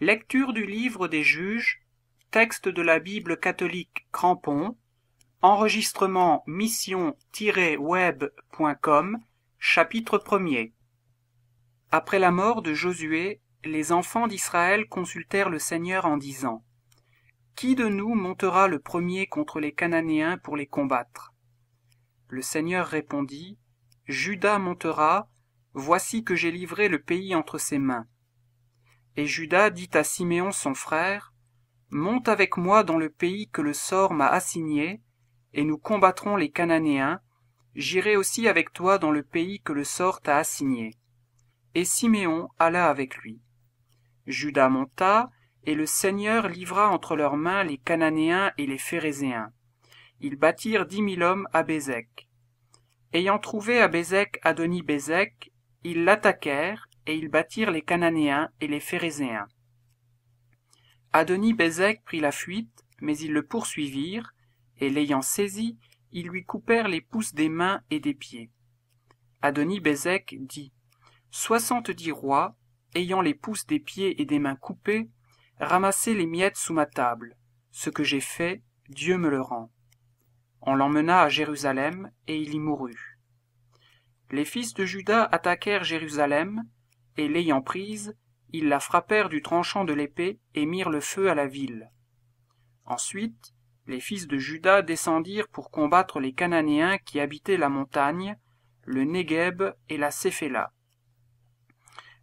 Lecture du livre des juges, texte de la Bible catholique crampon, enregistrement mission-web.com, chapitre 1 Après la mort de Josué, les enfants d'Israël consultèrent le Seigneur en disant Qui de nous montera le premier contre les Cananéens pour les combattre Le Seigneur répondit Judas montera, voici que j'ai livré le pays entre ses mains et Judas dit à Siméon son frère, Monte avec moi dans le pays que le sort m'a assigné, et nous combattrons les Cananéens, j'irai aussi avec toi dans le pays que le sort t'a assigné. Et Siméon alla avec lui. Judas monta, et le Seigneur livra entre leurs mains les Cananéens et les Phérézéens. Ils bâtirent dix mille hommes à Bézek. Ayant trouvé à Bézek adoni Bézek, ils l'attaquèrent, et ils battirent les Cananéens et les Phérézéens. Adoni-Bézek prit la fuite, mais ils le poursuivirent, et l'ayant saisi, ils lui coupèrent les pouces des mains et des pieds. Adoni-Bézek dit Soixante-dix rois, ayant les pouces des pieds et des mains coupés, ramassaient les miettes sous ma table. Ce que j'ai fait, Dieu me le rend. On l'emmena à Jérusalem, et il y mourut. Les fils de Juda attaquèrent Jérusalem, et l'ayant prise, ils la frappèrent du tranchant de l'épée et mirent le feu à la ville. Ensuite, les fils de Judas descendirent pour combattre les Cananéens qui habitaient la montagne, le Négeb et la Céphéla.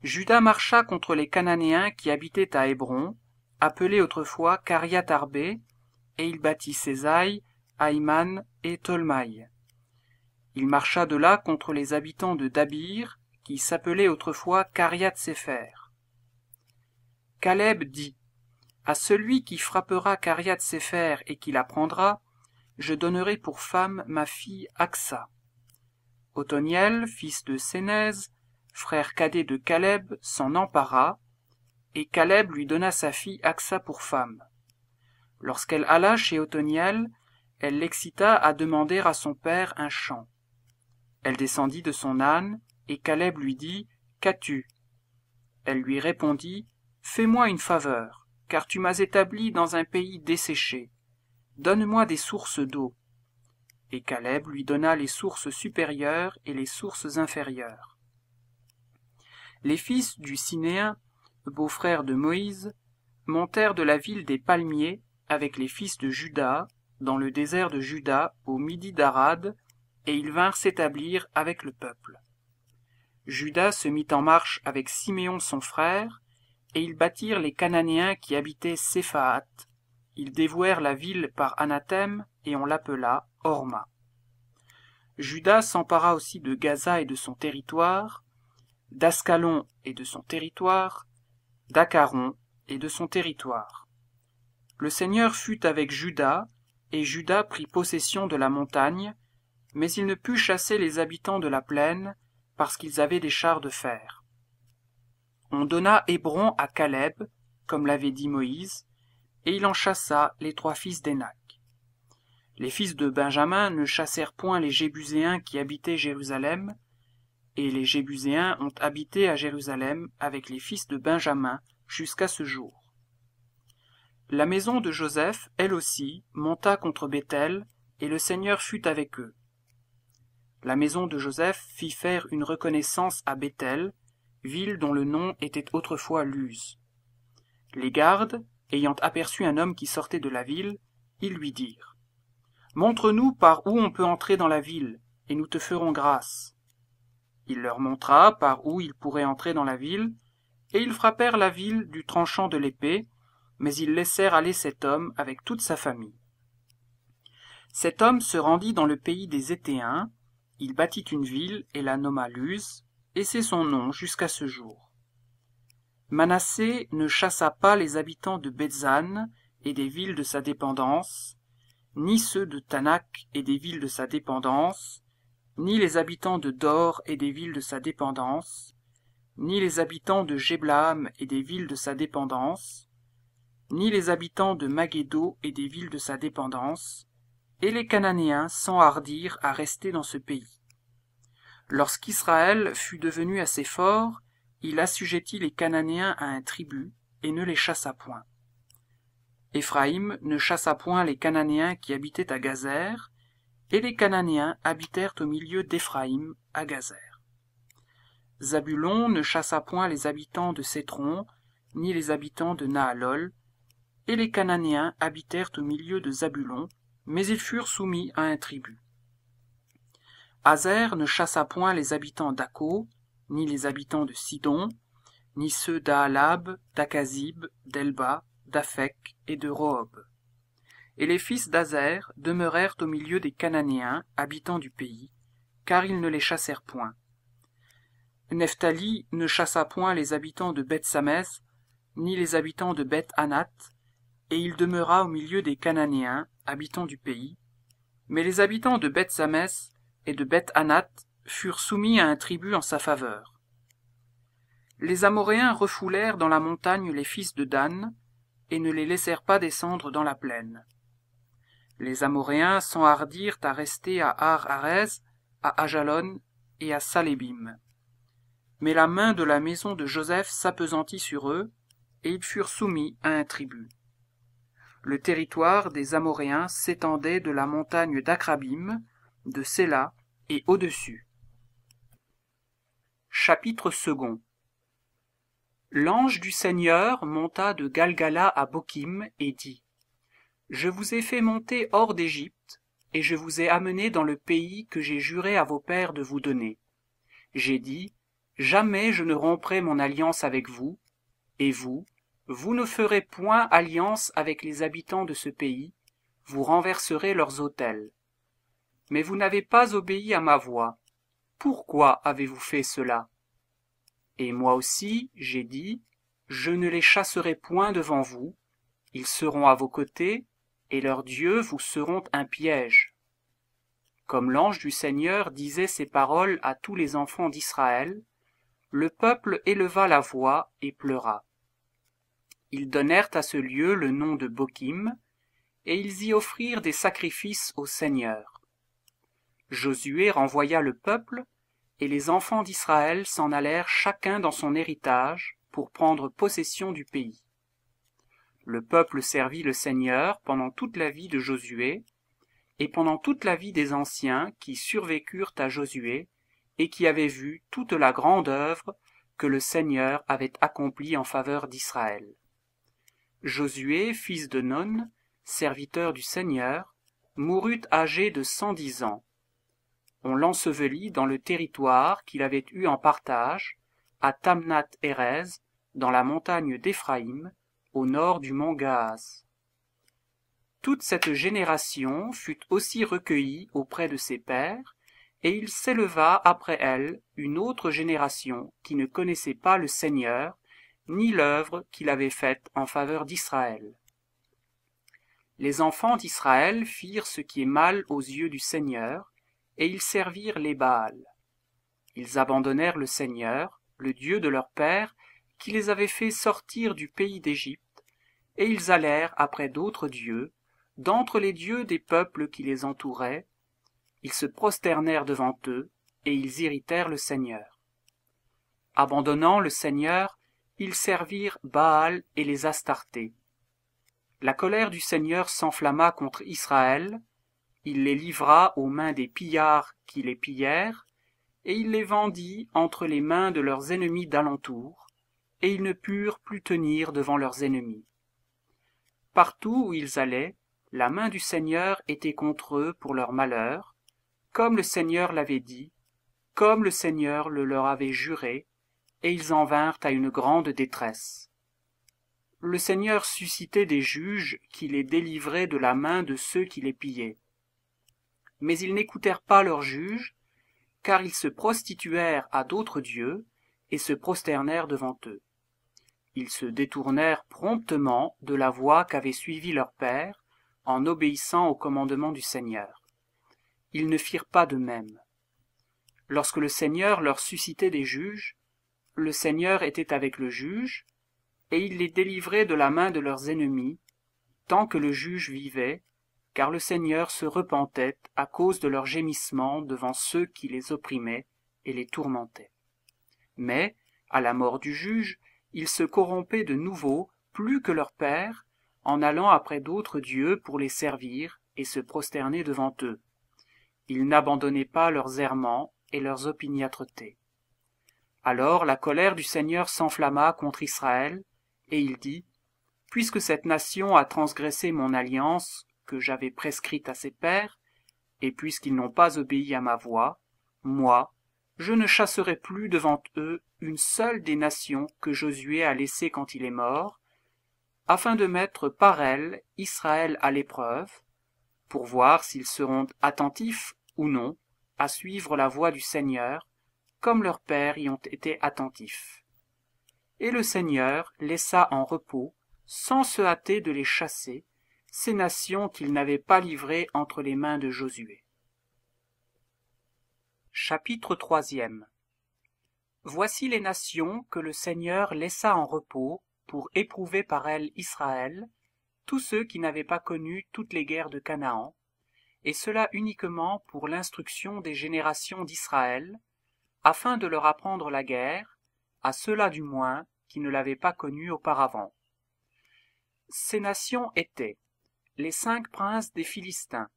Judas marcha contre les Cananéens qui habitaient à Hébron, appelés autrefois Cariat et il bâtit Césaï, Aïman et Tolmaï. Il marcha de là contre les habitants de Dabir, qui s'appelait autrefois Cariat Caleb dit À celui qui frappera Cariat et qui la prendra, je donnerai pour femme ma fille Aksa. Othoniel, fils de Sénèse, frère cadet de Caleb, s'en empara, et Caleb lui donna sa fille Aksa pour femme. Lorsqu'elle alla chez Othoniel, elle l'excita à demander à son père un champ. Elle descendit de son âne, et Caleb lui dit, Qu'as-tu Elle lui répondit, Fais-moi une faveur, car tu m'as établi dans un pays desséché. Donne-moi des sources d'eau. Et Caleb lui donna les sources supérieures et les sources inférieures. Les fils du Cinéen, beau-frère de Moïse, montèrent de la ville des palmiers avec les fils de Juda, dans le désert de Juda, au midi d'Arad, et ils vinrent s'établir avec le peuple. Judas se mit en marche avec Siméon son frère, et ils battirent les Cananéens qui habitaient Séphaat. Ils dévouèrent la ville par anathème, et on l'appela Horma. Judas s'empara aussi de Gaza et de son territoire, d'Ascalon et de son territoire, d'Acharon et de son territoire. Le Seigneur fut avec Judas, et Judas prit possession de la montagne, mais il ne put chasser les habitants de la plaine, parce qu'ils avaient des chars de fer. On donna Hébron à Caleb, comme l'avait dit Moïse, et il en chassa les trois fils d'Énac. Les fils de Benjamin ne chassèrent point les Jébuséens qui habitaient Jérusalem, et les Jébuséens ont habité à Jérusalem avec les fils de Benjamin jusqu'à ce jour. La maison de Joseph, elle aussi, monta contre Bethel, et le Seigneur fut avec eux la maison de Joseph fit faire une reconnaissance à Bethel, ville dont le nom était autrefois Luz. Les gardes, ayant aperçu un homme qui sortait de la ville, ils lui dirent Montre-nous par où on peut entrer dans la ville, et nous te ferons grâce. Il leur montra par où ils pourraient entrer dans la ville, et ils frappèrent la ville du tranchant de l'épée, mais ils laissèrent aller cet homme avec toute sa famille. Cet homme se rendit dans le pays des Éthéens. Il bâtit une ville et la nomma Luz, et c'est son nom jusqu'à ce jour. Manassé ne chassa pas les habitants de Bezan et des villes de sa dépendance, ni ceux de Tanakh et des villes de sa dépendance, ni les habitants de Dor et des villes de sa dépendance, ni les habitants de Jéblaam et des villes de sa dépendance, ni les habitants de Magédo et des villes de sa dépendance, et les Cananéens s'enhardirent à rester dans ce pays. Lorsqu'Israël fut devenu assez fort, il assujettit les Cananéens à un tribut et ne les chassa point. Éphraïm ne chassa point les Cananéens qui habitaient à Gazer, et les Cananéens habitèrent au milieu d'Éphraïm à Gazer. Zabulon ne chassa point les habitants de Sétron, ni les habitants de Nahalol, et les Cananéens habitèrent au milieu de Zabulon, mais ils furent soumis à un tribut. Hazer ne chassa point les habitants d'Akko, ni les habitants de Sidon, ni ceux d'Aalab, d'Akazib, d'Elba, d'Afek et de Roob. Et les fils d'Azer demeurèrent au milieu des Cananéens, habitants du pays, car ils ne les chassèrent point. Nephtali ne chassa point les habitants de beth ni les habitants de Beth-Anath, et il demeura au milieu des Cananéens, habitants du pays, mais les habitants de Beth et de Beth anath furent soumis à un tribut en sa faveur. Les Amoréens refoulèrent dans la montagne les fils de Dan, et ne les laissèrent pas descendre dans la plaine. Les Amoréens s'enhardirent à rester à ar arez à Ajalon et à Salébim. Mais la main de la maison de Joseph s'appesantit sur eux, et ils furent soumis à un tribut le territoire des Amoréens s'étendait de la montagne d'Akrabim, de Séla et au-dessus. Chapitre second L'ange du Seigneur monta de Galgala à Bokim et dit Je vous ai fait monter hors d'Égypte, et je vous ai amené dans le pays que j'ai juré à vos pères de vous donner. J'ai dit Jamais je ne romprai mon alliance avec vous, et vous, vous ne ferez point alliance avec les habitants de ce pays, vous renverserez leurs autels. Mais vous n'avez pas obéi à ma voix. Pourquoi avez-vous fait cela Et moi aussi, j'ai dit, je ne les chasserai point devant vous, ils seront à vos côtés, et leurs dieux vous seront un piège. Comme l'ange du Seigneur disait ces paroles à tous les enfants d'Israël, le peuple éleva la voix et pleura ils donnèrent à ce lieu le nom de bochim et ils y offrirent des sacrifices au seigneur josué renvoya le peuple et les enfants d'israël s'en allèrent chacun dans son héritage pour prendre possession du pays le peuple servit le seigneur pendant toute la vie de josué et pendant toute la vie des anciens qui survécurent à josué et qui avaient vu toute la grande œuvre que le seigneur avait accomplie en faveur d'israël Josué, fils de Non, serviteur du Seigneur, mourut âgé de cent dix ans. On l'ensevelit dans le territoire qu'il avait eu en partage, à tamnat Erez, dans la montagne d'Éphraïm, au nord du mont Gaze. Toute cette génération fut aussi recueillie auprès de ses pères, et il s'éleva après elle une autre génération qui ne connaissait pas le Seigneur ni l'œuvre qu'il avait faite en faveur d'israël les enfants d'israël firent ce qui est mal aux yeux du seigneur et ils servirent les baals ils abandonnèrent le seigneur le dieu de leur père, qui les avait fait sortir du pays d'égypte et ils allèrent après d'autres dieux d'entre les dieux des peuples qui les entouraient ils se prosternèrent devant eux et ils irritèrent le seigneur abandonnant le seigneur ils servirent Baal et les Astartés. La colère du Seigneur s'enflamma contre Israël, il les livra aux mains des pillards qui les pillèrent, et il les vendit entre les mains de leurs ennemis d'alentour, et ils ne purent plus tenir devant leurs ennemis. Partout où ils allaient, la main du Seigneur était contre eux pour leur malheur, comme le Seigneur l'avait dit, comme le Seigneur le leur avait juré, et ils en vinrent à une grande détresse. Le Seigneur suscitait des juges qui les délivraient de la main de ceux qui les pillaient. Mais ils n'écoutèrent pas leurs juges, car ils se prostituèrent à d'autres dieux et se prosternèrent devant eux. Ils se détournèrent promptement de la voie qu'avait suivie leur père en obéissant au commandement du Seigneur. Ils ne firent pas de même. Lorsque le Seigneur leur suscitait des juges, le seigneur était avec le juge et il les délivrait de la main de leurs ennemis tant que le juge vivait car le seigneur se repentait à cause de leurs gémissements devant ceux qui les opprimaient et les tourmentaient mais à la mort du juge ils se corrompaient de nouveau plus que leurs pères en allant après d'autres dieux pour les servir et se prosterner devant eux ils n'abandonnaient pas leurs errements et leurs opiniâtretés alors la colère du seigneur s'enflamma contre israël et il dit puisque cette nation a transgressé mon alliance que j'avais prescrite à ses pères et puisqu'ils n'ont pas obéi à ma voix moi je ne chasserai plus devant eux une seule des nations que Josué a laissées quand il est mort, afin de mettre par elles Israël à l'épreuve, pour voir s'ils seront attentifs ou non à suivre la voie du Seigneur, comme leurs pères y ont été attentifs. Et le Seigneur laissa en repos, sans se hâter de les chasser, ces nations qu'il n'avait pas livrées entre les mains de Josué. Chapitre troisième Voici les nations que le Seigneur laissa en repos pour éprouver par elles Israël, tous ceux qui n'avaient pas connu toutes les guerres de Canaan, et cela uniquement pour l'instruction des générations d'Israël, afin de leur apprendre la guerre, à ceux-là du moins qui ne l'avaient pas connue auparavant. Ces nations étaient les cinq princes des Philistins,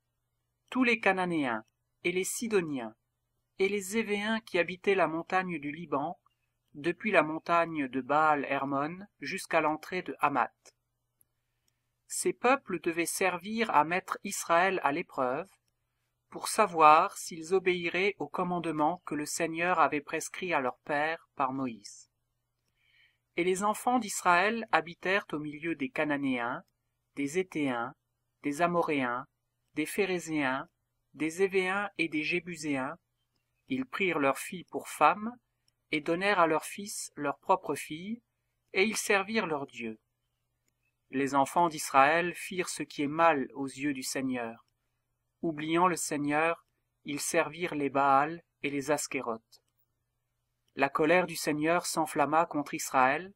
tous les Cananéens et les Sidoniens, et les Évéens qui habitaient la montagne du Liban, depuis la montagne de Baal-Hermon jusqu'à l'entrée de Hamath. Ces peuples devaient servir à mettre Israël à l'épreuve, pour savoir s'ils obéiraient au commandement que le Seigneur avait prescrit à leur père par Moïse. Et les enfants d'Israël habitèrent au milieu des Cananéens, des Héthéens, des Amoréens, des Phérézéens, des Évéens et des Jébuséens. Ils prirent leurs filles pour femmes, et donnèrent à leurs fils leurs propres filles, et ils servirent leur Dieu. Les enfants d'Israël firent ce qui est mal aux yeux du Seigneur, oubliant le Seigneur, ils servirent les Baals et les Askérotes. La colère du Seigneur s'enflamma contre Israël,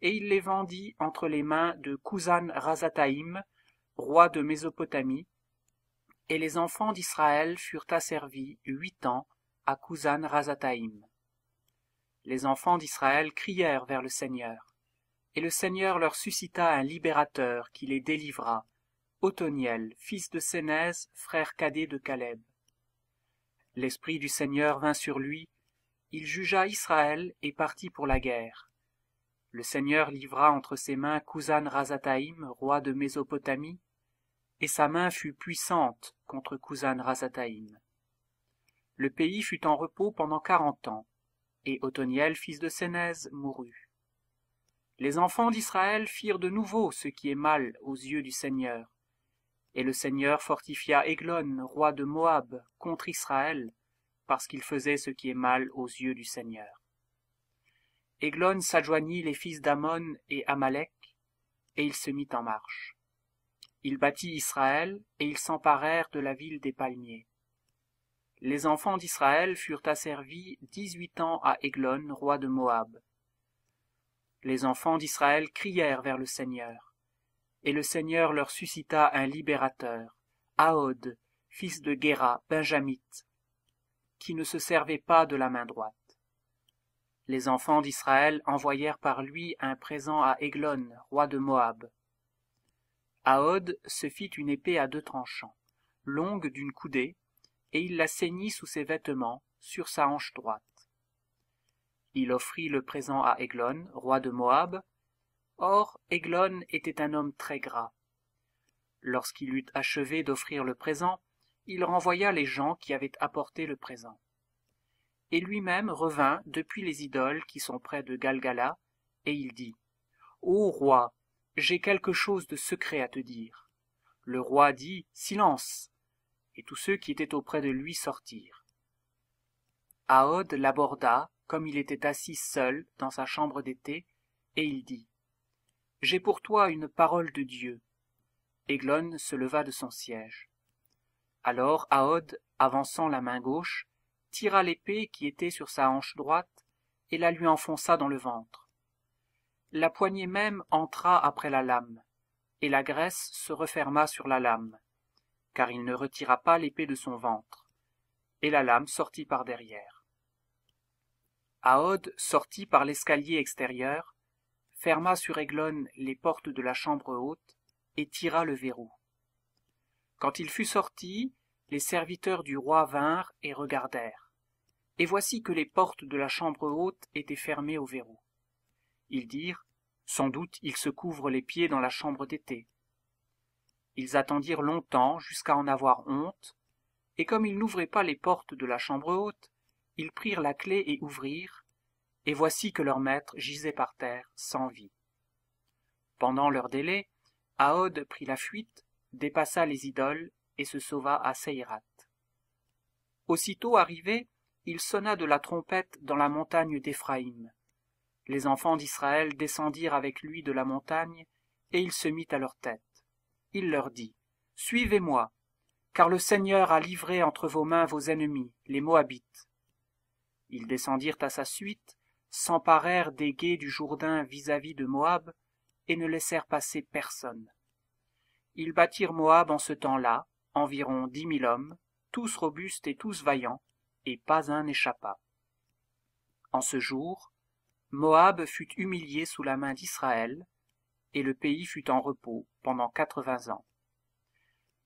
et il les vendit entre les mains de Kuzan Razataïm, roi de Mésopotamie, et les enfants d'Israël furent asservis huit ans à Kuzan Razataïm. Les enfants d'Israël crièrent vers le Seigneur, et le Seigneur leur suscita un libérateur qui les délivra, Othoniel, fils de Sénèse, frère cadet de Caleb. L'Esprit du Seigneur vint sur lui, il jugea Israël et partit pour la guerre. Le Seigneur livra entre ses mains Cousan Razataïm, roi de Mésopotamie, et sa main fut puissante contre Cousan Razataïm. Le pays fut en repos pendant quarante ans, et Othoniel, fils de Sénèse, mourut. Les enfants d'Israël firent de nouveau ce qui est mal aux yeux du Seigneur. Et le Seigneur fortifia Églon, roi de Moab, contre Israël, parce qu'il faisait ce qui est mal aux yeux du Seigneur. Églon s'adjoignit les fils d'Amon et Amalek, et il se mit en marche. Il bâtit Israël, et ils s'emparèrent de la ville des palmiers. Les enfants d'Israël furent asservis dix-huit ans à Églon, roi de Moab. Les enfants d'Israël crièrent vers le Seigneur et le Seigneur leur suscita un libérateur, Ahod, fils de Guéra, benjamite, qui ne se servait pas de la main droite. Les enfants d'Israël envoyèrent par lui un présent à Églon, roi de Moab. Ahod se fit une épée à deux tranchants, longue d'une coudée, et il la ceignit sous ses vêtements, sur sa hanche droite. Il offrit le présent à Églon, roi de Moab, Or, Eglon était un homme très gras. Lorsqu'il eut achevé d'offrir le présent, il renvoya les gens qui avaient apporté le présent. Et lui-même revint depuis les idoles qui sont près de Galgala, et il dit Ô roi, j'ai quelque chose de secret à te dire. Le roi dit Silence Et tous ceux qui étaient auprès de lui sortirent. Aod l'aborda, comme il était assis seul dans sa chambre d'été, et il dit j'ai pour toi une parole de Dieu. Eglon se leva de son siège. Alors Ahod, avançant la main gauche, tira l'épée qui était sur sa hanche droite et la lui enfonça dans le ventre. La poignée même entra après la lame, et la graisse se referma sur la lame, car il ne retira pas l'épée de son ventre, et la lame sortit par derrière. Ahod sortit par l'escalier extérieur, ferma sur Aiglon les portes de la chambre haute et tira le verrou. Quand il fut sorti, les serviteurs du roi vinrent et regardèrent. Et voici que les portes de la chambre haute étaient fermées au verrou. Ils dirent Sans doute ils se couvrent les pieds dans la chambre d'été. Ils attendirent longtemps jusqu'à en avoir honte, et comme ils n'ouvraient pas les portes de la chambre haute, ils prirent la clef et ouvrirent, et voici que leur maître gisait par terre sans vie. Pendant leur délai, Ahod prit la fuite, dépassa les idoles et se sauva à Seirat. Aussitôt arrivé, il sonna de la trompette dans la montagne d'Éphraïm. Les enfants d'Israël descendirent avec lui de la montagne, et il se mit à leur tête. Il leur dit, Suivez-moi, car le Seigneur a livré entre vos mains vos ennemis, les Moabites. Ils descendirent à sa suite, s'emparèrent des gués du jourdain vis-à-vis de moab et ne laissèrent passer personne ils battirent moab en ce temps-là environ dix mille hommes tous robustes et tous vaillants et pas un n'échappa en ce jour moab fut humilié sous la main d'israël et le pays fut en repos pendant quatre-vingts ans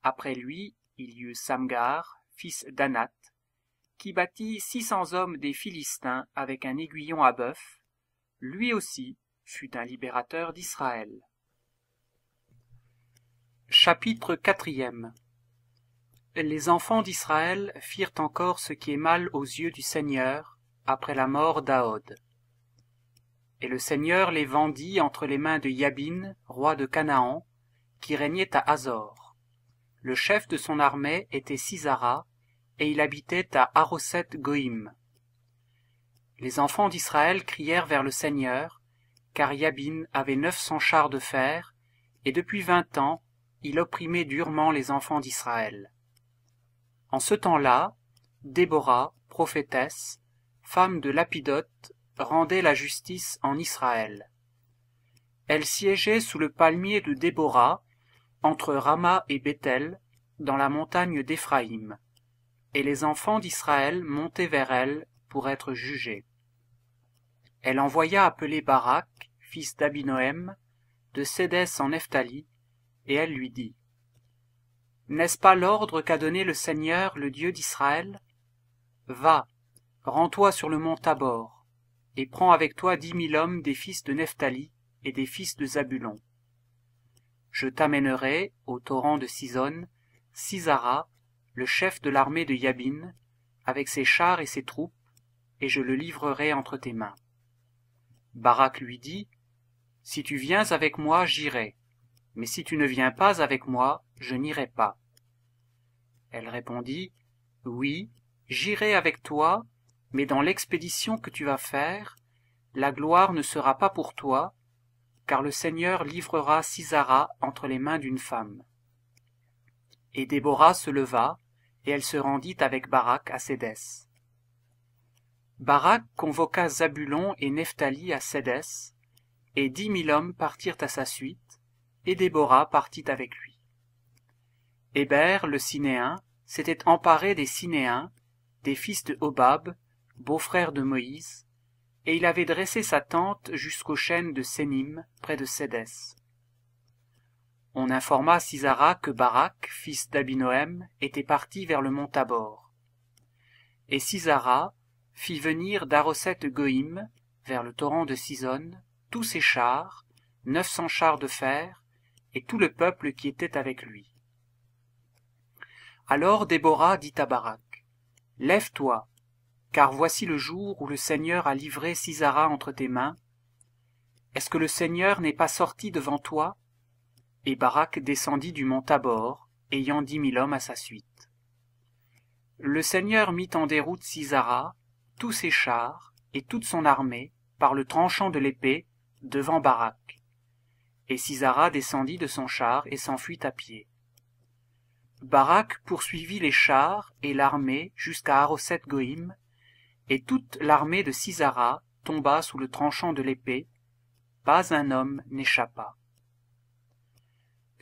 après lui il y eut samgar fils d'anath qui battit six cents hommes des Philistins avec un aiguillon à bœuf, lui aussi fut un libérateur d'Israël. Chapitre quatrième Les enfants d'Israël firent encore ce qui est mal aux yeux du Seigneur après la mort d'Aod. Et le Seigneur les vendit entre les mains de Yabin, roi de Canaan, qui régnait à Azor. Le chef de son armée était Sisara, et il habitait à aroset Goïm. Les enfants d'Israël crièrent vers le Seigneur, car Yabin avait neuf cents chars de fer, et depuis vingt ans il opprimait durement les enfants d'Israël. En ce temps-là, Déborah, prophétesse, femme de Lapidote, rendait la justice en Israël. Elle siégeait sous le palmier de Déborah, entre Rama et Bethel, dans la montagne d'Éphraïm et les enfants d'Israël montaient vers elle pour être jugés. Elle envoya appeler Barak, fils d'Abinoëm, de Sédès en Nephtali, et elle lui dit N'est-ce pas l'ordre qu'a donné le Seigneur, le Dieu d'Israël Va, rends-toi sur le mont Tabor, et prends avec toi dix mille hommes des fils de Nephtali et des fils de Zabulon. Je t'amènerai au torrent de Sison, Cisara, le chef de l'armée de Yabin, avec ses chars et ses troupes et je le livrerai entre tes mains barak lui dit si tu viens avec moi j'irai mais si tu ne viens pas avec moi je n'irai pas elle répondit oui j'irai avec toi mais dans l'expédition que tu vas faire la gloire ne sera pas pour toi car le seigneur livrera sisara entre les mains d'une femme et déborah se leva et elle se rendit avec Barak à Sédès. Barak convoqua Zabulon et Nephtali à Sédès, et dix mille hommes partirent à sa suite, et Déborah partit avec lui. Héber, le Sinéen, s'était emparé des Sinéens, des fils de Hobab, beau-frère de Moïse, et il avait dressé sa tente jusqu'aux chênes de Sénim, près de Sédès on informa Sisara que Barak, fils d'Abinoëm, était parti vers le mont Tabor. Et Sisara fit venir d'Aroset Goïm, vers le torrent de Sison, tous ses chars, neuf cents chars de fer, et tout le peuple qui était avec lui. Alors Déborah dit à Barak, Lève-toi, car voici le jour où le Seigneur a livré Sisara entre tes mains. Est-ce que le Seigneur n'est pas sorti devant toi et Barak descendit du mont Tabor, ayant dix mille hommes à sa suite. Le Seigneur mit en déroute Sisara, tous ses chars, et toute son armée, par le tranchant de l'épée, devant Barak. Et Sisara descendit de son char et s'enfuit à pied. Barak poursuivit les chars et l'armée jusqu'à aroset Goïm, et toute l'armée de Sisara tomba sous le tranchant de l'épée, pas un homme n'échappa.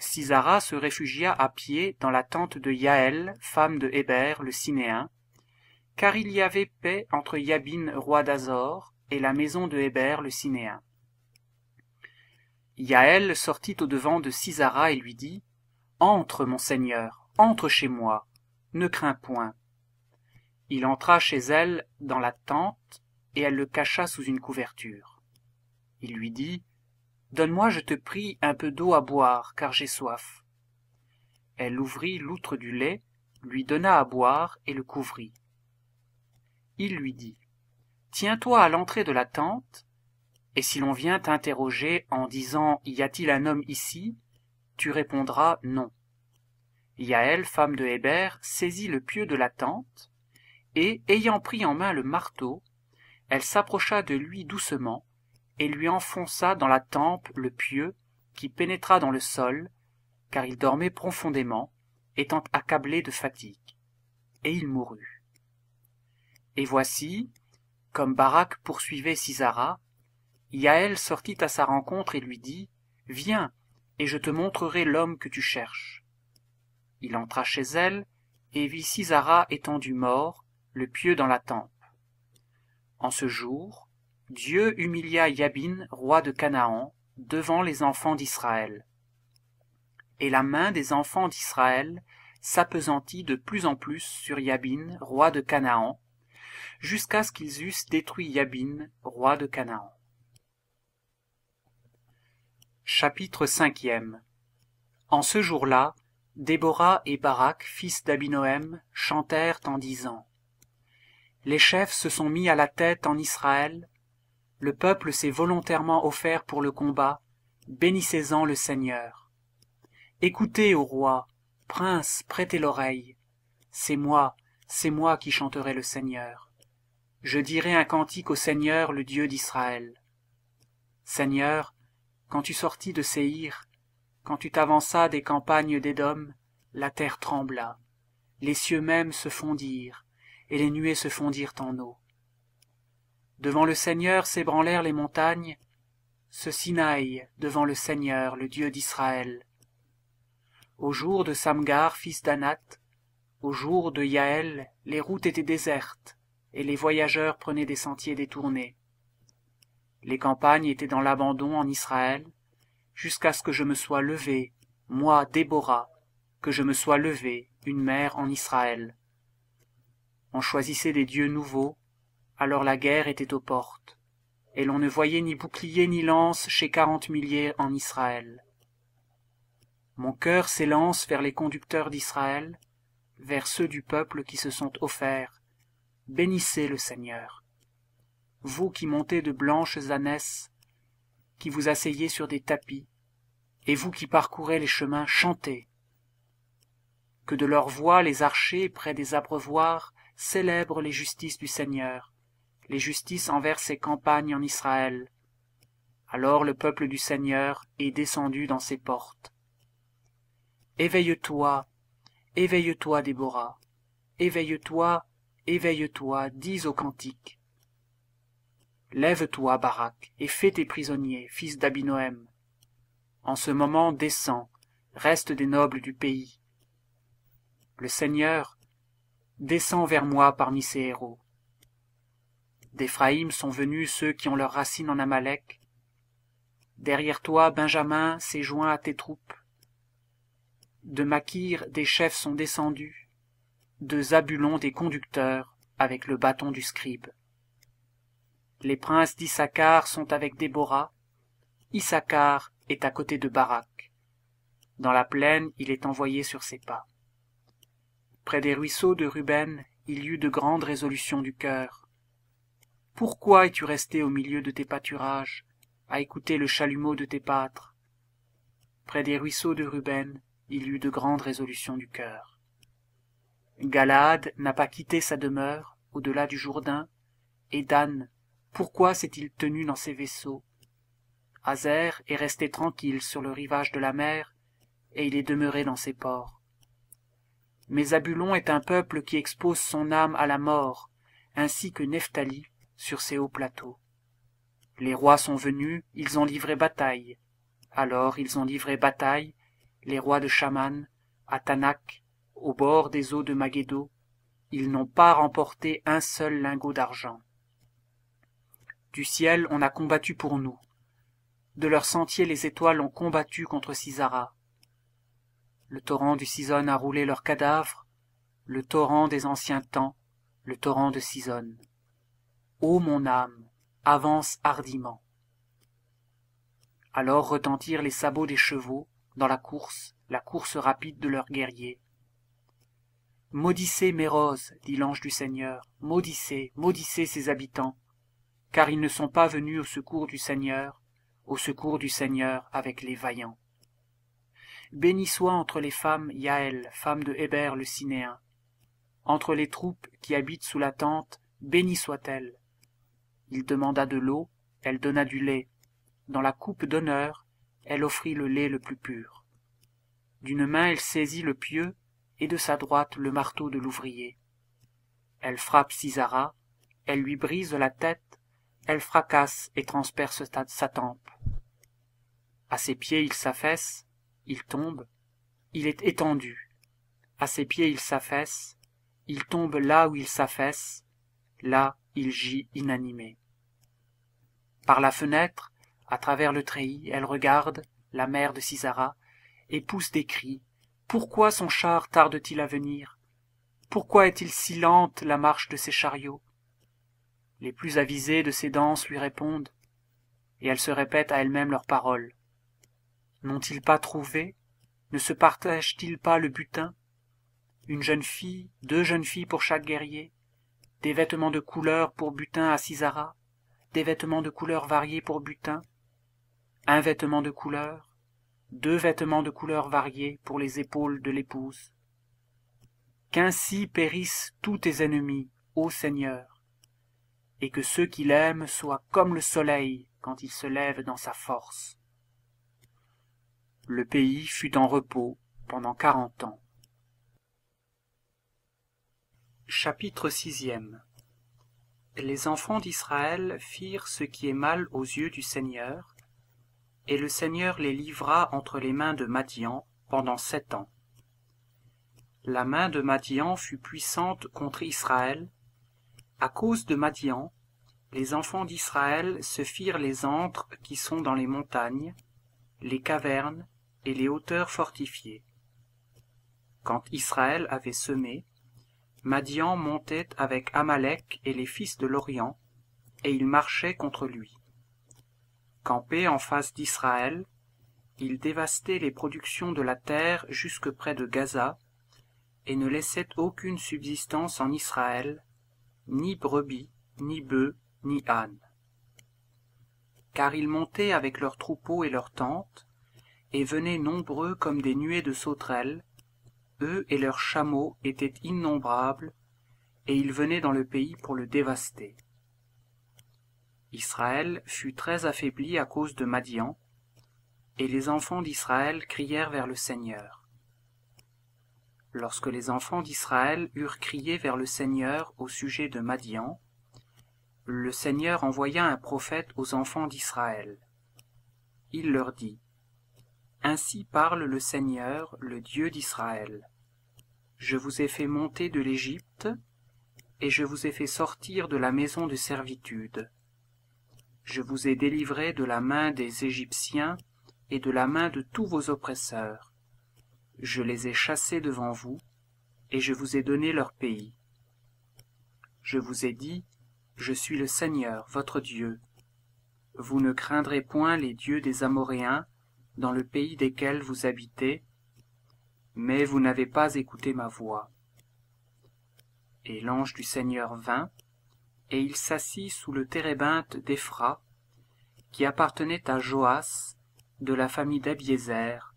Sisara se réfugia à pied dans la tente de Yaël, femme de Héber le Cinéen, car il y avait paix entre Yabin roi d'Azor et la maison de Héber le Cinéen. Yaël sortit au-devant de Sisara et lui dit Entre, mon seigneur, entre chez moi, ne crains point. Il entra chez elle dans la tente, et elle le cacha sous une couverture. Il lui dit donne-moi je te prie un peu d'eau à boire car j'ai soif elle ouvrit l'outre du lait lui donna à boire et le couvrit il lui dit tiens-toi à l'entrée de la tente et si l'on vient t'interroger en disant y a-t-il un homme ici tu répondras non Yaël, femme de Héber, saisit le pieu de la tente, et, ayant pris en main le marteau, elle s'approcha de lui doucement, et lui enfonça dans la tempe le pieu qui pénétra dans le sol car il dormait profondément étant accablé de fatigue et il mourut et voici comme barak poursuivait sisara Yaël sortit à sa rencontre et lui dit viens et je te montrerai l'homme que tu cherches il entra chez elle et vit sisara étendu mort le pieu dans la tempe en ce jour Dieu humilia Yabin, roi de Canaan, devant les enfants d'Israël. Et la main des enfants d'Israël s'appesantit de plus en plus sur Yabin, roi de Canaan, jusqu'à ce qu'ils eussent détruit Yabin, roi de Canaan. Chapitre cinquième En ce jour-là, Déborah et Barak, fils d'Abinoam, chantèrent en disant Les chefs se sont mis à la tête en Israël, le peuple s'est volontairement offert pour le combat, bénissez-en le Seigneur. Écoutez, ô roi, prince, prêtez l'oreille. C'est moi, c'est moi qui chanterai le Seigneur. Je dirai un cantique au Seigneur, le Dieu d'Israël. Seigneur, quand tu sortis de Séhir, quand tu t'avanças des campagnes d'Édom, la terre trembla, les cieux mêmes se fondirent, et les nuées se fondirent en eau devant le seigneur s'ébranlèrent les montagnes ce sinaï devant le seigneur le dieu d'israël au jour de samgar fils d'anath au jour de Yaël, les routes étaient désertes et les voyageurs prenaient des sentiers détournés les campagnes étaient dans l'abandon en israël jusqu'à ce que je me sois levée moi déborah que je me sois levée une mère en israël on choisissait des dieux nouveaux alors la guerre était aux portes et l'on ne voyait ni bouclier ni lance chez quarante milliers en israël mon cœur s'élance vers les conducteurs d'israël vers ceux du peuple qui se sont offerts bénissez le seigneur vous qui montez de blanches ânesses qui vous asseyez sur des tapis et vous qui parcourez les chemins chantez que de leurs voix les archers près des abreuvoirs célèbrent les justices du seigneur les justices envers ses campagnes en israël alors le peuple du seigneur est descendu dans ses portes éveille-toi éveille-toi déborah éveille-toi éveille-toi dis au cantique lève-toi barak et fais tes prisonniers fils d'abinoëm en ce moment descends reste des nobles du pays le seigneur descend vers moi parmi ses héros d'éphraïm sont venus ceux qui ont leurs racines en amalek derrière toi benjamin s'est joint à tes troupes de makir des chefs sont descendus de zabulon des conducteurs avec le bâton du scribe les princes d'Issachar sont avec déborah Issachar est à côté de barak dans la plaine il est envoyé sur ses pas près des ruisseaux de ruben il y eut de grandes résolutions du cœur pourquoi es-tu resté au milieu de tes pâturages à écouter le chalumeau de tes pâtres près des ruisseaux de ruben il eut de grandes résolutions du cœur galaad n'a pas quitté sa demeure au-delà du jourdain et dan pourquoi s'est-il tenu dans ses vaisseaux Hazer est resté tranquille sur le rivage de la mer, et il est demeuré dans ses ports. Mais Abulon est un peuple qui expose son âme à la mort, ainsi que sur ces hauts plateaux. Les rois sont venus, ils ont livré bataille. Alors ils ont livré bataille, les rois de Chaman, à Tanak, au bord des eaux de Maguedo. ils n'ont pas remporté un seul lingot d'argent. Du ciel on a combattu pour nous. De leur sentier les étoiles ont combattu contre Cisara. Le torrent du Cisone a roulé leurs cadavres, le torrent des anciens temps, le torrent de Cisone ô mon âme avance hardiment alors retentirent les sabots des chevaux dans la course la course rapide de leurs guerriers maudissez roses, dit l'ange du seigneur maudissez maudissez ses habitants car ils ne sont pas venus au secours du seigneur au secours du seigneur avec les vaillants béni soit entre les femmes Yaël, femme de Héber le Cinéen. Entre les troupes qui habitent sous la tente, bénie soit-elle, il demanda de l'eau elle donna du lait dans la coupe d'honneur elle offrit le lait le plus pur d'une main elle saisit le pieu et de sa droite le marteau de l'ouvrier elle frappe Cisara, elle lui brise la tête elle fracasse et transperce sa tempe à ses pieds il s'affaisse il tombe il est étendu à ses pieds il s'affaisse il tombe là où il s'affaisse là il gît inanimé par la fenêtre à travers le treillis elle regarde la mère de Cisara, et pousse des cris pourquoi son char tarde t il à venir pourquoi est-il si lente la marche de ses chariots les plus avisés de ses danses lui répondent et elles se répètent à elles-mêmes leurs paroles n'ont-ils pas trouvé ne se partagent ils pas le butin une jeune fille deux jeunes filles pour chaque guerrier des vêtements de couleur pour butin à des vêtements de couleurs variées pour butin, un vêtement de couleur, deux vêtements de couleurs variées pour les épaules de l'épouse. Qu'ainsi périssent tous tes ennemis, ô Seigneur, et que ceux qui l'aiment soient comme le soleil quand il se lève dans sa force. Le pays fut en repos pendant quarante ans. Chapitre sixième les enfants d'Israël firent ce qui est mal aux yeux du Seigneur, et le Seigneur les livra entre les mains de Madian pendant sept ans. La main de Madian fut puissante contre Israël. À cause de Madian, les enfants d'Israël se firent les antres qui sont dans les montagnes, les cavernes et les hauteurs fortifiées. Quand Israël avait semé, madian montait avec amalek et les fils de l'orient et ils marchaient contre lui campés en face d'israël ils dévastaient les productions de la terre jusque près de gaza et ne laissaient aucune subsistance en israël ni brebis ni bœufs ni ânes car ils montaient avec leurs troupeaux et leurs tentes et venaient nombreux comme des nuées de sauterelles eux et leurs chameaux étaient innombrables, et ils venaient dans le pays pour le dévaster. Israël fut très affaibli à cause de Madian, et les enfants d'Israël crièrent vers le Seigneur. Lorsque les enfants d'Israël eurent crié vers le Seigneur au sujet de Madian, le Seigneur envoya un prophète aux enfants d'Israël. Il leur dit Ainsi parle le Seigneur, le Dieu d'Israël. Je vous ai fait monter de l'Égypte, et je vous ai fait sortir de la maison de servitude. Je vous ai délivré de la main des Égyptiens et de la main de tous vos oppresseurs. Je les ai chassés devant vous, et je vous ai donné leur pays. Je vous ai dit, Je suis le Seigneur, votre Dieu. Vous ne craindrez point les dieux des Amoréens, dans le pays desquels vous habitez, mais vous n'avez pas écouté ma voix. Et l'ange du Seigneur vint, et il s'assit sous le térébinthe d'Ephra, qui appartenait à Joas, de la famille d'Abiézer.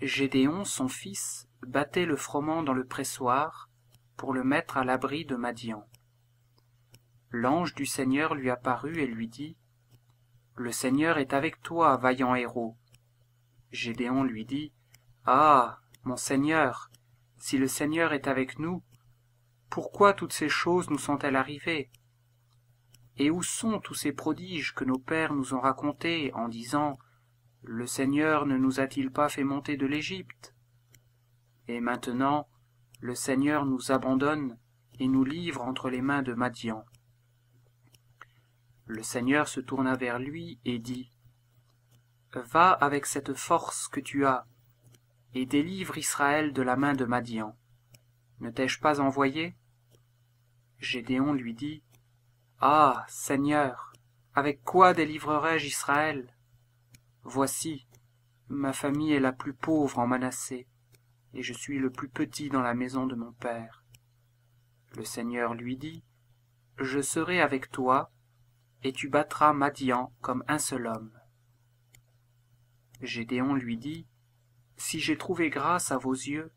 Gédéon, son fils, battait le froment dans le pressoir pour le mettre à l'abri de Madian. L'ange du Seigneur lui apparut et lui dit « Le Seigneur est avec toi, vaillant héros. » Gédéon lui dit ah mon seigneur si le seigneur est avec nous pourquoi toutes ces choses nous sont-elles arrivées et où sont tous ces prodiges que nos pères nous ont racontés en disant le seigneur ne nous a-t-il pas fait monter de l'égypte et maintenant le seigneur nous abandonne et nous livre entre les mains de madian le seigneur se tourna vers lui et dit va avec cette force que tu as et délivre israël de la main de madian ne t'ai-je pas envoyé gédéon lui dit ah seigneur avec quoi délivrerai je israël voici ma famille est la plus pauvre en manassé et je suis le plus petit dans la maison de mon père le seigneur lui dit je serai avec toi et tu battras madian comme un seul homme gédéon lui dit si j'ai trouvé grâce à vos yeux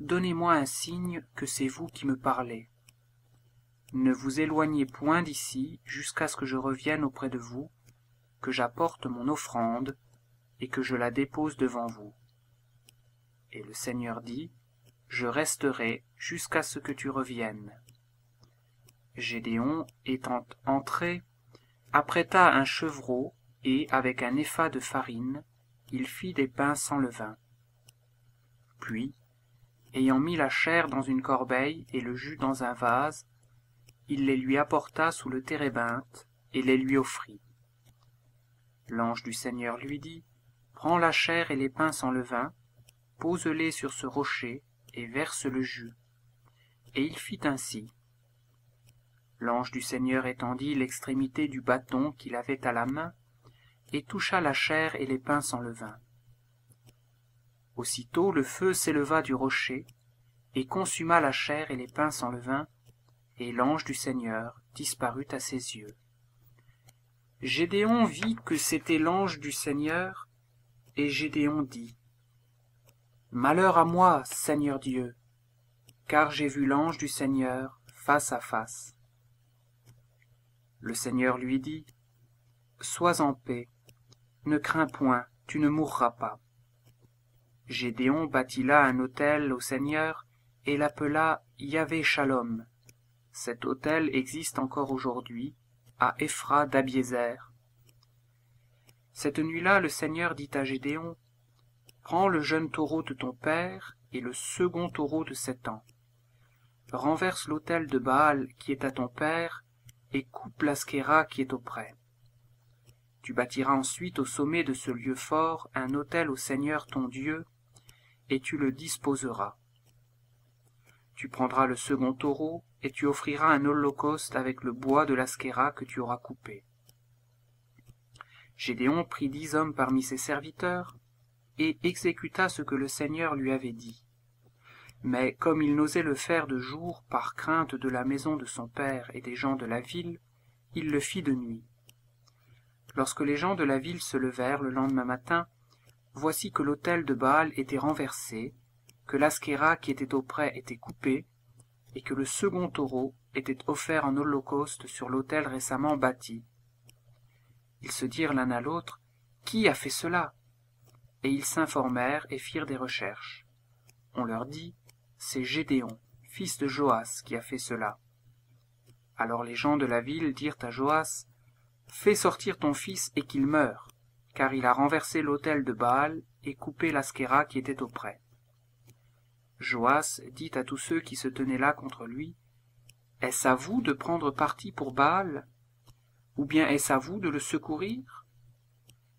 donnez-moi un signe que c'est vous qui me parlez ne vous éloignez point d'ici jusqu'à ce que je revienne auprès de vous que j'apporte mon offrande et que je la dépose devant vous et le seigneur dit je resterai jusqu'à ce que tu reviennes gédéon étant entré apprêta un chevreau et avec un effat de farine il fit des pains sans levain puis ayant mis la chair dans une corbeille et le jus dans un vase il les lui apporta sous le térébinthe et les lui offrit l'ange du seigneur lui dit prends la chair et les pains sans levain pose les sur ce rocher et verse le jus et il fit ainsi l'ange du seigneur étendit l'extrémité du bâton qu'il avait à la main et toucha la chair et les pains sans levain aussitôt le feu s'éleva du rocher et consuma la chair et les pains sans levain et l'ange du seigneur disparut à ses yeux gédéon vit que c'était l'ange du seigneur et gédéon dit malheur à moi seigneur dieu car j'ai vu l'ange du seigneur face à face le seigneur lui dit sois en paix ne crains point tu ne mourras pas Gédéon bâtit là un autel au Seigneur et l'appela Yahvé Shalom. Cet autel existe encore aujourd'hui à Ephra d'Abiézer. Cette nuit-là, le Seigneur dit à Gédéon Prends le jeune taureau de ton père et le second taureau de sept ans. Renverse l'autel de Baal qui est à ton père et coupe l'askéra qui est auprès. Tu bâtiras ensuite au sommet de ce lieu fort un autel au Seigneur ton Dieu et tu le disposeras. Tu prendras le second taureau, et tu offriras un holocauste avec le bois de l'askéra que tu auras coupé. Gédéon prit dix hommes parmi ses serviteurs, et exécuta ce que le Seigneur lui avait dit. Mais comme il n'osait le faire de jour par crainte de la maison de son père et des gens de la ville, il le fit de nuit. Lorsque les gens de la ville se levèrent le lendemain matin, voici que l'autel de baal était renversé que l'askéra qui était auprès était coupé et que le second taureau était offert en holocauste sur l'autel récemment bâti ils se dirent l'un à l'autre qui a fait cela et ils s'informèrent et firent des recherches on leur dit c'est gédéon fils de joas qui a fait cela alors les gens de la ville dirent à joas fais sortir ton fils et qu'il meure car il a renversé l'autel de Baal et coupé l'askéra qui était auprès. Joas dit à tous ceux qui se tenaient là contre lui, Est-ce à vous de prendre parti pour Baal Ou bien est-ce à vous de le secourir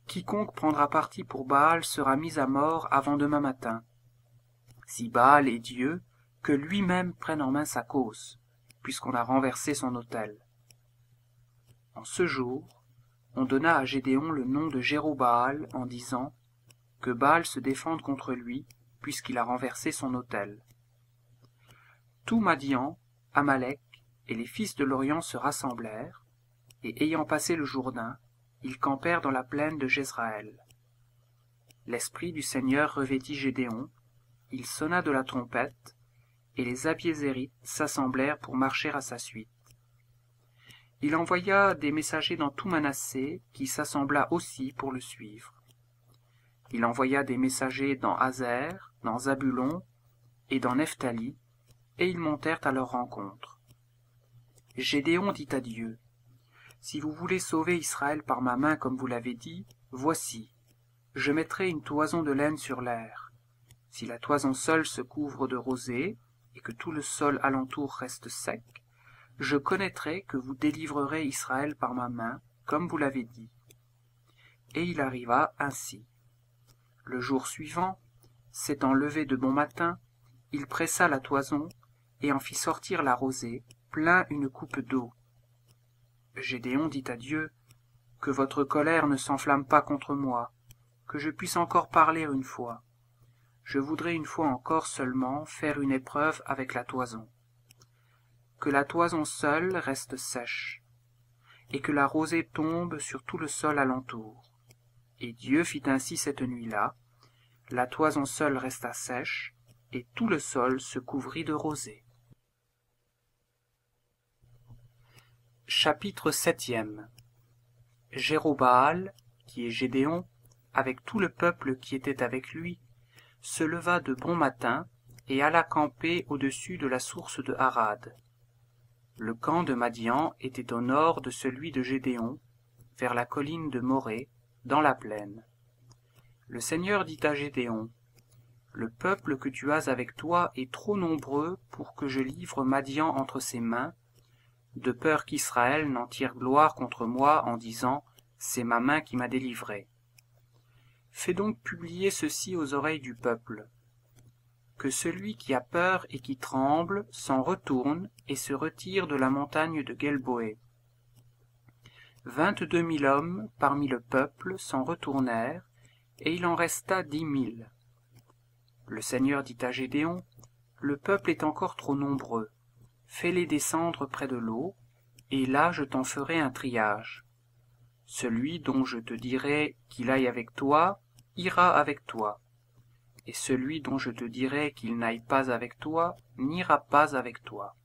Quiconque prendra parti pour Baal sera mis à mort avant demain matin. Si Baal est Dieu, que lui-même prenne en main sa cause, puisqu'on a renversé son autel. En ce jour, on donna à gédéon le nom de Jérobaal en disant que baal se défende contre lui puisqu'il a renversé son autel tout madian amalek et les fils de l'orient se rassemblèrent et ayant passé le jourdain ils campèrent dans la plaine de Jézraël. l'esprit du seigneur revêtit gédéon il sonna de la trompette et les Abiezérites s'assemblèrent pour marcher à sa suite il envoya des messagers dans tout Manassé, qui s'assembla aussi pour le suivre. Il envoya des messagers dans Hazer, dans Zabulon et dans Nephtali, et ils montèrent à leur rencontre. Gédéon dit à Dieu, Si vous voulez sauver Israël par ma main comme vous l'avez dit, voici, je mettrai une toison de laine sur l'air. Si la toison seule se couvre de rosée, et que tout le sol alentour reste sec, je connaîtrai que vous délivrerez Israël par ma main, comme vous l'avez dit. Et il arriva ainsi. Le jour suivant, s'étant levé de bon matin, il pressa la toison et en fit sortir la rosée, plein une coupe d'eau. Gédéon dit à Dieu, Que votre colère ne s'enflamme pas contre moi, que je puisse encore parler une fois. Je voudrais une fois encore seulement faire une épreuve avec la toison que la toison seule reste sèche et que la rosée tombe sur tout le sol alentour et dieu fit ainsi cette nuit-là la toison seule resta sèche et tout le sol se couvrit de rosée chapitre septième jérobaal qui est gédéon avec tout le peuple qui était avec lui se leva de bon matin et alla camper au-dessus de la source de Harad le camp de madian était au nord de celui de gédéon vers la colline de Morée, dans la plaine le seigneur dit à gédéon le peuple que tu as avec toi est trop nombreux pour que je livre madian entre ses mains de peur qu'israël n'en tire gloire contre moi en disant c'est ma main qui m'a délivré fais donc publier ceci aux oreilles du peuple que celui qui a peur et qui tremble s'en retourne et se retire de la montagne de Gelboé. vingt-deux mille hommes parmi le peuple s'en retournèrent et il en resta dix mille le seigneur dit à gédéon le peuple est encore trop nombreux fais-les descendre près de l'eau et là je t'en ferai un triage celui dont je te dirai qu'il aille avec toi ira avec toi et celui dont je te dirai qu'il n'aille pas avec toi n'ira pas avec toi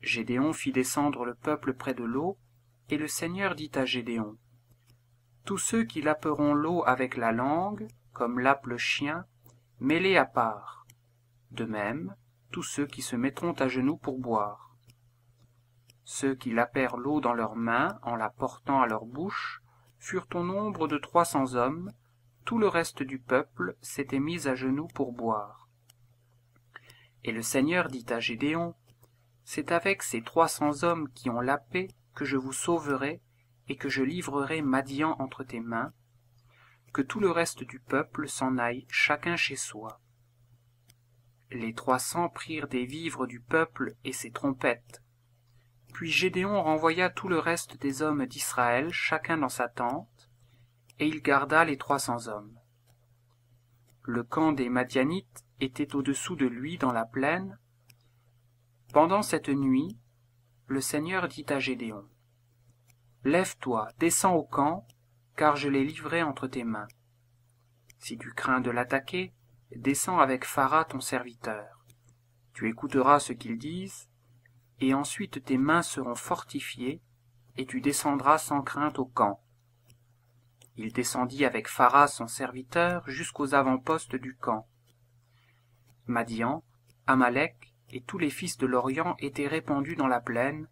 gédéon fit descendre le peuple près de l'eau et le seigneur dit à gédéon tous ceux qui laperont l'eau avec la langue comme lape le chien mets à part de même tous ceux qui se mettront à genoux pour boire ceux qui lapèrent l'eau dans leurs mains en la portant à leur bouche furent au nombre de trois cents hommes tout le reste du peuple s'était mis à genoux pour boire et le seigneur dit à gédéon c'est avec ces trois cents hommes qui ont la paix que je vous sauverai et que je livrerai madian entre tes mains que tout le reste du peuple s'en aille chacun chez soi les trois cents prirent des vivres du peuple et ses trompettes puis gédéon renvoya tout le reste des hommes d'israël chacun dans sa tente et il garda les trois cents hommes le camp des madianites était au-dessous de lui dans la plaine pendant cette nuit le seigneur dit à gédéon lève-toi descends au camp car je l'ai livré entre tes mains si tu crains de l'attaquer descends avec phara ton serviteur tu écouteras ce qu'ils disent et ensuite tes mains seront fortifiées et tu descendras sans crainte au camp il descendit avec Phara son serviteur jusqu'aux avant-postes du camp madian amalek et tous les fils de l'orient étaient répandus dans la plaine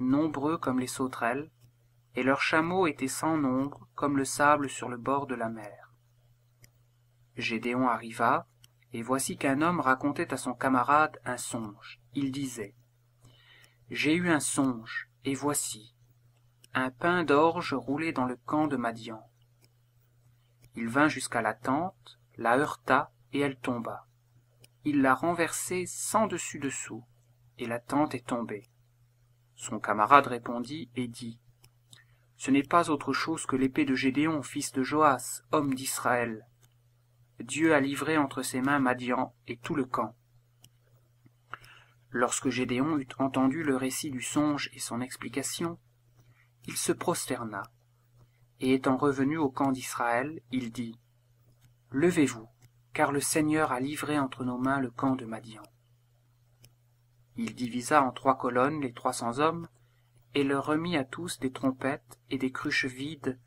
nombreux comme les sauterelles et leurs chameaux étaient sans nombre comme le sable sur le bord de la mer gédéon arriva et voici qu'un homme racontait à son camarade un songe il disait j'ai eu un songe et voici un pain d'orge roulé dans le camp de madian il vint jusqu'à la tente la heurta et elle tomba il l'a renversée sans dessus dessous et la tente est tombée son camarade répondit et dit ce n'est pas autre chose que l'épée de gédéon fils de joas homme d'israël dieu a livré entre ses mains madian et tout le camp lorsque gédéon eut entendu le récit du songe et son explication il se prosterna et étant revenu au camp d'israël il dit levez-vous car le seigneur a livré entre nos mains le camp de madian il divisa en trois colonnes les trois cents hommes et leur remit à tous des trompettes et des cruches vides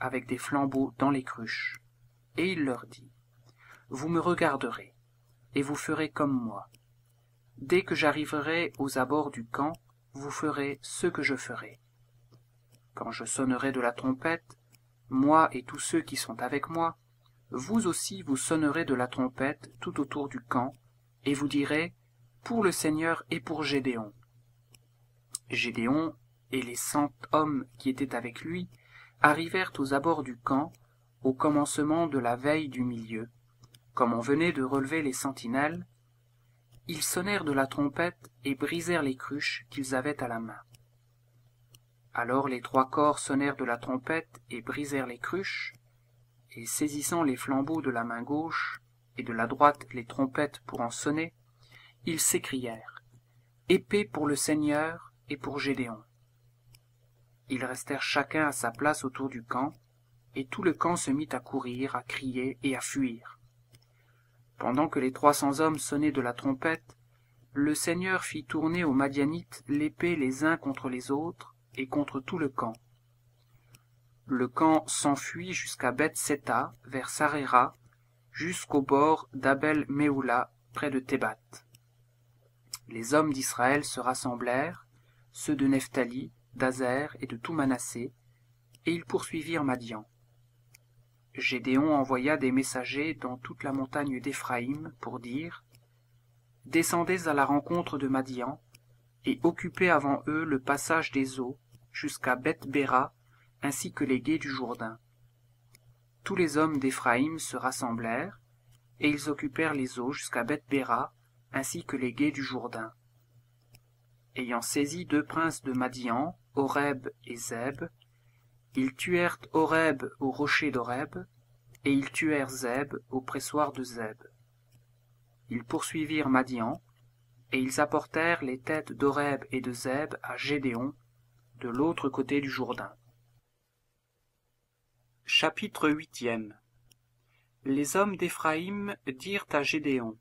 avec des flambeaux dans les cruches et il leur dit vous me regarderez et vous ferez comme moi dès que j'arriverai aux abords du camp vous ferez ce que je ferai quand je sonnerai de la trompette moi et tous ceux qui sont avec moi vous aussi vous sonnerez de la trompette tout autour du camp et vous direz pour le seigneur et pour gédéon gédéon et les cent hommes qui étaient avec lui arrivèrent aux abords du camp au commencement de la veille du milieu comme on venait de relever les sentinelles ils sonnèrent de la trompette et brisèrent les cruches qu'ils avaient à la main alors les trois corps sonnèrent de la trompette et brisèrent les cruches et saisissant les flambeaux de la main gauche et de la droite les trompettes pour en sonner ils s'écrièrent épée pour le seigneur et pour gédéon ils restèrent chacun à sa place autour du camp et tout le camp se mit à courir à crier et à fuir pendant que les trois cents hommes sonnaient de la trompette le seigneur fit tourner aux madianites l'épée les uns contre les autres et contre tout le camp. Le camp s'enfuit jusqu'à Beth Bet-Seta, vers Sarera, jusqu'au bord d'Abel Meoula, près de Thébat. Les hommes d'Israël se rassemblèrent, ceux de Nephtali, d'Azer et de tout et ils poursuivirent Madian. Gédéon envoya des messagers dans toute la montagne d'Éphraïm pour dire Descendez à la rencontre de Madian, et occupez avant eux le passage des eaux, jusqu'à bethbéra ainsi que les gués du jourdain tous les hommes d'éphraïm se rassemblèrent et ils occupèrent les eaux jusqu'à bethbéra ainsi que les gués du jourdain ayant saisi deux princes de madian horeb et zeb ils tuèrent horeb au rocher d'horeb et ils tuèrent zeb au pressoir de zeb ils poursuivirent madian et ils apportèrent les têtes d'horeb et de zeb à gédéon de l'autre côté du Jourdain. Chapitre huitième Les hommes d'Éphraïm dirent à Gédéon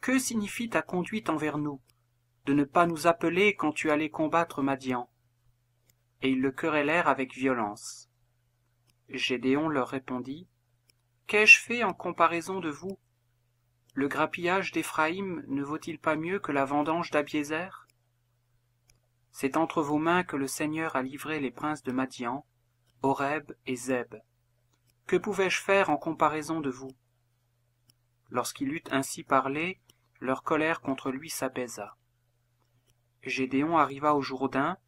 Que signifie ta conduite envers nous, de ne pas nous appeler quand tu allais combattre Madian Et ils le querellèrent avec violence. Gédéon leur répondit Qu'ai-je fait en comparaison de vous Le grappillage d'Éphraïm ne vaut-il pas mieux que la vendange d'Abiézer c'est entre vos mains que le Seigneur a livré les princes de Madian, Horeb et Zeb. Que pouvais-je faire en comparaison de vous Lorsqu'il eut ainsi parlé, leur colère contre lui s'apaisa. Gédéon arriva au Jourdain,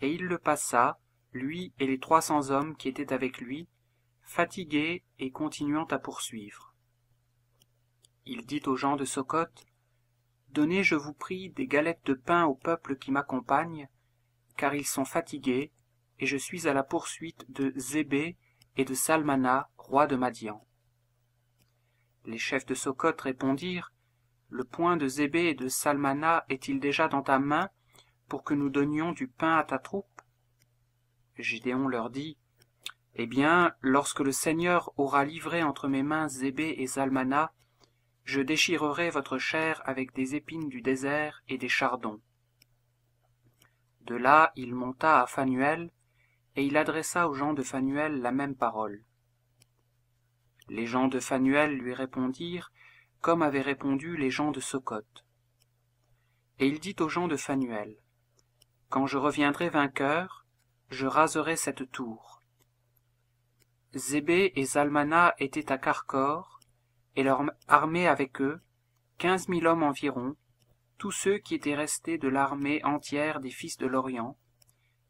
et il le passa, lui et les trois cents hommes qui étaient avec lui, fatigués et continuant à poursuivre. Il dit aux gens de Socote, Donnez, je vous prie, des galettes de pain au peuple qui m'accompagne, car ils sont fatigués, et je suis à la poursuite de Zébé et de Salmana, roi de Madian. Les chefs de Socote répondirent Le point de Zébé et de Salmana est-il déjà dans ta main pour que nous donnions du pain à ta troupe Gédéon leur dit Eh bien, lorsque le Seigneur aura livré entre mes mains Zébé et Salmana, je déchirerai votre chair avec des épines du désert et des chardons de là il monta à fanuel et il adressa aux gens de fanuel la même parole les gens de fanuel lui répondirent comme avaient répondu les gens de Socote. Et il dit aux gens de Fanuel, « Quand je reviendrai vainqueur, je raserai cette tour. Zébé et Zalmana étaient à Carcor, et leur armée avec eux, quinze mille hommes environ, tous ceux qui étaient restés de l'armée entière des fils de l'Orient,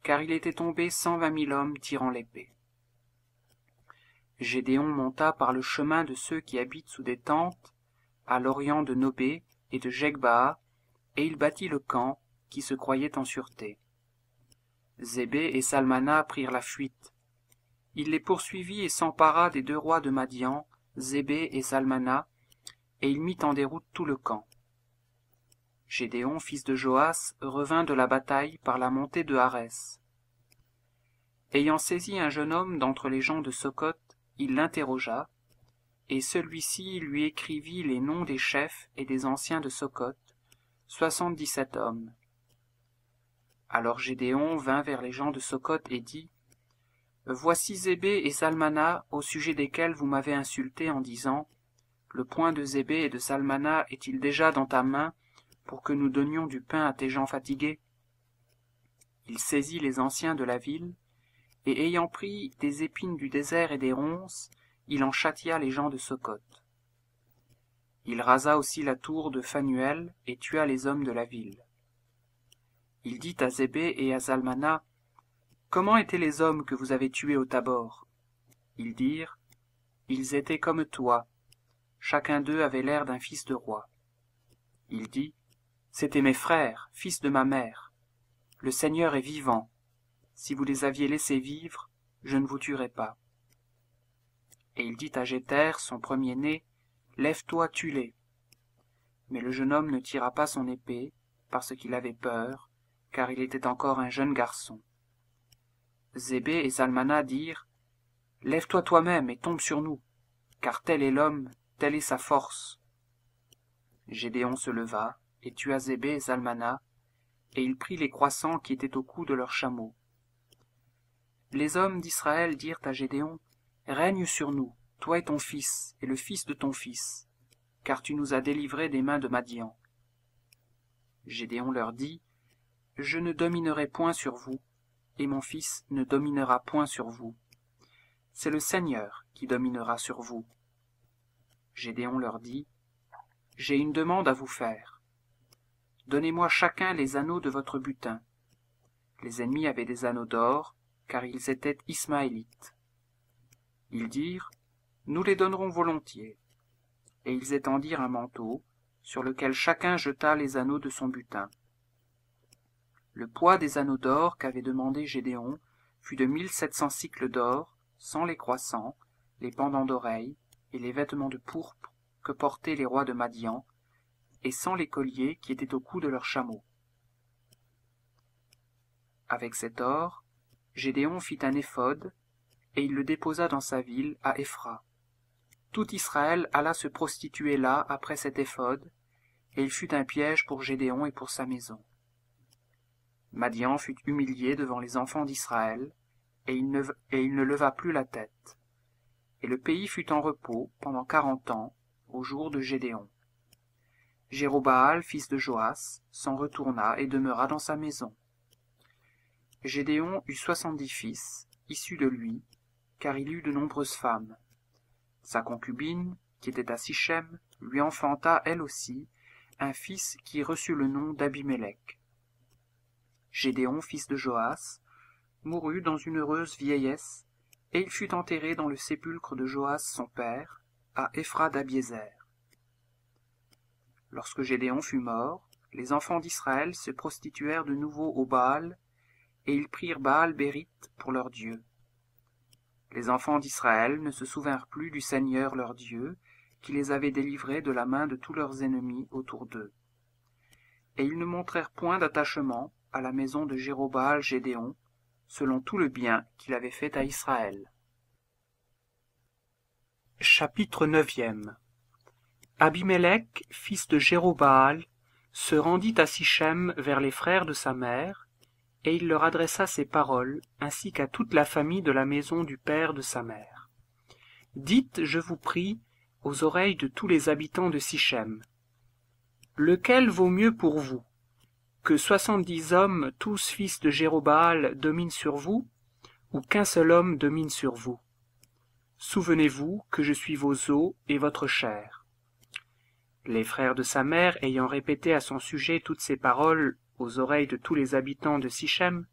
car il était tombé cent vingt mille hommes tirant l'épée. Gédéon monta par le chemin de ceux qui habitent sous des tentes, à l'orient de Nobé et de Jegba, et il bâtit le camp, qui se croyait en sûreté. Zébé et Salmana prirent la fuite. Il les poursuivit et s'empara des deux rois de Madian, Zébé et Salmana, et il mit en déroute tout le camp gédéon fils de joas revint de la bataille par la montée de harès ayant saisi un jeune homme d'entre les gens de Socote, il l'interrogea et celui-ci lui écrivit les noms des chefs et des anciens de Socote, soixante-dix-sept hommes alors gédéon vint vers les gens de Socote et dit voici zébé et salmana au sujet desquels vous m'avez insulté en disant le point de zébé et de salmana est-il déjà dans ta main pour que nous donnions du pain à tes gens fatigués il saisit les anciens de la ville et ayant pris des épines du désert et des ronces il en châtia les gens de Socote. il rasa aussi la tour de Fanuel et tua les hommes de la ville il dit à Zébé et à Zalmana Comment étaient les hommes que vous avez tués au Tabor Ils dirent Ils étaient comme toi. Chacun d'eux avait l'air d'un fils de roi. Il dit c'étaient mes frères, fils de ma mère. Le Seigneur est vivant. Si vous les aviez laissés vivre, je ne vous tuerais pas. Et il dit à Jéter, son premier-né, Lève-toi, tue-les. Mais le jeune homme ne tira pas son épée, parce qu'il avait peur, car il était encore un jeune garçon. Zébé et Salmana dirent Lève-toi toi-même et tombe sur nous, car tel est l'homme, telle est sa force. Gédéon se leva, et et et il prit les croissants qui étaient au cou de leurs chameaux les hommes d'israël dirent à gédéon règne sur nous toi et ton fils et le fils de ton fils car tu nous as délivrés des mains de madian gédéon leur dit je ne dominerai point sur vous et mon fils ne dominera point sur vous c'est le seigneur qui dominera sur vous Gédéon leur dit, J'ai une demande à vous faire donnez-moi chacun les anneaux de votre butin les ennemis avaient des anneaux d'or car ils étaient ismaélites ils dirent nous les donnerons volontiers et ils étendirent un manteau sur lequel chacun jeta les anneaux de son butin le poids des anneaux d'or qu'avait demandé gédéon fut de mille sept cents cycles d'or sans les croissants les pendants d'oreilles et les vêtements de pourpre que portaient les rois de madian et sans les colliers qui étaient au cou de leurs chameaux. Avec cet or, Gédéon fit un éphode, et il le déposa dans sa ville, à Ephra. Tout Israël alla se prostituer là après cet éphode, et il fut un piège pour Gédéon et pour sa maison. Madian fut humilié devant les enfants d'Israël, et, il ne, et il ne leva plus la tête. Et le pays fut en repos pendant quarante ans, au jour de Gédéon. Jérobaal fils de joas s'en retourna et demeura dans sa maison gédéon eut soixante-dix fils issus de lui car il eut de nombreuses femmes sa concubine qui était à sichem lui enfanta elle aussi un fils qui reçut le nom d'abimélec gédéon fils de joas mourut dans une heureuse vieillesse et il fut enterré dans le sépulcre de joas son père à Ephra lorsque gédéon fut mort les enfants d'israël se prostituèrent de nouveau au Baal, et ils prirent baal bérite pour leur dieu les enfants d'israël ne se souvinrent plus du seigneur leur dieu qui les avait délivrés de la main de tous leurs ennemis autour d'eux et ils ne montrèrent point d'attachement à la maison de jérobaal gédéon selon tout le bien qu'il avait fait à israël chapitre Abimelech, fils de Jérobaal, se rendit à sichem vers les frères de sa mère et il leur adressa ces paroles ainsi qu'à toute la famille de la maison du père de sa mère dites je vous prie aux oreilles de tous les habitants de sichem lequel vaut mieux pour vous que soixante-dix hommes tous fils de Jérobaal, dominent sur vous ou qu'un seul homme domine sur vous souvenez-vous que je suis vos os et votre chair les frères de sa mère ayant répété à son sujet toutes ces paroles aux oreilles de tous les habitants de sichem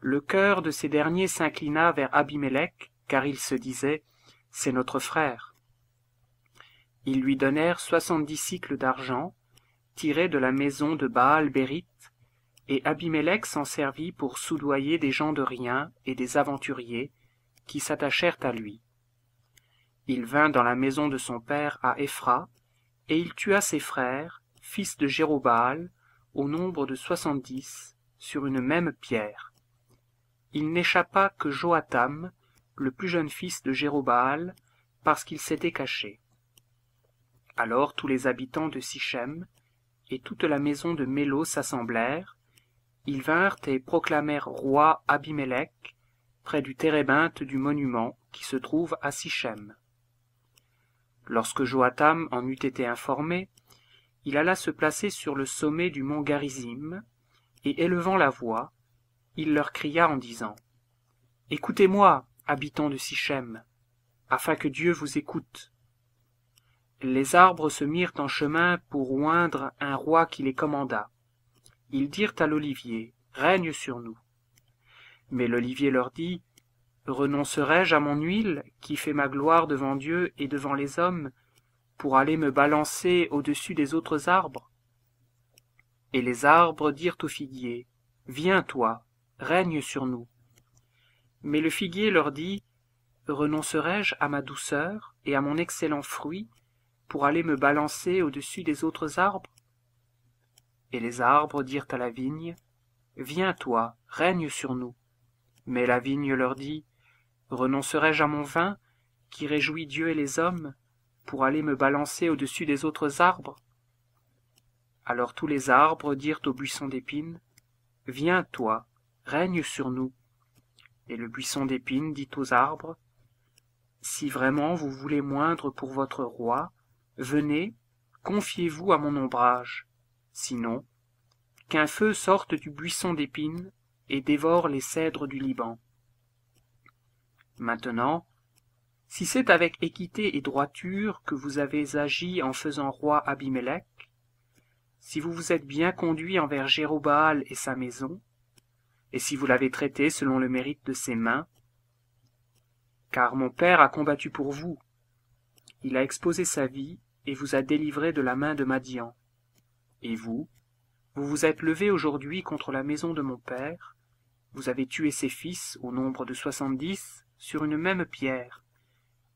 le cœur de ces derniers s'inclina vers abimélec car il se disait c'est notre frère ils lui donnèrent soixante-dix sicles d'argent tirés de la maison de baal bérite et abimélec s'en servit pour soudoyer des gens de rien et des aventuriers qui s'attachèrent à lui il vint dans la maison de son père à Ephra et il tua ses frères, fils de Jérobaal, au nombre de soixante-dix, sur une même pierre. Il n'échappa que Joatham, le plus jeune fils de Jérobaal, parce qu'il s'était caché. Alors tous les habitants de Sichem et toute la maison de Mélo s'assemblèrent. Ils vinrent et proclamèrent roi Abimélec, près du térébinthe du monument qui se trouve à Sichem lorsque Joatham en eut été informé il alla se placer sur le sommet du mont garizim et élevant la voix il leur cria en disant écoutez-moi habitants de sichem afin que dieu vous écoute les arbres se mirent en chemin pour oindre un roi qui les commanda ils dirent à l'olivier règne sur nous mais l'olivier leur dit renoncerai-je à mon huile qui fait ma gloire devant dieu et devant les hommes pour aller me balancer au-dessus des autres arbres et les arbres dirent au figuier viens toi règne sur nous mais le figuier leur dit renoncerai je à ma douceur et à mon excellent fruit pour aller me balancer au-dessus des autres arbres et les arbres dirent à la vigne viens toi règne sur nous mais la vigne leur dit renoncerai je à mon vin qui réjouit dieu et les hommes pour aller me balancer au-dessus des autres arbres alors tous les arbres dirent au buisson d'épines viens toi règne sur nous et le buisson d'épines dit aux arbres si vraiment vous voulez moindre pour votre roi venez confiez-vous à mon ombrage sinon qu'un feu sorte du buisson d'épines et dévore les cèdres du liban maintenant si c'est avec équité et droiture que vous avez agi en faisant roi abimélec si vous vous êtes bien conduit envers Jérobaal et sa maison et si vous l'avez traité selon le mérite de ses mains car mon père a combattu pour vous il a exposé sa vie et vous a délivré de la main de madian et vous vous vous êtes levé aujourd'hui contre la maison de mon père vous avez tué ses fils au nombre de soixante-dix sur une même pierre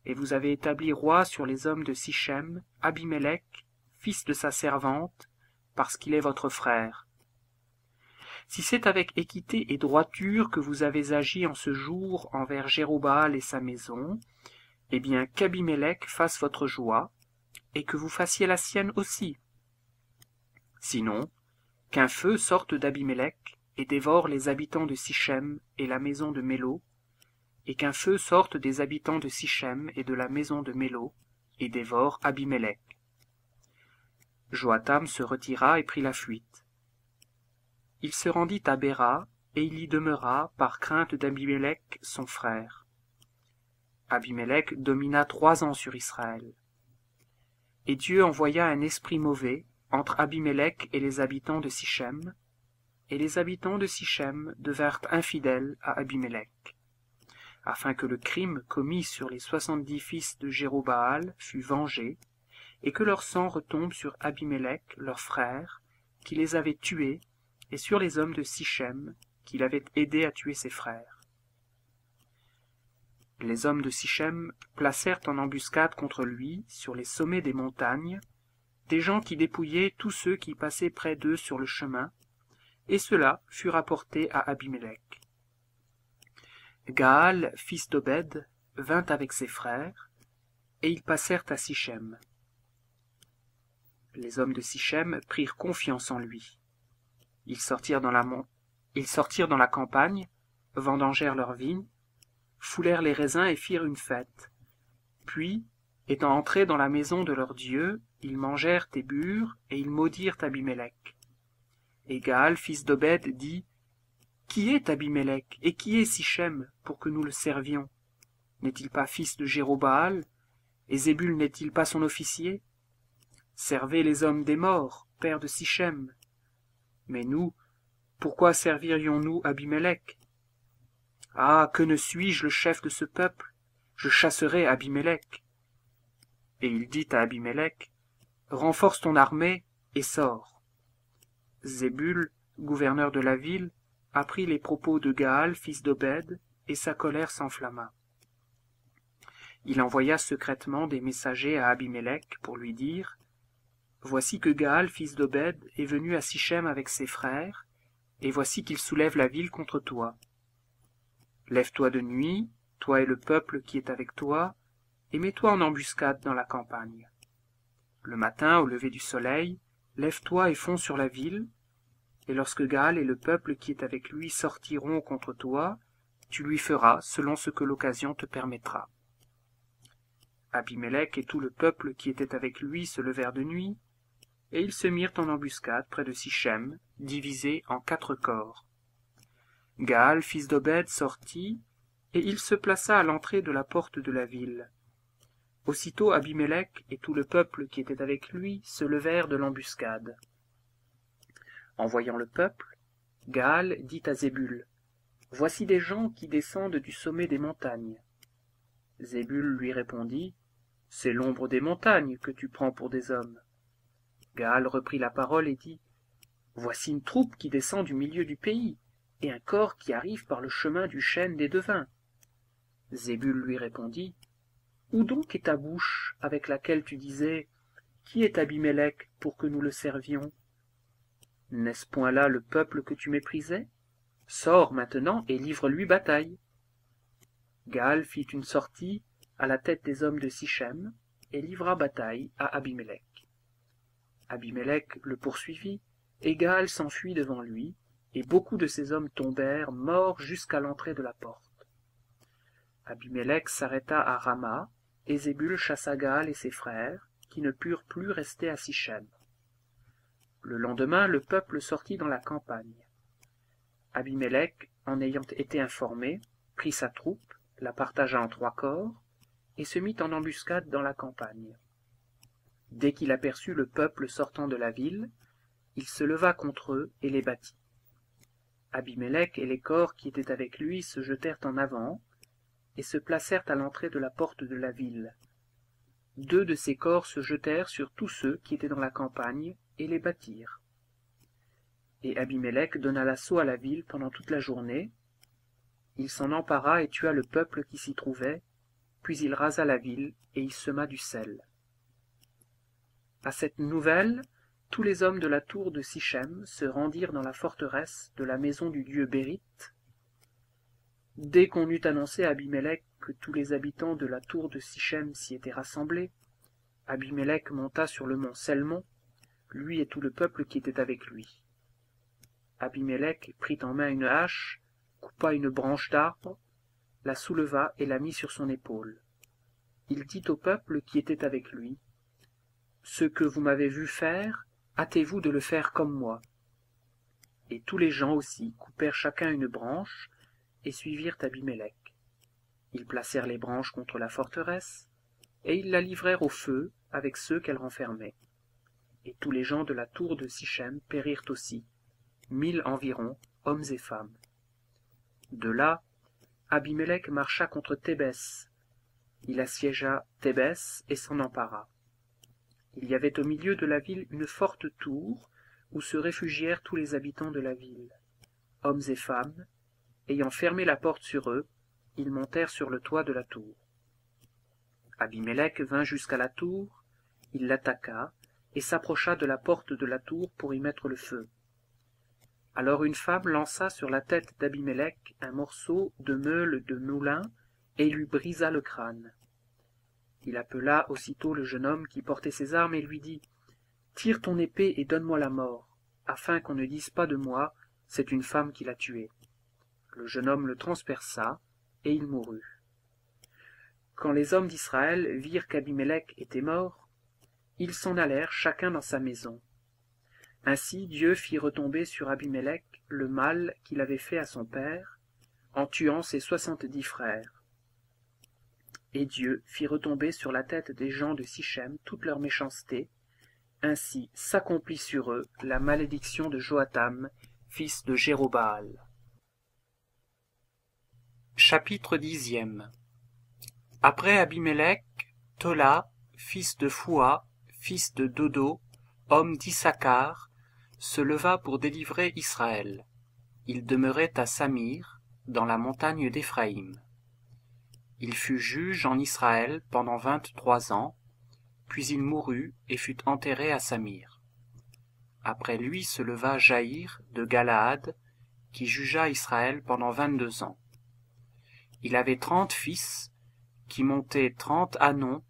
et vous avez établi roi sur les hommes de sichem abimélec fils de sa servante parce qu'il est votre frère si c'est avec équité et droiture que vous avez agi en ce jour envers jérobaal et sa maison eh bien qu'abimélec fasse votre joie et que vous fassiez la sienne aussi sinon qu'un feu sorte d'abimélec et dévore les habitants de sichem et la maison de mélo et qu'un feu sorte des habitants de sichem et de la maison de mélo et dévore abimélec joatam se retira et prit la fuite il se rendit à béra et il y demeura par crainte d'abimélec son frère abimélec domina trois ans sur israël et dieu envoya un esprit mauvais entre abimélec et les habitants de sichem et les habitants de sichem devinrent infidèles à abimélec afin que le crime commis sur les soixante-dix fils de jérobaal fût vengé et que leur sang retombe sur abimélec leur frère qui les avait tués et sur les hommes de sichem qui l'avaient aidé à tuer ses frères les hommes de sichem placèrent en embuscade contre lui sur les sommets des montagnes des gens qui dépouillaient tous ceux qui passaient près d'eux sur le chemin et cela fut rapporté à abimélec gaal fils d'obed vint avec ses frères et ils passèrent à sichem les hommes de sichem prirent confiance en lui ils sortirent dans la campagne vendangèrent leurs vignes foulèrent les raisins et firent une fête puis étant entrés dans la maison de leur dieu ils mangèrent et burent et ils maudirent abimélec et gaal fils d'obed dit qui est abimélec et qui est sichem pour que nous le servions n'est-il pas fils de jérobaal et zébul n'est-il pas son officier servez les hommes des morts père de sichem mais nous pourquoi servirions nous abimélec ah que ne suis-je le chef de ce peuple je chasserai abimélec et il dit à abimélec renforce ton armée et sors zébul gouverneur de la ville apprit les propos de gaal fils d'obed et sa colère s'enflamma il envoya secrètement des messagers à abimélec pour lui dire voici que gaal fils d'obed est venu à sichem avec ses frères et voici qu'il soulève la ville contre toi lève-toi de nuit toi et le peuple qui est avec toi et mets-toi en embuscade dans la campagne le matin au lever du soleil lève-toi et fonds sur la ville et lorsque Gaal et le peuple qui est avec lui sortiront contre toi tu lui feras selon ce que l'occasion te permettra abimélec et tout le peuple qui était avec lui se levèrent de nuit et ils se mirent en embuscade près de sichem divisés en quatre corps Gaal, fils d'obed sortit et il se plaça à l'entrée de la porte de la ville aussitôt abimélec et tout le peuple qui était avec lui se levèrent de l'embuscade en voyant le peuple gaal dit à zébul voici des gens qui descendent du sommet des montagnes zébul lui répondit c'est l'ombre des montagnes que tu prends pour des hommes gaal reprit la parole et dit voici une troupe qui descend du milieu du pays et un corps qui arrive par le chemin du chêne des devins zébul lui répondit où donc est ta bouche avec laquelle tu disais qui est abimélec pour que nous le servions n'est-ce point là le peuple que tu méprisais sors maintenant et livre-lui bataille Gaal fit une sortie à la tête des hommes de sichem et livra bataille à abimélec abimélec le poursuivit et Gaal s'enfuit devant lui et beaucoup de ses hommes tombèrent morts jusqu'à l'entrée de la porte abimélec s'arrêta à rama et zébul chassa Gaal et ses frères qui ne purent plus rester à sichem le lendemain le peuple sortit dans la campagne abimélec en ayant été informé prit sa troupe la partagea en trois corps et se mit en embuscade dans la campagne dès qu'il aperçut le peuple sortant de la ville il se leva contre eux et les battit abimélec et les corps qui étaient avec lui se jetèrent en avant et se placèrent à l'entrée de la porte de la ville deux de ces corps se jetèrent sur tous ceux qui étaient dans la campagne et les bâtirent. Et Abimélec donna l'assaut à la ville pendant toute la journée. Il s'en empara et tua le peuple qui s'y trouvait, puis il rasa la ville et y sema du sel. À cette nouvelle, tous les hommes de la tour de Sichem se rendirent dans la forteresse de la maison du dieu Bérite. Dès qu'on eut annoncé à Abimélec que tous les habitants de la tour de Sichem s'y étaient rassemblés, Abimélec monta sur le mont lui et tout le peuple qui était avec lui abimélec prit en main une hache coupa une branche d'arbre la souleva et la mit sur son épaule il dit au peuple qui était avec lui ce que vous m'avez vu faire hâtez-vous de le faire comme moi et tous les gens aussi coupèrent chacun une branche et suivirent abimélec ils placèrent les branches contre la forteresse et ils la livrèrent au feu avec ceux qu'elle renfermait et tous les gens de la tour de sichem périrent aussi mille environ hommes et femmes de là abimélec marcha contre thébès il assiégea thébès et s'en empara il y avait au milieu de la ville une forte tour où se réfugièrent tous les habitants de la ville hommes et femmes ayant fermé la porte sur eux ils montèrent sur le toit de la tour abimélec vint jusqu'à la tour il l'attaqua et s'approcha de la porte de la tour pour y mettre le feu alors une femme lança sur la tête d'abimélec un morceau de meule de moulin et lui brisa le crâne il appela aussitôt le jeune homme qui portait ses armes et lui dit tire ton épée et donne-moi la mort afin qu'on ne dise pas de moi c'est une femme qui l'a tué le jeune homme le transperça et il mourut quand les hommes d'israël virent qu'abimélec était mort ils s'en allèrent chacun dans sa maison ainsi dieu fit retomber sur abimélec le mal qu'il avait fait à son père en tuant ses soixante-dix frères et dieu fit retomber sur la tête des gens de sichem toute leur méchanceté ainsi s'accomplit sur eux la malédiction de Joatham, fils de jérobaal chapitre dixième après abimélec tola fils de Foua, fils de Dodo, homme d'Issacar, se leva pour délivrer Israël. Il demeurait à Samir, dans la montagne d'Éphraïm. Il fut juge en Israël pendant vingt-trois ans, puis il mourut et fut enterré à Samir. Après lui se leva Jaïr de Galaad, qui jugea Israël pendant vingt-deux ans. Il avait trente fils, qui montaient trente anons,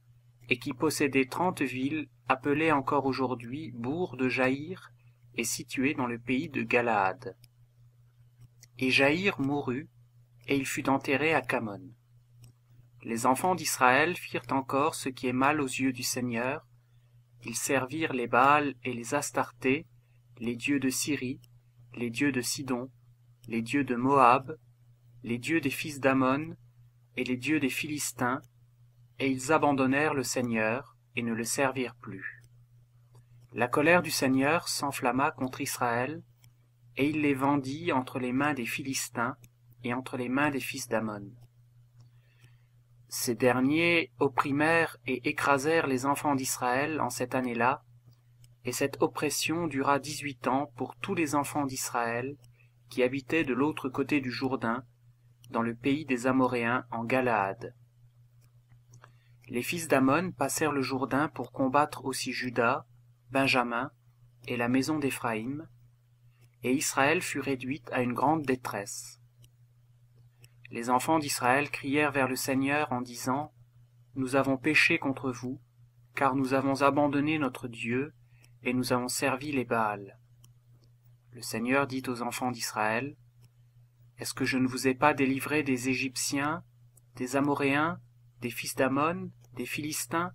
et qui possédaient trente villes appelé encore aujourd'hui bourg de jaïr est situé dans le pays de galaad et jaïr mourut et il fut enterré à Camon. les enfants d'israël firent encore ce qui est mal aux yeux du seigneur ils servirent les baals et les astartés les dieux de syrie les dieux de sidon les dieux de moab les dieux des fils d'ammon et les dieux des philistins et ils abandonnèrent le seigneur et ne le servirent plus la colère du seigneur s'enflamma contre israël et il les vendit entre les mains des philistins et entre les mains des fils d'ammon ces derniers opprimèrent et écrasèrent les enfants d'israël en cette année-là et cette oppression dura dix-huit ans pour tous les enfants d'israël qui habitaient de l'autre côté du jourdain dans le pays des amoréens en galaad les fils d'Amon passèrent le jourdain pour combattre aussi juda benjamin et la maison d'éphraïm et israël fut réduite à une grande détresse les enfants d'israël crièrent vers le seigneur en disant nous avons péché contre vous car nous avons abandonné notre dieu et nous avons servi les baals le seigneur dit aux enfants d'israël est-ce que je ne vous ai pas délivrés des égyptiens des amoréens des fils d'Amon, des philistins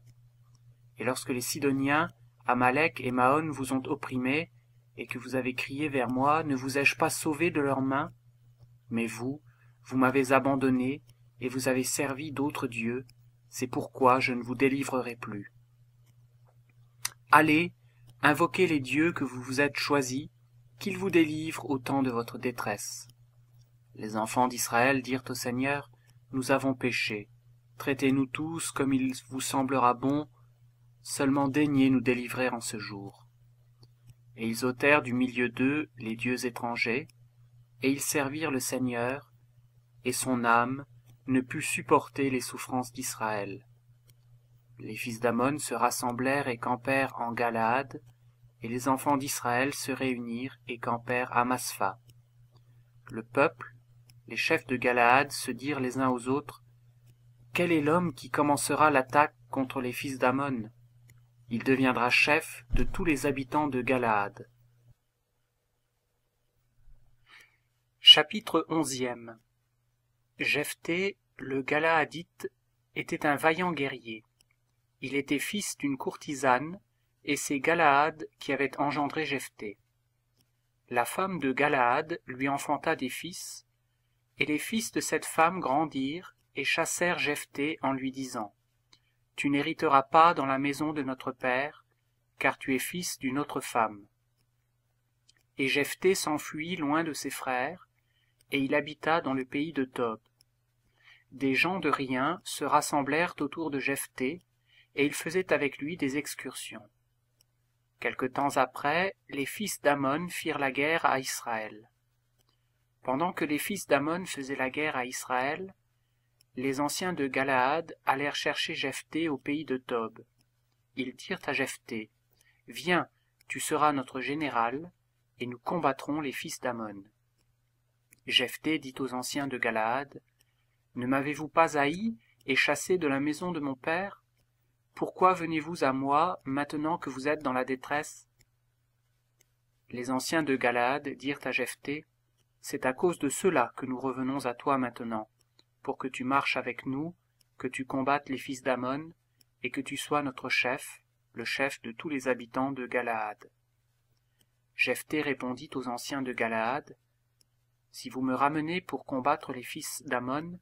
et lorsque les sidoniens amalek et maon vous ont opprimés et que vous avez crié vers moi ne vous ai-je pas sauvé de leurs mains mais vous vous m'avez abandonné et vous avez servi d'autres dieux c'est pourquoi je ne vous délivrerai plus allez invoquez les dieux que vous vous êtes choisis qu'ils vous délivrent au temps de votre détresse les enfants d'israël dirent au seigneur nous avons péché Traitez-nous tous comme il vous semblera bon, seulement daignez nous délivrer en ce jour. Et ils ôtèrent du milieu d'eux les dieux étrangers, et ils servirent le Seigneur, et son âme ne put supporter les souffrances d'Israël. Les fils d'Amon se rassemblèrent et campèrent en Galaad, et les enfants d'Israël se réunirent et campèrent à Maspha. Le peuple, les chefs de Galaad se dirent les uns aux autres quel est l'homme qui commencera l'attaque contre les fils d'Amon il deviendra chef de tous les habitants de galaad chapitre jephthé le galaadite était un vaillant guerrier il était fils d'une courtisane et c'est galaad qui avait engendré jephthé la femme de galaad lui enfanta des fils et les fils de cette femme grandirent et chassèrent Jephthé en lui disant tu n'hériteras pas dans la maison de notre père car tu es fils d'une autre femme et Jephthé s'enfuit loin de ses frères et il habita dans le pays de tob des gens de rien se rassemblèrent autour de Jephthé, et ils faisaient avec lui des excursions quelque temps après les fils d'Amon firent la guerre à israël pendant que les fils d'Amon faisaient la guerre à israël les anciens de galaad allèrent chercher jephthé au pays de tob ils dirent à jephthé viens tu seras notre général et nous combattrons les fils d'Amon. » jephthé dit aux anciens de galaad ne m'avez-vous pas haï et chassé de la maison de mon père pourquoi venez-vous à moi maintenant que vous êtes dans la détresse les anciens de Galaad dirent à Jephthé, C'est à cause de cela que nous revenons à toi maintenant, pour que tu marches avec nous, que tu combattes les fils d'Amon, et que tu sois notre chef, le chef de tous les habitants de Galaad. Jephthé répondit aux anciens de Galaad, Si vous me ramenez pour combattre les fils d'Amon,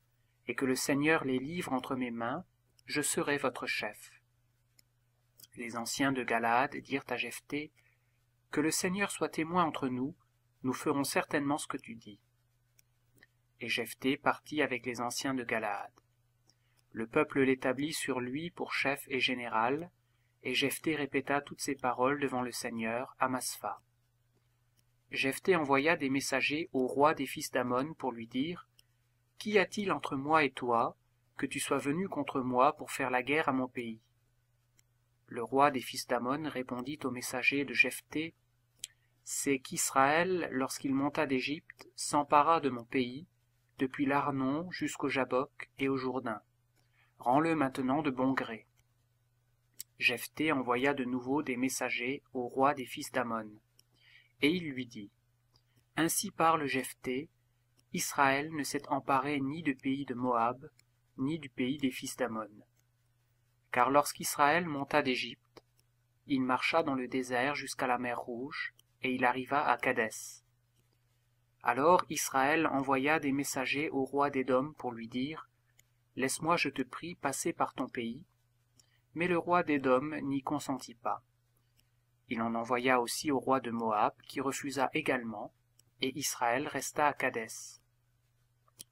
et que le Seigneur les livre entre mes mains, je serai votre chef. Les anciens de Galaad dirent à Jephthé, Que le Seigneur soit témoin entre nous, nous ferons certainement ce que tu dis et Jephthé partit avec les anciens de Galaad. Le peuple l'établit sur lui pour chef et général, et Jephthé répéta toutes ses paroles devant le Seigneur à Maspha. Jephthé envoya des messagers au roi des fils d'Ammon pour lui dire Qu'y a-t-il entre moi et toi, que tu sois venu contre moi pour faire la guerre à mon pays Le roi des fils d'Ammon répondit aux messagers de Jephthé C'est qu'Israël, lorsqu'il monta d'Égypte, s'empara de mon pays, depuis l'arnon jusqu'au Jabok et au jourdain rends-le maintenant de bon gré jephthé envoya de nouveau des messagers au roi des fils d'Amon. et il lui dit ainsi parle jephthé israël ne s'est emparé ni du pays de moab ni du pays des fils d'Amon. car lorsqu'israël monta d'égypte il marcha dans le désert jusqu'à la mer rouge et il arriva à alors Israël envoya des messagers au roi d'Édom pour lui dire Laisse-moi, je te prie, passer par ton pays. Mais le roi d'Édom n'y consentit pas. Il en envoya aussi au roi de Moab, qui refusa également, et Israël resta à Kadès.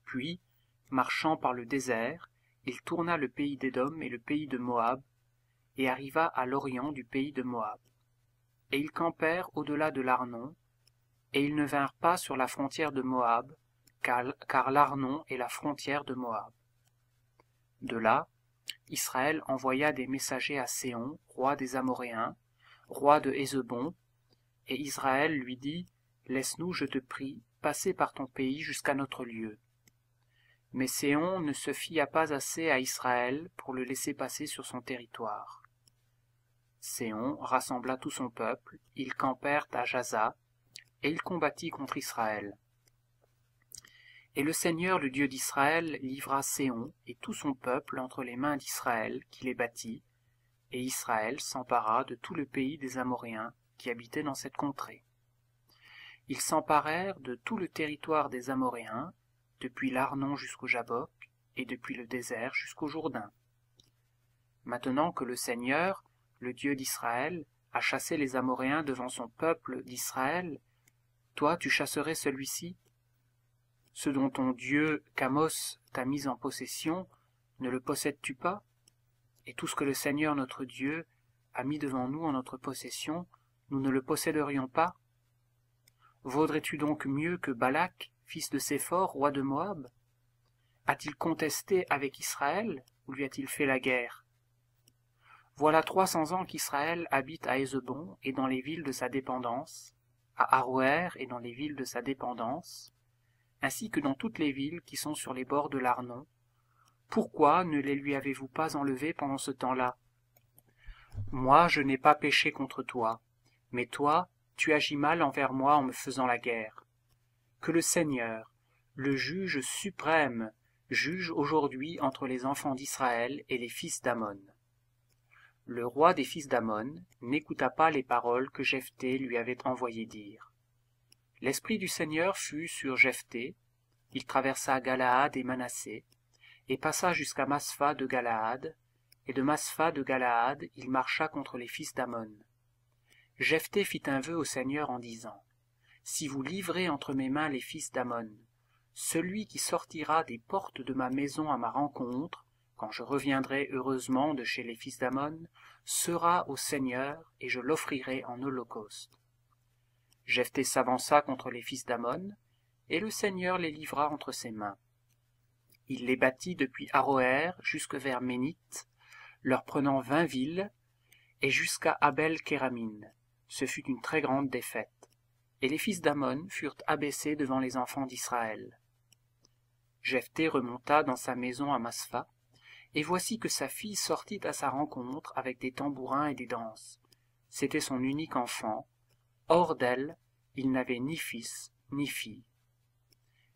Puis, marchant par le désert, il tourna le pays d'Édom et le pays de Moab, et arriva à l'orient du pays de Moab. Et ils campèrent au-delà de l'Arnon, et ils ne vinrent pas sur la frontière de Moab, car, l'Arnon est la frontière de Moab. De là, Israël envoya des messagers à Séon, roi des Amoréens, roi de Hézebon, et Israël lui dit Laisse-nous, je te prie, passer par ton pays jusqu'à notre lieu. Mais Séon ne se fia pas assez à Israël pour le laisser passer sur son territoire. Séon rassembla tout son peuple, ils campèrent à Jaza, et il combattit contre Israël. Et le Seigneur, le Dieu d'Israël, livra Séon et tout son peuple entre les mains d'Israël, qui les bâtit, et Israël s'empara de tout le pays des Amoréens qui habitaient dans cette contrée. Ils s'emparèrent de tout le territoire des Amoréens, depuis l'Arnon jusqu'au Jabok, et depuis le désert jusqu'au Jourdain. Maintenant que le Seigneur, le Dieu d'Israël, a chassé les Amoréens devant son peuple d'Israël, toi tu chasserais celui-ci ce dont ton dieu Kamos, t'a mis en possession, ne le possèdes-tu pas Et tout ce que le Seigneur notre Dieu a mis devant nous en notre possession, nous ne le posséderions pas Vaudrais-tu donc mieux que Balak, fils de Séphor, roi de Moab A-t-il contesté avec Israël ou lui a-t-il fait la guerre Voilà trois cents ans qu'Israël habite à Ézebon et dans les villes de sa dépendance, à et dans les villes de sa dépendance, ainsi que dans toutes les villes qui sont sur les bords de l'Arnon, pourquoi ne les lui avez-vous pas enlevées pendant ce temps-là Moi, je n'ai pas péché contre toi, mais toi, tu agis mal envers moi en me faisant la guerre. Que le Seigneur, le juge suprême, juge aujourd'hui entre les enfants d'Israël et les fils d'Amon le roi des fils d'Amon n'écouta pas les paroles que Jephthé lui avait envoyé dire l'esprit du seigneur fut sur Jephthé, il traversa galaad et manassé et passa jusqu'à maspha de galaad et de maspha de galaad il marcha contre les fils d'Amon. Jephthé fit un vœu au seigneur en disant si vous livrez entre mes mains les fils d'Amon, celui qui sortira des portes de ma maison à ma rencontre quand je reviendrai heureusement de chez les fils d'Amon, sera au Seigneur, et je l'offrirai en holocauste. Jephthé s'avança contre les fils d'Ammon, et le Seigneur les livra entre ses mains. Il les battit depuis Aroer jusque vers Ménith, leur prenant vingt villes, et jusqu'à Abel-Kéramine. Ce fut une très grande défaite. Et les fils d'Ammon furent abaissés devant les enfants d'Israël. Jephthé remonta dans sa maison à Maspha, et voici que sa fille sortit à sa rencontre avec des tambourins et des danses c'était son unique enfant hors d'elle il n'avait ni fils ni fille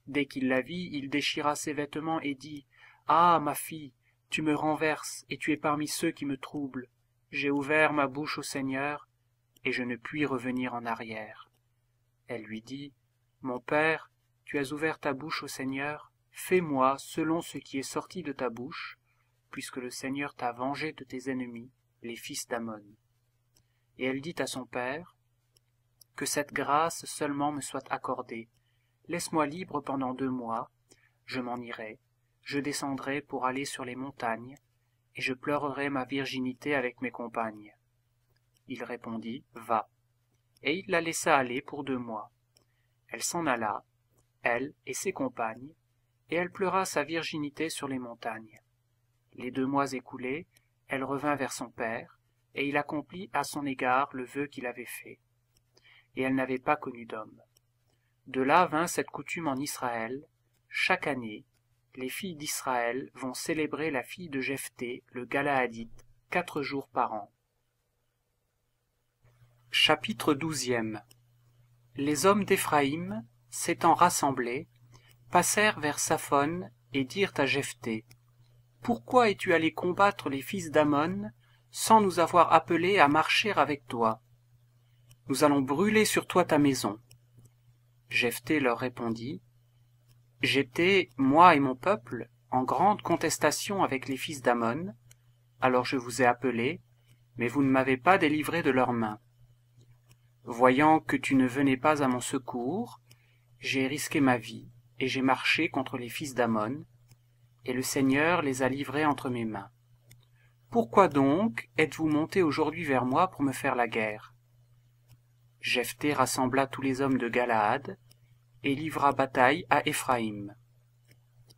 dès qu'il la vit il déchira ses vêtements et dit ah ma fille tu me renverses et tu es parmi ceux qui me troublent j'ai ouvert ma bouche au seigneur et je ne puis revenir en arrière elle lui dit mon père tu as ouvert ta bouche au seigneur fais-moi selon ce qui est sorti de ta bouche puisque le Seigneur t'a vengé de tes ennemis, les fils d'Amon. » Et elle dit à son père, Que cette grâce seulement me soit accordée. Laisse-moi libre pendant deux mois, je m'en irai, je descendrai pour aller sur les montagnes, et je pleurerai ma virginité avec mes compagnes. Il répondit, Va. Et il la laissa aller pour deux mois. Elle s'en alla, elle et ses compagnes, et elle pleura sa virginité sur les montagnes les deux mois écoulés, elle revint vers son père, et il accomplit à son égard le vœu qu'il avait fait. Et elle n'avait pas connu d'homme. De là vint cette coutume en Israël. Chaque année, les filles d'Israël vont célébrer la fille de Jephthé, le Galaadite, quatre jours par an. Chapitre douzième Les hommes d'Éphraïm, s'étant rassemblés, passèrent vers Saphon et dirent à Jephthé pourquoi es-tu allé combattre les fils d'Amon sans nous avoir appelés à marcher avec toi nous allons brûler sur toi ta maison Jephthé leur répondit j'étais moi et mon peuple en grande contestation avec les fils d'Amon. alors je vous ai appelés mais vous ne m'avez pas délivré de leurs mains voyant que tu ne venais pas à mon secours j'ai risqué ma vie et j'ai marché contre les fils d'ammon et le seigneur les a livrés entre mes mains pourquoi donc êtes-vous montés aujourd'hui vers moi pour me faire la guerre Jephthé rassembla tous les hommes de galaad et livra bataille à éphraïm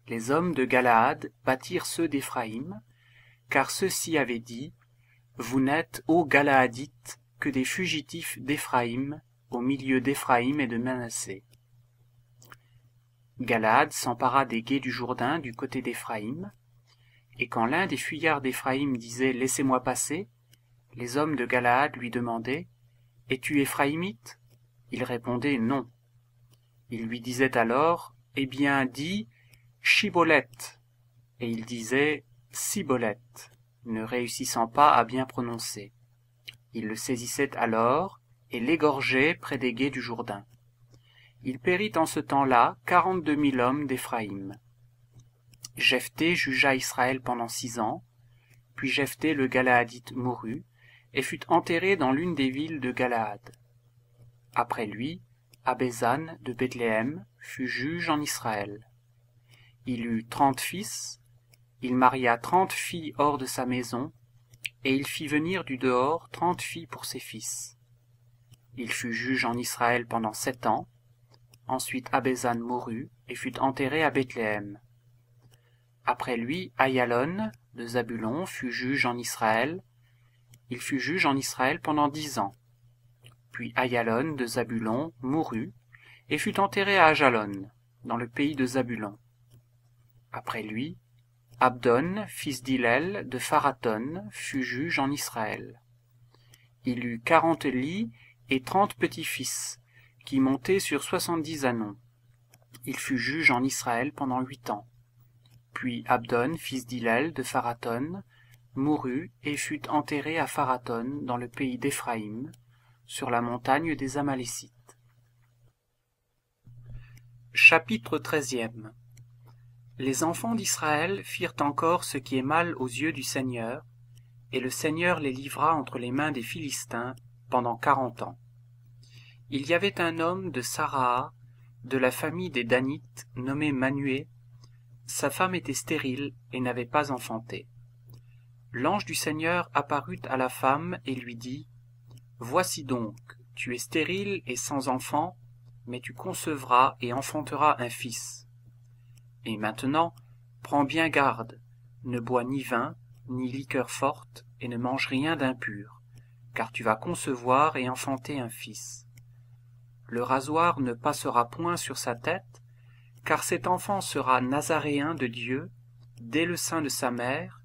les hommes de galaad battirent ceux d'éphraïm car ceux-ci avaient dit vous n'êtes ô galaadites que des fugitifs d'éphraïm au milieu d'éphraïm et de manassé Galaad s'empara des gués du Jourdain du côté d'Éphraïm, et quand l'un des fuyards d'Éphraïm disait Laissez-moi passer, les hommes de Galaad lui demandaient Es-tu Éphraïmite Il répondait Non. Ils lui disaient alors Eh bien, dis Chibolette. Et il disait Cibolette, ne réussissant pas à bien prononcer. Ils le saisissaient alors et l'égorgeaient près des gués du Jourdain. Il périt en ce temps-là quarante-deux mille hommes d'éphraïm. Jephthé jugea Israël pendant six ans, puis Jephthé le Galaadite mourut, et fut enterré dans l'une des villes de Galaad. Après lui, Abézan de Bethléem fut juge en Israël. Il eut trente fils, il maria trente filles hors de sa maison, et il fit venir du dehors trente filles pour ses fils. Il fut juge en Israël pendant sept ans, Ensuite Abézan mourut et fut enterré à Bethléem. Après lui, Ayalon de Zabulon fut juge en Israël. Il fut juge en Israël pendant dix ans. Puis Ayalon de Zabulon mourut et fut enterré à Ajalon, dans le pays de Zabulon. Après lui, Abdon, fils d'Hillel de Pharaton, fut juge en Israël. Il eut quarante lits et trente petits-fils, qui montait sur soixante-dix anons. Il fut juge en Israël pendant huit ans. Puis Abdon, fils d'Hillel de Pharaton, mourut et fut enterré à Pharaton, dans le pays d'Éphraïm, sur la montagne des Amalécites. Chapitre treizième Les enfants d'Israël firent encore ce qui est mal aux yeux du Seigneur, et le Seigneur les livra entre les mains des Philistins pendant quarante ans il y avait un homme de saraa de la famille des danites nommé manué sa femme était stérile et n'avait pas enfanté l'ange du seigneur apparut à la femme et lui dit voici donc tu es stérile et sans enfant mais tu concevras et enfanteras un fils et maintenant prends bien garde ne bois ni vin ni liqueur forte et ne mange rien d'impur car tu vas concevoir et enfanter un fils le rasoir ne passera point sur sa tête car cet enfant sera nazaréen de dieu dès le sein de sa mère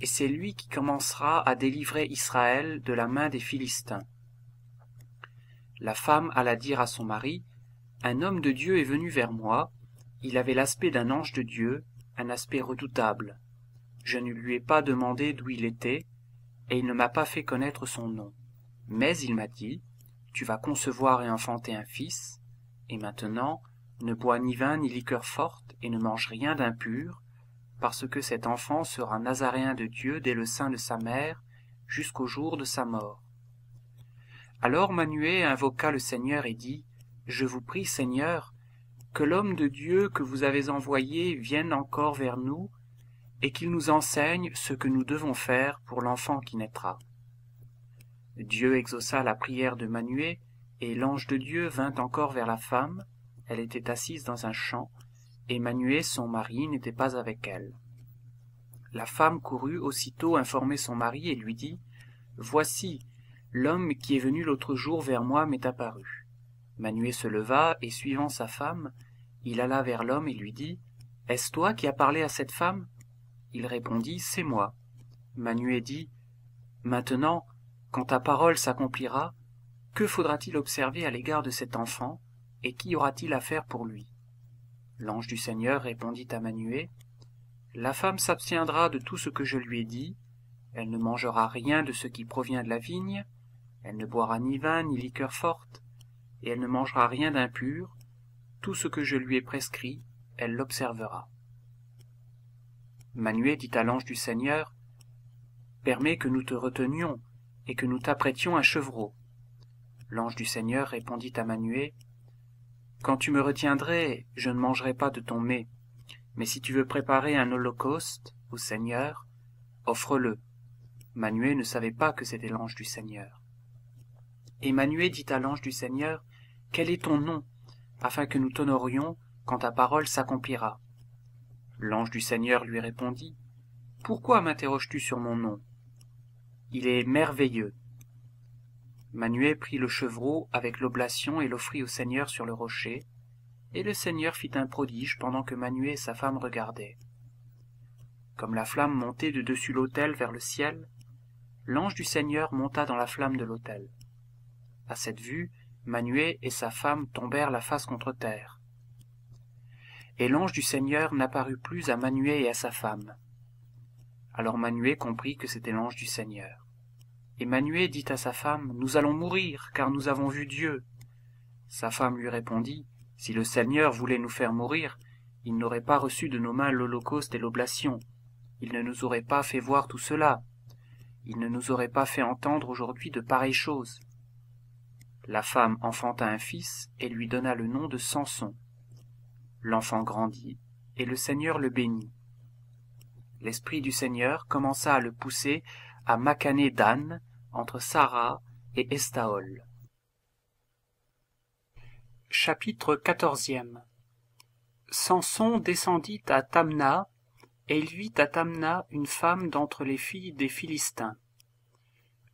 et c'est lui qui commencera à délivrer israël de la main des philistins la femme alla dire à son mari un homme de dieu est venu vers moi il avait l'aspect d'un ange de dieu un aspect redoutable je ne lui ai pas demandé d'où il était et il ne m'a pas fait connaître son nom mais il m'a dit tu vas concevoir et enfanter un fils, et maintenant ne bois ni vin ni liqueur forte, et ne mange rien d'impur, parce que cet enfant sera nazaréen de Dieu dès le sein de sa mère, jusqu'au jour de sa mort. Alors Manué invoqua le Seigneur et dit, Je vous prie, Seigneur, que l'homme de Dieu que vous avez envoyé vienne encore vers nous, et qu'il nous enseigne ce que nous devons faire pour l'enfant qui naîtra dieu exauça la prière de manuet et l'ange de dieu vint encore vers la femme elle était assise dans un champ et manuet son mari n'était pas avec elle la femme courut aussitôt informer son mari et lui dit voici l'homme qui est venu l'autre jour vers moi m'est apparu manuet se leva et suivant sa femme il alla vers l'homme et lui dit est-ce toi qui as parlé à cette femme il répondit c'est moi manuet dit maintenant quand ta parole s'accomplira, que faudra-t-il observer à l'égard de cet enfant, et qui aura-t-il à faire pour lui L'ange du Seigneur répondit à Manuée, La femme s'abstiendra de tout ce que je lui ai dit, elle ne mangera rien de ce qui provient de la vigne, elle ne boira ni vin ni liqueur forte, et elle ne mangera rien d'impur, tout ce que je lui ai prescrit, elle l'observera. Manué dit à l'ange du Seigneur, Permets que nous te retenions, et que nous t'apprêtions un chevreau l'ange du seigneur répondit à manuet quand tu me retiendrais je ne mangerai pas de ton mets mais si tu veux préparer un holocauste au seigneur offre le Manué ne savait pas que c'était l'ange du seigneur et manuet dit à l'ange du seigneur quel est ton nom afin que nous t'honorions quand ta parole s'accomplira l'ange du seigneur lui répondit pourquoi m'interroges tu sur mon nom il est merveilleux Manuet prit le chevreau avec l'oblation et l'offrit au seigneur sur le rocher et le seigneur fit un prodige pendant que Manuet et sa femme regardaient comme la flamme montait de dessus l'autel vers le ciel l'ange du seigneur monta dans la flamme de l'autel à cette vue Manuet et sa femme tombèrent la face contre terre et l'ange du seigneur n'apparut plus à Manuet et à sa femme alors Manuet comprit que c'était l'ange du seigneur Emmanuel dit à sa femme nous allons mourir car nous avons vu dieu sa femme lui répondit si le seigneur voulait nous faire mourir il n'aurait pas reçu de nos mains l'holocauste et l'oblation il ne nous aurait pas fait voir tout cela il ne nous aurait pas fait entendre aujourd'hui de pareilles choses la femme enfanta un fils et lui donna le nom de samson l'enfant grandit et le seigneur le bénit l'esprit du seigneur commença à le pousser à Makané Dan, entre Sarah et Estaol. Chapitre XIV Samson descendit à Tamna, et il vit à Tamna une femme d'entre les filles des Philistins.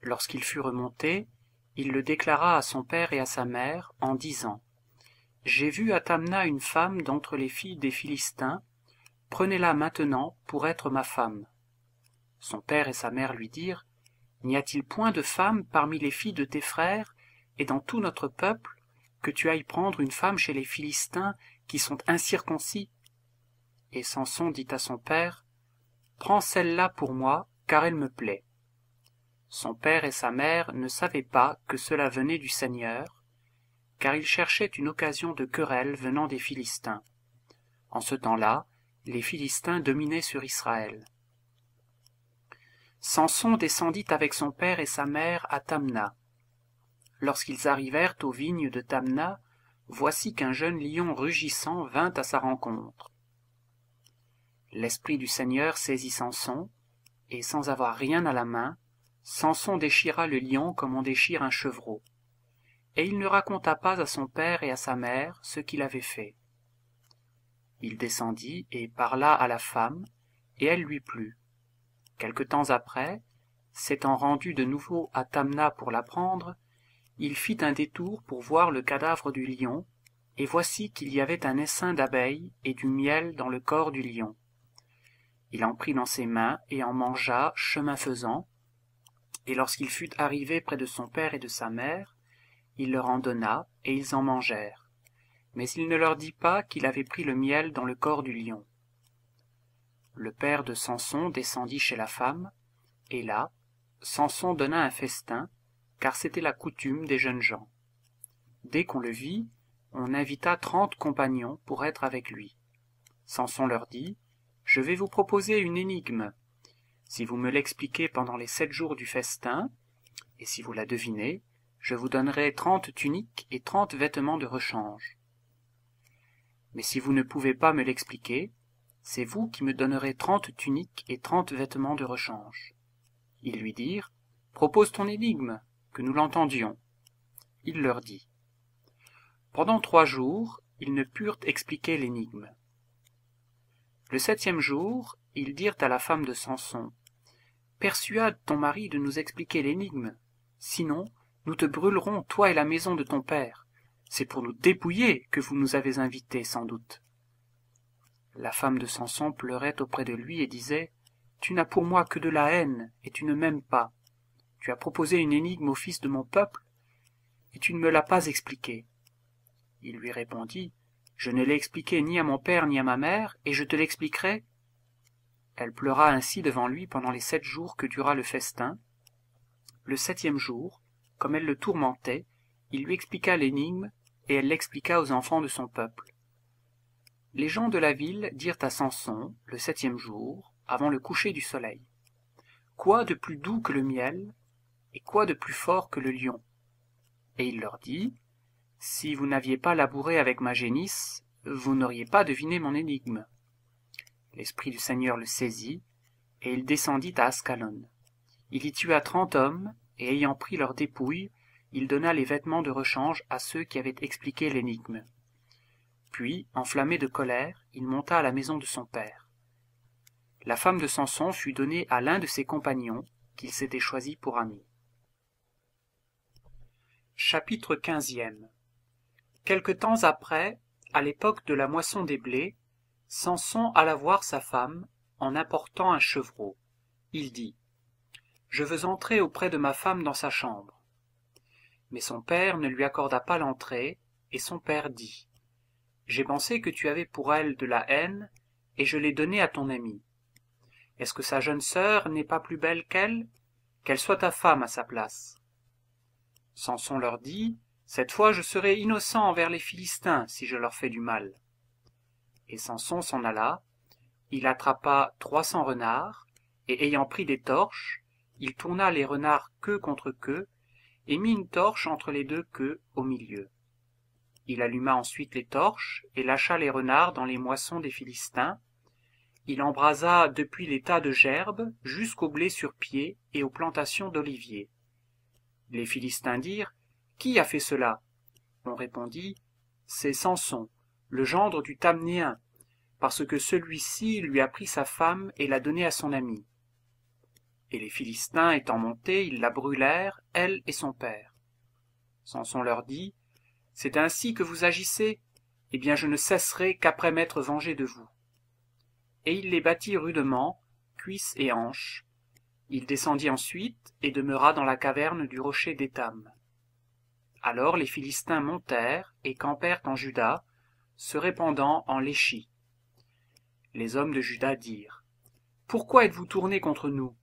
Lorsqu'il fut remonté, il le déclara à son père et à sa mère, en disant J'ai vu à Tamna une femme d'entre les filles des Philistins, prenez-la maintenant pour être ma femme son père et sa mère lui dirent n'y a-t-il point de femme parmi les filles de tes frères et dans tout notre peuple que tu ailles prendre une femme chez les philistins qui sont incirconcis et samson dit à son père prends celle-là pour moi car elle me plaît son père et sa mère ne savaient pas que cela venait du seigneur car ils cherchaient une occasion de querelle venant des philistins en ce temps-là les philistins dominaient sur israël samson descendit avec son père et sa mère à Tamna. lorsqu'ils arrivèrent aux vignes de Tamna, voici qu'un jeune lion rugissant vint à sa rencontre l'esprit du seigneur saisit samson et sans avoir rien à la main samson déchira le lion comme on déchire un chevreau et il ne raconta pas à son père et à sa mère ce qu'il avait fait il descendit et parla à la femme et elle lui plut quelque temps après s'étant rendu de nouveau à tamna pour la prendre il fit un détour pour voir le cadavre du lion et voici qu'il y avait un essaim d'abeilles et du miel dans le corps du lion il en prit dans ses mains et en mangea chemin faisant et lorsqu'il fut arrivé près de son père et de sa mère il leur en donna et ils en mangèrent mais il ne leur dit pas qu'il avait pris le miel dans le corps du lion le père de samson descendit chez la femme et là samson donna un festin car c'était la coutume des jeunes gens dès qu'on le vit on invita trente compagnons pour être avec lui samson leur dit je vais vous proposer une énigme si vous me l'expliquez pendant les sept jours du festin et si vous la devinez je vous donnerai trente tuniques et trente vêtements de rechange mais si vous ne pouvez pas me l'expliquer c'est vous qui me donnerez trente tuniques et trente vêtements de rechange. Ils lui dirent, Propose ton énigme, que nous l'entendions. Il leur dit. Pendant trois jours, ils ne purent expliquer l'énigme. Le septième jour, ils dirent à la femme de Samson, Persuade ton mari de nous expliquer l'énigme, sinon nous te brûlerons, toi et la maison de ton père. C'est pour nous dépouiller que vous nous avez invités, sans doute la femme de samson pleurait auprès de lui et disait tu n'as pour moi que de la haine et tu ne m'aimes pas tu as proposé une énigme au fils de mon peuple et tu ne me l'as pas expliquée il lui répondit je ne l'ai expliquée ni à mon père ni à ma mère et je te l'expliquerai elle pleura ainsi devant lui pendant les sept jours que dura le festin le septième jour comme elle le tourmentait il lui expliqua l'énigme et elle l'expliqua aux enfants de son peuple les gens de la ville dirent à samson le septième jour avant le coucher du soleil quoi de plus doux que le miel et quoi de plus fort que le lion et il leur dit si vous n'aviez pas labouré avec ma génisse vous n'auriez pas deviné mon énigme l'esprit du seigneur le saisit et il descendit à ascalon il y tua trente hommes et ayant pris leurs dépouilles il donna les vêtements de rechange à ceux qui avaient expliqué l'énigme puis enflammé de colère il monta à la maison de son père la femme de samson fut donnée à l'un de ses compagnons qu'il s'était choisi pour ami chapitre quelque temps après à l'époque de la moisson des blés samson alla voir sa femme en apportant un chevreau il dit je veux entrer auprès de ma femme dans sa chambre mais son père ne lui accorda pas l'entrée et son père dit j'ai pensé que tu avais pour elle de la haine et je l'ai donnée à ton ami. est-ce que sa jeune sœur n'est pas plus belle qu'elle qu'elle soit ta femme à sa place samson leur dit cette fois je serai innocent envers les philistins si je leur fais du mal et samson s'en alla il attrapa trois cents renards et ayant pris des torches il tourna les renards queue contre queue et mit une torche entre les deux queues au milieu il alluma ensuite les torches et lâcha les renards dans les moissons des philistins il embrasa depuis les tas de gerbes jusqu'au blé sur pied et aux plantations d'oliviers les philistins dirent qui a fait cela on répondit c'est samson le gendre du tamnéen parce que celui-ci lui a pris sa femme et l'a donnée à son ami et les philistins étant montés ils la brûlèrent elle et son père samson leur dit c'est ainsi que vous agissez Eh bien, je ne cesserai qu'après m'être vengé de vous. Et il les battit rudement, cuisses et hanches. Il descendit ensuite et demeura dans la caverne du rocher d'Étam. Alors les Philistins montèrent et campèrent en Juda, se répandant en léchis. Les hommes de Juda dirent Pourquoi êtes-vous tournés contre nous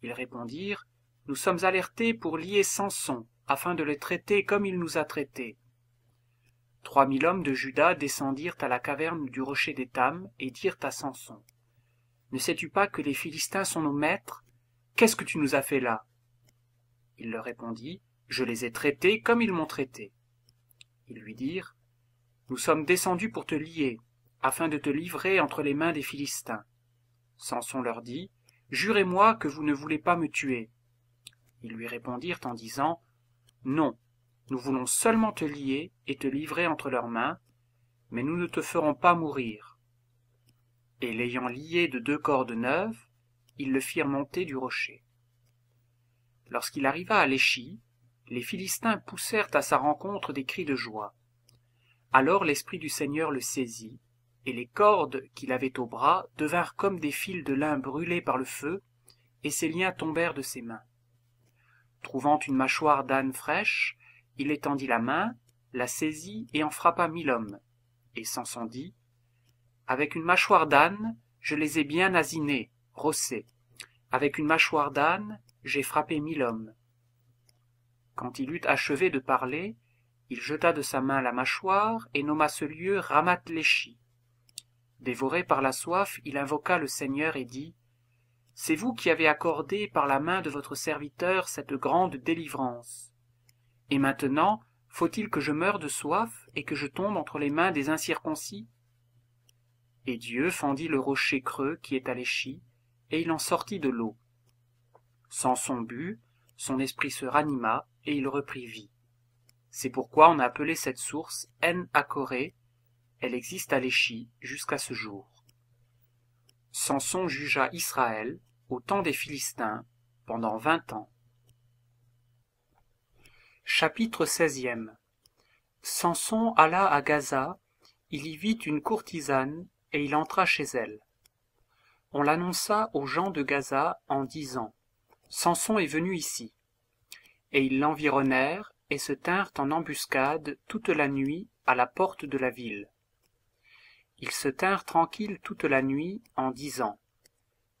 Ils répondirent Nous sommes alertés pour lier Samson, afin de le traiter comme il nous a traités trois mille hommes de juda descendirent à la caverne du rocher d'étham et dirent à samson ne sais-tu pas que les philistins sont nos maîtres qu'est-ce que tu nous as fait là il leur répondit je les ai traités comme ils m'ont traité ils lui dirent nous sommes descendus pour te lier afin de te livrer entre les mains des philistins samson leur dit jurez-moi que vous ne voulez pas me tuer ils lui répondirent en disant non nous voulons seulement te lier et te livrer entre leurs mains mais nous ne te ferons pas mourir et l'ayant lié de deux cordes neuves ils le firent monter du rocher lorsqu'il arriva à Léchi, les philistins poussèrent à sa rencontre des cris de joie alors l'esprit du seigneur le saisit et les cordes qu'il avait au bras devinrent comme des fils de lin brûlés par le feu et ses liens tombèrent de ses mains trouvant une mâchoire d'âne fraîche il étendit la main la saisit et en frappa mille hommes et s'en dit avec une mâchoire d'âne je les ai bien asinés, rossés avec une mâchoire d'âne j'ai frappé mille hommes quand il eut achevé de parler il jeta de sa main la mâchoire et nomma ce lieu Ramat léchi dévoré par la soif il invoqua le seigneur et dit c'est vous qui avez accordé par la main de votre serviteur cette grande délivrance et maintenant faut-il que je meure de soif et que je tombe entre les mains des incirconcis et dieu fendit le rocher creux qui est à et il en sortit de l'eau samson but son esprit se ranima et il reprit vie c'est pourquoi on a appelé cette source en akkoré elle existe à l'échi jusqu'à ce jour samson jugea israël au temps des philistins pendant vingt ans chapitre xvi samson alla à gaza il y vit une courtisane et il entra chez elle on l'annonça aux gens de gaza en disant samson est venu ici et ils l'environnèrent et se tinrent en embuscade toute la nuit à la porte de la ville ils se tinrent tranquilles toute la nuit en disant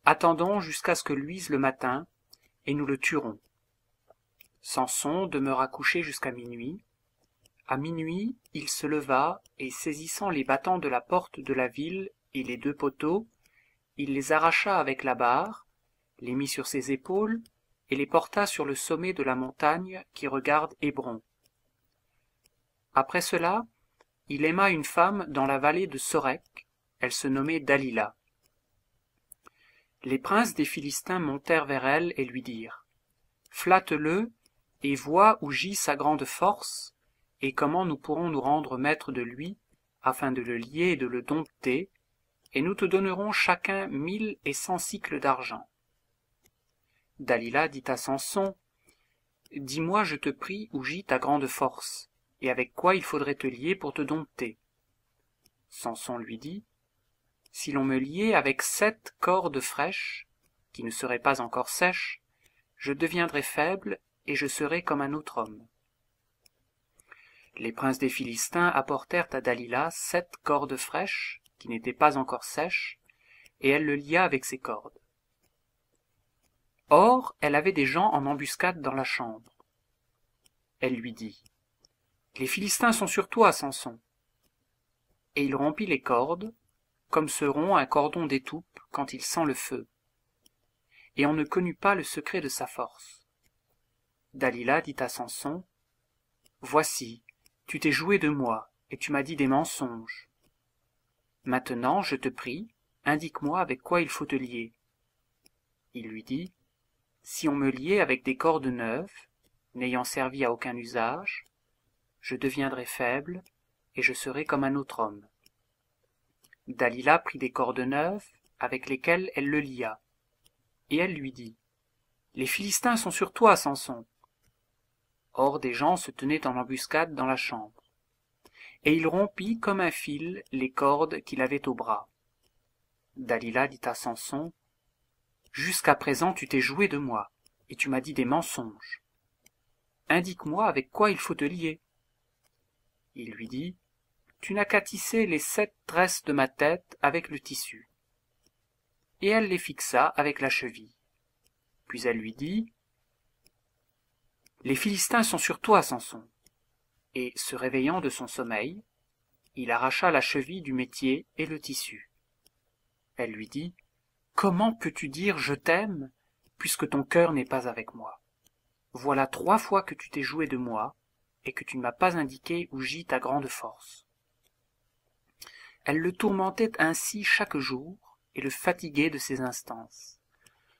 attendons jusqu'à ce que luise le matin et nous le tuerons Samson demeura couché jusqu'à minuit. À minuit, il se leva, et saisissant les battants de la porte de la ville et les deux poteaux, il les arracha avec la barre, les mit sur ses épaules, et les porta sur le sommet de la montagne qui regarde Hébron. Après cela, il aima une femme dans la vallée de Sorek, elle se nommait Dalila. Les princes des Philistins montèrent vers elle et lui dirent Flatte-le, et vois où gît sa grande force et comment nous pourrons nous rendre maîtres de lui afin de le lier et de le dompter et nous te donnerons chacun mille et cent cycles d'argent dalila dit à samson dis-moi je te prie où gît ta grande force et avec quoi il faudrait te lier pour te dompter samson lui dit si l'on me liait avec sept cordes fraîches qui ne seraient pas encore sèches je deviendrais faible et je serai comme un autre homme les princes des philistins apportèrent à dalila sept cordes fraîches qui n'étaient pas encore sèches et elle le lia avec ces cordes or elle avait des gens en embuscade dans la chambre elle lui dit les philistins sont sur toi samson et il rompit les cordes comme seront rompt un cordon d'étoupe quand il sent le feu et on ne connut pas le secret de sa force dalila dit à samson voici tu t'es joué de moi et tu m'as dit des mensonges maintenant je te prie indique-moi avec quoi il faut te lier il lui dit si on me liait avec des cordes neuves n'ayant servi à aucun usage je deviendrai faible et je serai comme un autre homme dalila prit des cordes neuves avec lesquelles elle le lia et elle lui dit les philistins sont sur toi samson or des gens se tenaient en embuscade dans la chambre et il rompit comme un fil les cordes qu'il avait au bras dalila dit à samson jusqu'à présent tu t'es joué de moi et tu m'as dit des mensonges indique-moi avec quoi il faut te lier il lui dit tu n'as qu'à tisser les sept tresses de ma tête avec le tissu et elle les fixa avec la cheville puis elle lui dit les philistins sont sur toi samson et se réveillant de son sommeil il arracha la cheville du métier et le tissu elle lui dit comment peux-tu dire je t'aime puisque ton cœur n'est pas avec moi voilà trois fois que tu t'es joué de moi et que tu ne m'as pas indiqué où gît ta grande force elle le tourmentait ainsi chaque jour et le fatiguait de ses instances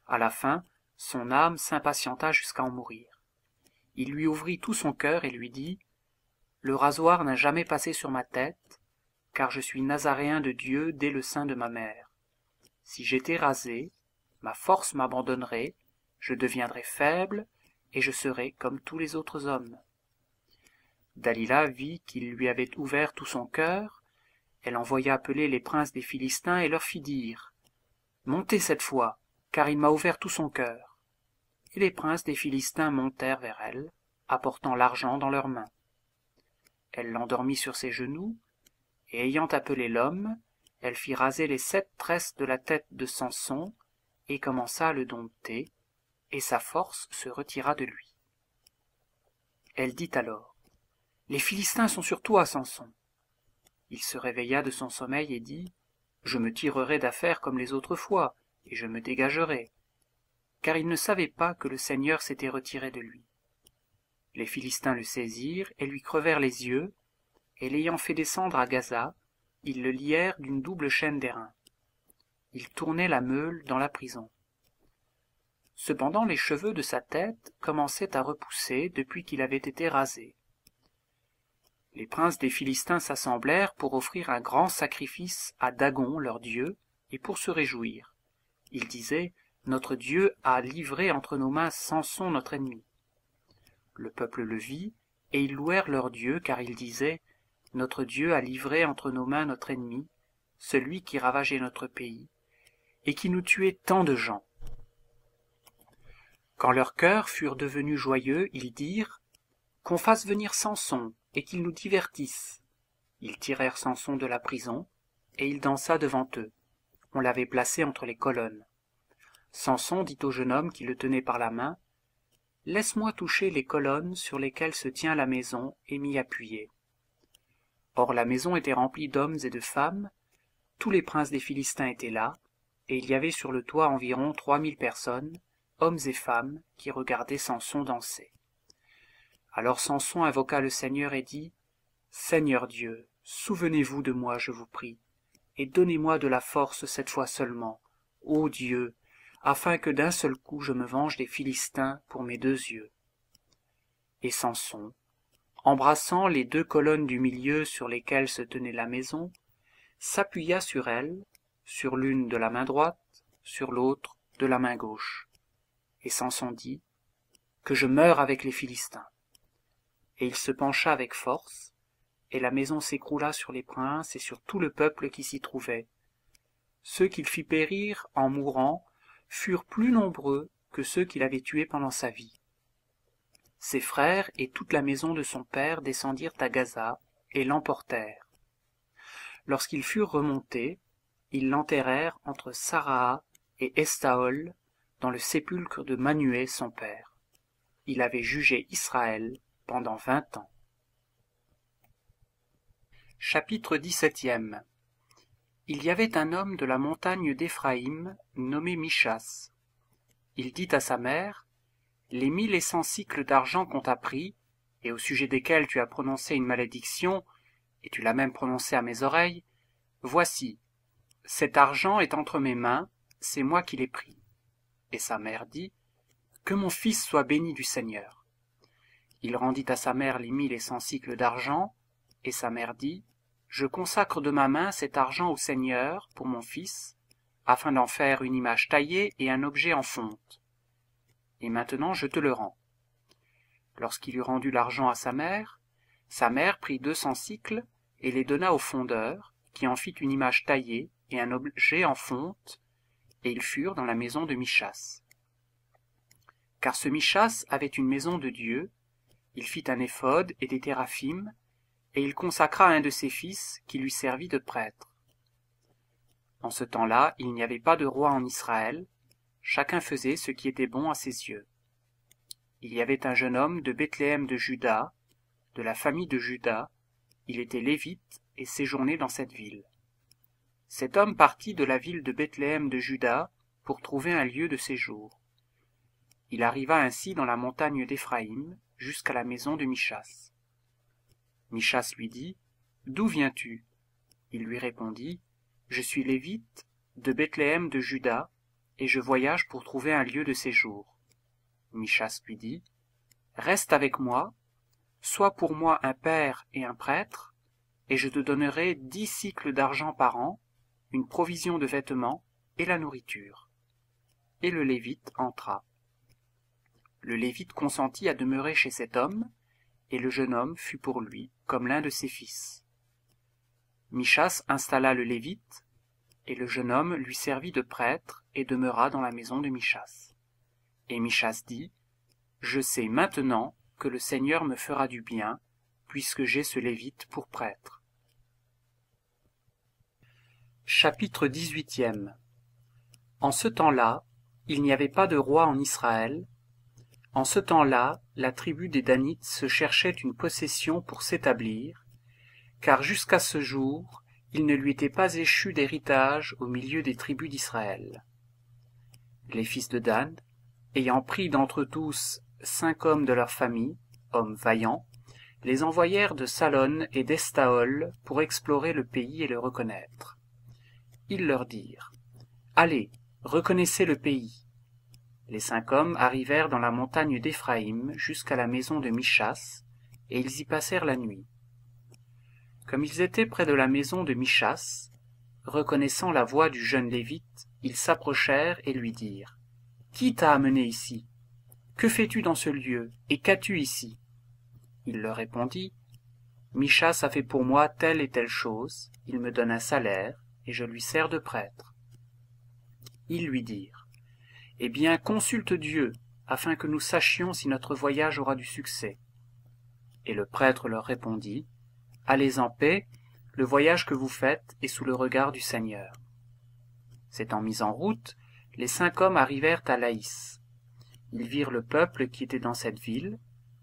à la fin son âme s'impatienta jusqu'à en mourir il lui ouvrit tout son cœur et lui dit le rasoir n'a jamais passé sur ma tête car je suis nazaréen de dieu dès le sein de ma mère si j'étais rasé ma force m'abandonnerait je deviendrais faible et je serais comme tous les autres hommes dalila vit qu'il lui avait ouvert tout son cœur elle envoya appeler les princes des philistins et leur fit dire montez cette fois car il m'a ouvert tout son cœur les princes des Philistins montèrent vers elle, apportant l'argent dans leurs mains. Elle l'endormit sur ses genoux, et ayant appelé l'homme, elle fit raser les sept tresses de la tête de Samson, et commença à le dompter, et sa force se retira de lui. Elle dit alors, Les Philistins sont sur toi, Samson. Il se réveilla de son sommeil et dit, Je me tirerai d'affaire comme les autres fois, et je me dégagerai car il ne savait pas que le seigneur s'était retiré de lui les philistins le saisirent et lui crevèrent les yeux et l'ayant fait descendre à gaza ils le lièrent d'une double chaîne d'airain Il tournait la meule dans la prison cependant les cheveux de sa tête commençaient à repousser depuis qu'il avait été rasé les princes des philistins s'assemblèrent pour offrir un grand sacrifice à dagon leur dieu et pour se réjouir ils disaient notre Dieu a livré entre nos mains Samson notre ennemi. Le peuple le vit, et ils louèrent leur Dieu, car ils disaient, Notre Dieu a livré entre nos mains notre ennemi, celui qui ravageait notre pays, et qui nous tuait tant de gens. Quand leurs cœurs furent devenus joyeux, ils dirent, Qu'on fasse venir Samson, et qu'il nous divertisse. Ils tirèrent Samson de la prison, et il dansa devant eux. On l'avait placé entre les colonnes samson dit au jeune homme qui le tenait par la main laisse-moi toucher les colonnes sur lesquelles se tient la maison et m'y appuyer or la maison était remplie d'hommes et de femmes tous les princes des philistins étaient là et il y avait sur le toit environ trois mille personnes hommes et femmes qui regardaient samson danser alors samson invoqua le seigneur et dit seigneur dieu souvenez-vous de moi je vous prie et donnez-moi de la force cette fois seulement ô dieu afin que d'un seul coup je me venge des philistins pour mes deux yeux et samson embrassant les deux colonnes du milieu sur lesquelles se tenait la maison s'appuya sur elles sur l'une de la main droite sur l'autre de la main gauche et samson dit que je meurs avec les philistins et il se pencha avec force et la maison s'écroula sur les princes et sur tout le peuple qui s'y trouvait Ceux qu'il fit périr en mourant furent plus nombreux que ceux qu'il avait tués pendant sa vie. Ses frères et toute la maison de son père descendirent à Gaza et l'emportèrent. Lorsqu'ils furent remontés, ils l'enterrèrent entre Saraa et Estaol dans le sépulcre de Manué son père. Il avait jugé Israël pendant vingt ans. Chapitre il y avait un homme de la montagne d'éphraïm nommé michas il dit à sa mère les mille et cent cycles d'argent qu'on t'a pris et au sujet desquels tu as prononcé une malédiction et tu l'as même prononcée à mes oreilles voici cet argent est entre mes mains c'est moi qui l'ai pris et sa mère dit que mon fils soit béni du seigneur il rendit à sa mère les mille et cent cycles d'argent et sa mère dit je consacre de ma main cet argent au seigneur pour mon fils afin d'en faire une image taillée et un objet en fonte et maintenant je te le rends lorsqu'il eut rendu l'argent à sa mère sa mère prit deux cents cycles et les donna au fondeur qui en fit une image taillée et un objet en fonte et ils furent dans la maison de michas car ce michas avait une maison de dieu il fit un éphod et des et il consacra un de ses fils qui lui servit de prêtre. En ce temps-là, il n'y avait pas de roi en Israël, chacun faisait ce qui était bon à ses yeux. Il y avait un jeune homme de Bethléem de Juda, de la famille de Juda, il était lévite et séjournait dans cette ville. Cet homme partit de la ville de Bethléem de Juda pour trouver un lieu de séjour. Il arriva ainsi dans la montagne d'Éphraïm jusqu'à la maison de Michas michas lui dit d'où viens-tu il lui répondit je suis lévite de bethléem de juda et je voyage pour trouver un lieu de séjour michas lui dit reste avec moi sois pour moi un père et un prêtre et je te donnerai dix cycles d'argent par an une provision de vêtements et la nourriture et le lévite entra le lévite consentit à demeurer chez cet homme et le jeune homme fut pour lui comme l'un de ses fils michas installa le lévite et le jeune homme lui servit de prêtre et demeura dans la maison de michas et michas dit je sais maintenant que le seigneur me fera du bien puisque j'ai ce lévite pour prêtre chapitre en ce temps-là il n'y avait pas de roi en israël en ce temps-là la tribu des danites se cherchait une possession pour s'établir car jusqu'à ce jour il ne lui était pas échu d'héritage au milieu des tribus d'israël les fils de dan ayant pris d'entre eux tous cinq hommes de leur famille hommes vaillants les envoyèrent de salon et d'estaol pour explorer le pays et le reconnaître ils leur dirent allez reconnaissez le pays les cinq hommes arrivèrent dans la montagne d'éphraïm jusqu'à la maison de michas et ils y passèrent la nuit comme ils étaient près de la maison de michas reconnaissant la voix du jeune lévite ils s'approchèrent et lui dirent qui t'a amené ici que fais-tu dans ce lieu et qu'as-tu ici il leur répondit michas a fait pour moi telle et telle chose il me donne un salaire et je lui sers de prêtre ils lui dirent eh bien, consulte Dieu, afin que nous sachions si notre voyage aura du succès. Et le prêtre leur répondit, Allez en paix, le voyage que vous faites est sous le regard du Seigneur. S'étant mis en route, les cinq hommes arrivèrent à Laïs. Ils virent le peuple qui était dans cette ville,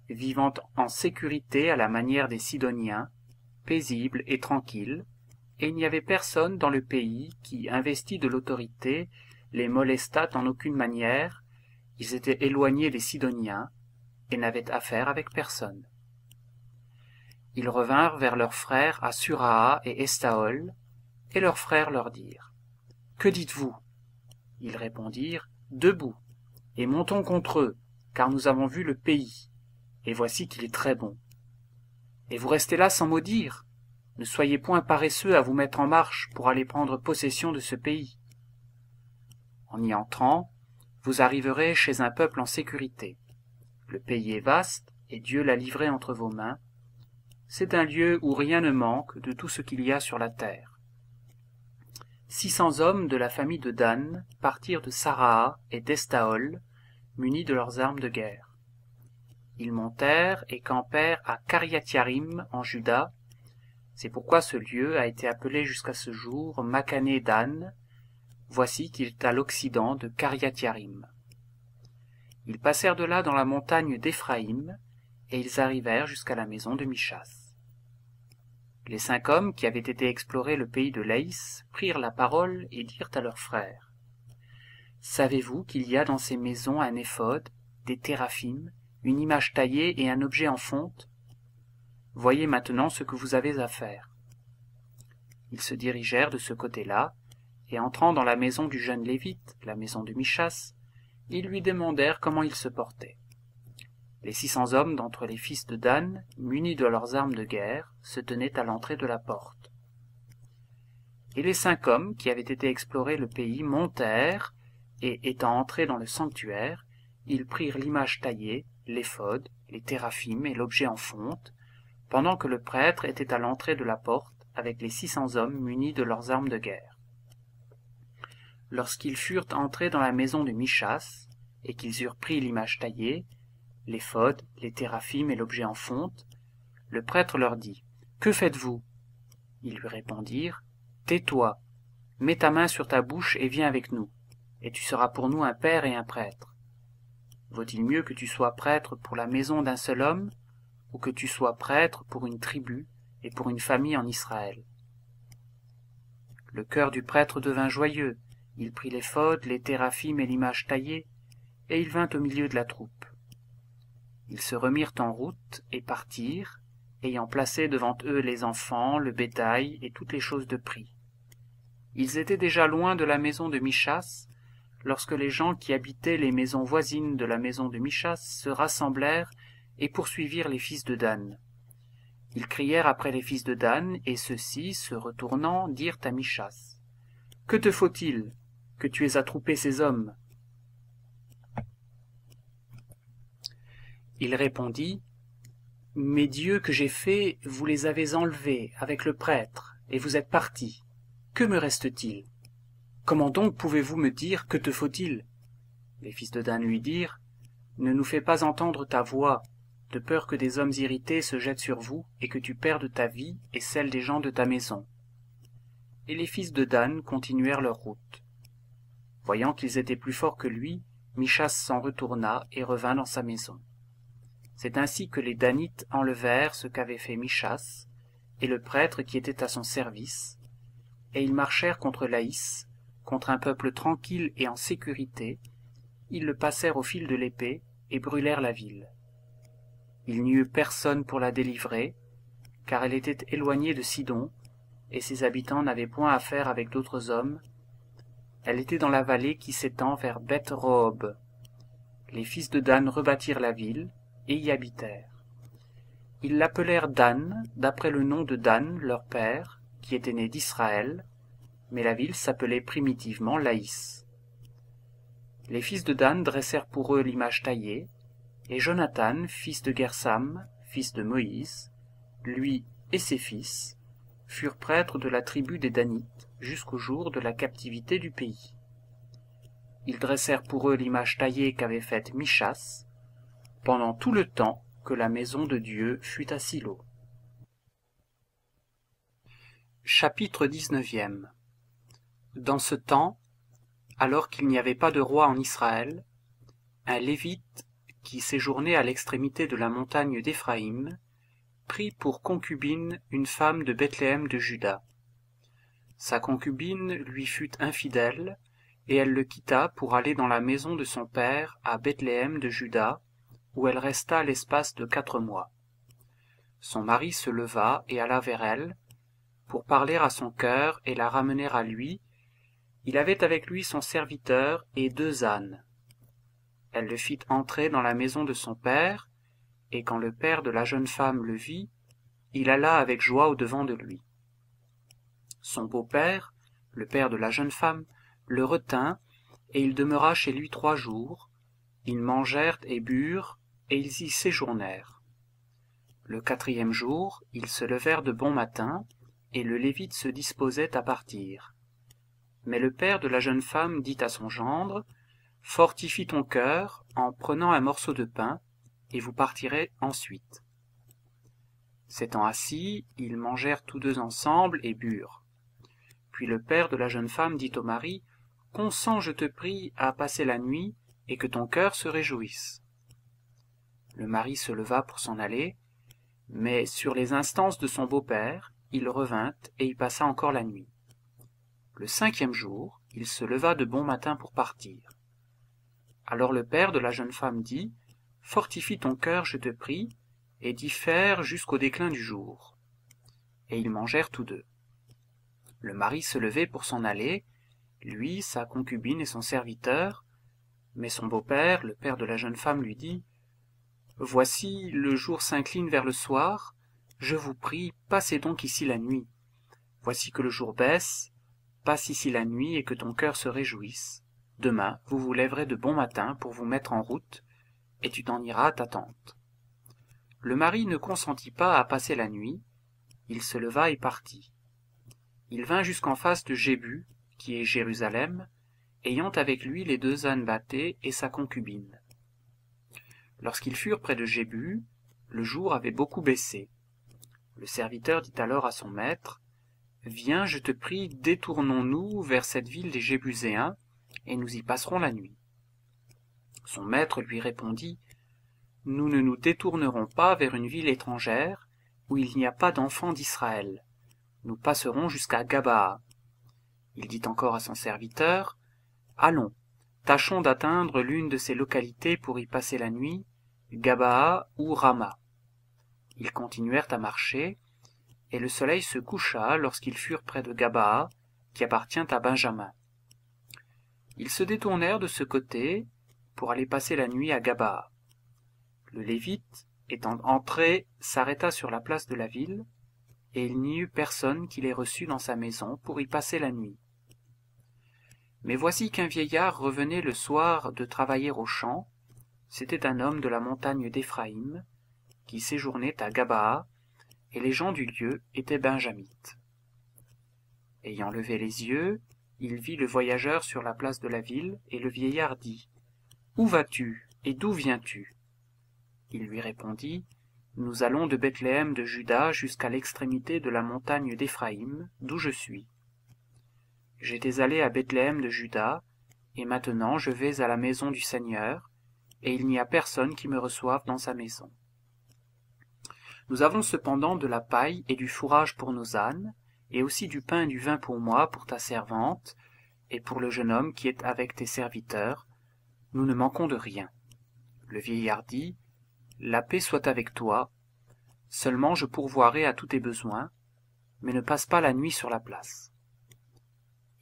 vivant en sécurité à la manière des Sidoniens, paisible et tranquille, et il n'y avait personne dans le pays qui, investi de l'autorité, les en aucune manière ils étaient éloignés des sidoniens et n'avaient affaire avec personne ils revinrent vers leurs frères à Suraa et Estahol, et leurs frères leur dirent Que dites-vous Ils répondirent Debout, et montons contre eux, car nous avons vu le pays, et voici qu'il est très bon. Et vous restez là sans maudire, ne soyez point paresseux à vous mettre en marche pour aller prendre possession de ce pays. En y entrant, vous arriverez chez un peuple en sécurité. Le pays est vaste, et Dieu l'a livré entre vos mains. C'est un lieu où rien ne manque de tout ce qu'il y a sur la terre. Six cents hommes de la famille de Dan partirent de Saraa et d'Estaol, munis de leurs armes de guerre. Ils montèrent et campèrent à Kariatiarim, en Juda. C'est pourquoi ce lieu a été appelé jusqu'à ce jour Makané Dan, voici est à l'occident de Kariatiarim. Ils passèrent de là dans la montagne d'Éphraïm, et ils arrivèrent jusqu'à la maison de Michas. Les cinq hommes qui avaient été explorer le pays de Laïs prirent la parole et dirent à leurs frères Savez-vous qu'il y a dans ces maisons un éphode, des téraphimes, une image taillée et un objet en fonte Voyez maintenant ce que vous avez à faire. Ils se dirigèrent de ce côté-là, et entrant dans la maison du jeune lévite, la maison de Michas, ils lui demandèrent comment il se portait. Les six cents hommes d'entre les fils de Dan, munis de leurs armes de guerre, se tenaient à l'entrée de la porte. Et les cinq hommes qui avaient été explorer le pays montèrent, et étant entrés dans le sanctuaire, ils prirent l'image taillée, l'éphod, les téraphimes et l'objet en fonte, pendant que le prêtre était à l'entrée de la porte avec les six cents hommes munis de leurs armes de guerre lorsqu'ils furent entrés dans la maison de michas et qu'ils eurent pris l'image taillée les fautes, les théraphimes et l'objet en fonte le prêtre leur dit que faites-vous ils lui répondirent tais-toi mets ta main sur ta bouche et viens avec nous et tu seras pour nous un père et un prêtre vaut-il mieux que tu sois prêtre pour la maison d'un seul homme ou que tu sois prêtre pour une tribu et pour une famille en Israël. Le cœur du prêtre devint joyeux, il prit les fodes, les théraphimes et l'image taillée et il vint au milieu de la troupe ils se remirent en route et partirent ayant placé devant eux les enfants le bétail et toutes les choses de prix ils étaient déjà loin de la maison de michas lorsque les gens qui habitaient les maisons voisines de la maison de michas se rassemblèrent et poursuivirent les fils de dan ils crièrent après les fils de dan et ceux-ci se retournant dirent à michas que te faut-il que tu aies attroupé ces hommes Il répondit Mes dieux que j'ai faits, vous les avez enlevés avec le prêtre, et vous êtes partis. Que me reste-t-il Comment donc pouvez-vous me dire que te faut-il Les fils de Dan lui dirent Ne nous fais pas entendre ta voix, de peur que des hommes irrités se jettent sur vous et que tu perdes ta vie et celle des gens de ta maison. Et les fils de Dan continuèrent leur route voyant qu'ils étaient plus forts que lui michas s'en retourna et revint dans sa maison c'est ainsi que les danites enlevèrent ce qu'avait fait michas et le prêtre qui était à son service et ils marchèrent contre laïs contre un peuple tranquille et en sécurité ils le passèrent au fil de l'épée et brûlèrent la ville il n'y eut personne pour la délivrer car elle était éloignée de sidon et ses habitants n'avaient point affaire avec d'autres hommes elle était dans la vallée qui s'étend vers beth -Rob. Les fils de Dan rebâtirent la ville et y habitèrent. Ils l'appelèrent Dan, d'après le nom de Dan, leur père, qui était né d'Israël, mais la ville s'appelait primitivement Laïs. Les fils de Dan dressèrent pour eux l'image taillée, et Jonathan, fils de Gersam, fils de Moïse, lui et ses fils, furent prêtres de la tribu des Danites, jusqu'au jour de la captivité du pays. Ils dressèrent pour eux l'image taillée qu'avait faite Michas, pendant tout le temps que la maison de Dieu fut à Silo. Chapitre XIX Dans ce temps, alors qu'il n'y avait pas de roi en Israël, un Lévite, qui séjournait à l'extrémité de la montagne d'Éphraïm, prit pour concubine une femme de Bethléem de Juda. Sa concubine lui fut infidèle, et elle le quitta pour aller dans la maison de son père à Bethléem de Juda, où elle resta l'espace de quatre mois. Son mari se leva et alla vers elle, pour parler à son cœur et la ramener à lui. Il avait avec lui son serviteur et deux ânes. Elle le fit entrer dans la maison de son père, et quand le père de la jeune femme le vit, il alla avec joie au devant de lui son beau-père le père de la jeune femme le retint et il demeura chez lui trois jours ils mangèrent et burent et ils y séjournèrent le quatrième jour ils se levèrent de bon matin et le lévite se disposait à partir mais le père de la jeune femme dit à son gendre fortifie ton cœur en prenant un morceau de pain et vous partirez ensuite s'étant assis ils mangèrent tous deux ensemble et burent puis le père de la jeune femme dit au mari consens je te prie à passer la nuit et que ton cœur se réjouisse le mari se leva pour s'en aller mais sur les instances de son beau-père il revint et y passa encore la nuit le cinquième jour il se leva de bon matin pour partir alors le père de la jeune femme dit fortifie ton cœur je te prie et diffère jusqu'au déclin du jour et ils mangèrent tous deux le mari se levait pour s'en aller lui sa concubine et son serviteur mais son beau-père le père de la jeune femme lui dit voici le jour s'incline vers le soir je vous prie passez donc ici la nuit voici que le jour baisse passe ici la nuit et que ton cœur se réjouisse demain vous vous lèverez de bon matin pour vous mettre en route et tu t'en iras à ta tante le mari ne consentit pas à passer la nuit il se leva et partit il vint jusqu'en face de jébu qui est jérusalem ayant avec lui les deux ânes bâtées et sa concubine lorsqu'ils furent près de jébu le jour avait beaucoup baissé le serviteur dit alors à son maître viens je te prie détournons nous vers cette ville des jébuséens et nous y passerons la nuit son maître lui répondit nous ne nous détournerons pas vers une ville étrangère où il n'y a pas d'enfants d'israël nous passerons jusqu'à gabaa il dit encore à son serviteur allons tâchons d'atteindre l'une de ces localités pour y passer la nuit gabaa ou rama ils continuèrent à marcher et le soleil se coucha lorsqu'ils furent près de gabaa qui appartient à benjamin ils se détournèrent de ce côté pour aller passer la nuit à gabaa le lévite étant entré s'arrêta sur la place de la ville et il n'y eut personne qui les reçu dans sa maison pour y passer la nuit. Mais voici qu'un vieillard revenait le soir de travailler aux champs, c'était un homme de la montagne d'Éphraïm, qui séjournait à Gabaa, et les gens du lieu étaient benjamites. Ayant levé les yeux, il vit le voyageur sur la place de la ville, et le vieillard dit Où vas-tu, et d'où viens-tu Il lui répondit nous allons de Bethléem de Juda jusqu'à l'extrémité de la montagne d'Éphraïm, d'où je suis. J'étais allé à Bethléem de Juda, et maintenant je vais à la maison du Seigneur, et il n'y a personne qui me reçoive dans sa maison. Nous avons cependant de la paille et du fourrage pour nos ânes, et aussi du pain et du vin pour moi, pour ta servante, et pour le jeune homme qui est avec tes serviteurs. Nous ne manquons de rien. Le vieillard dit, la paix soit avec toi seulement je pourvoirai à tous tes besoins mais ne passe pas la nuit sur la place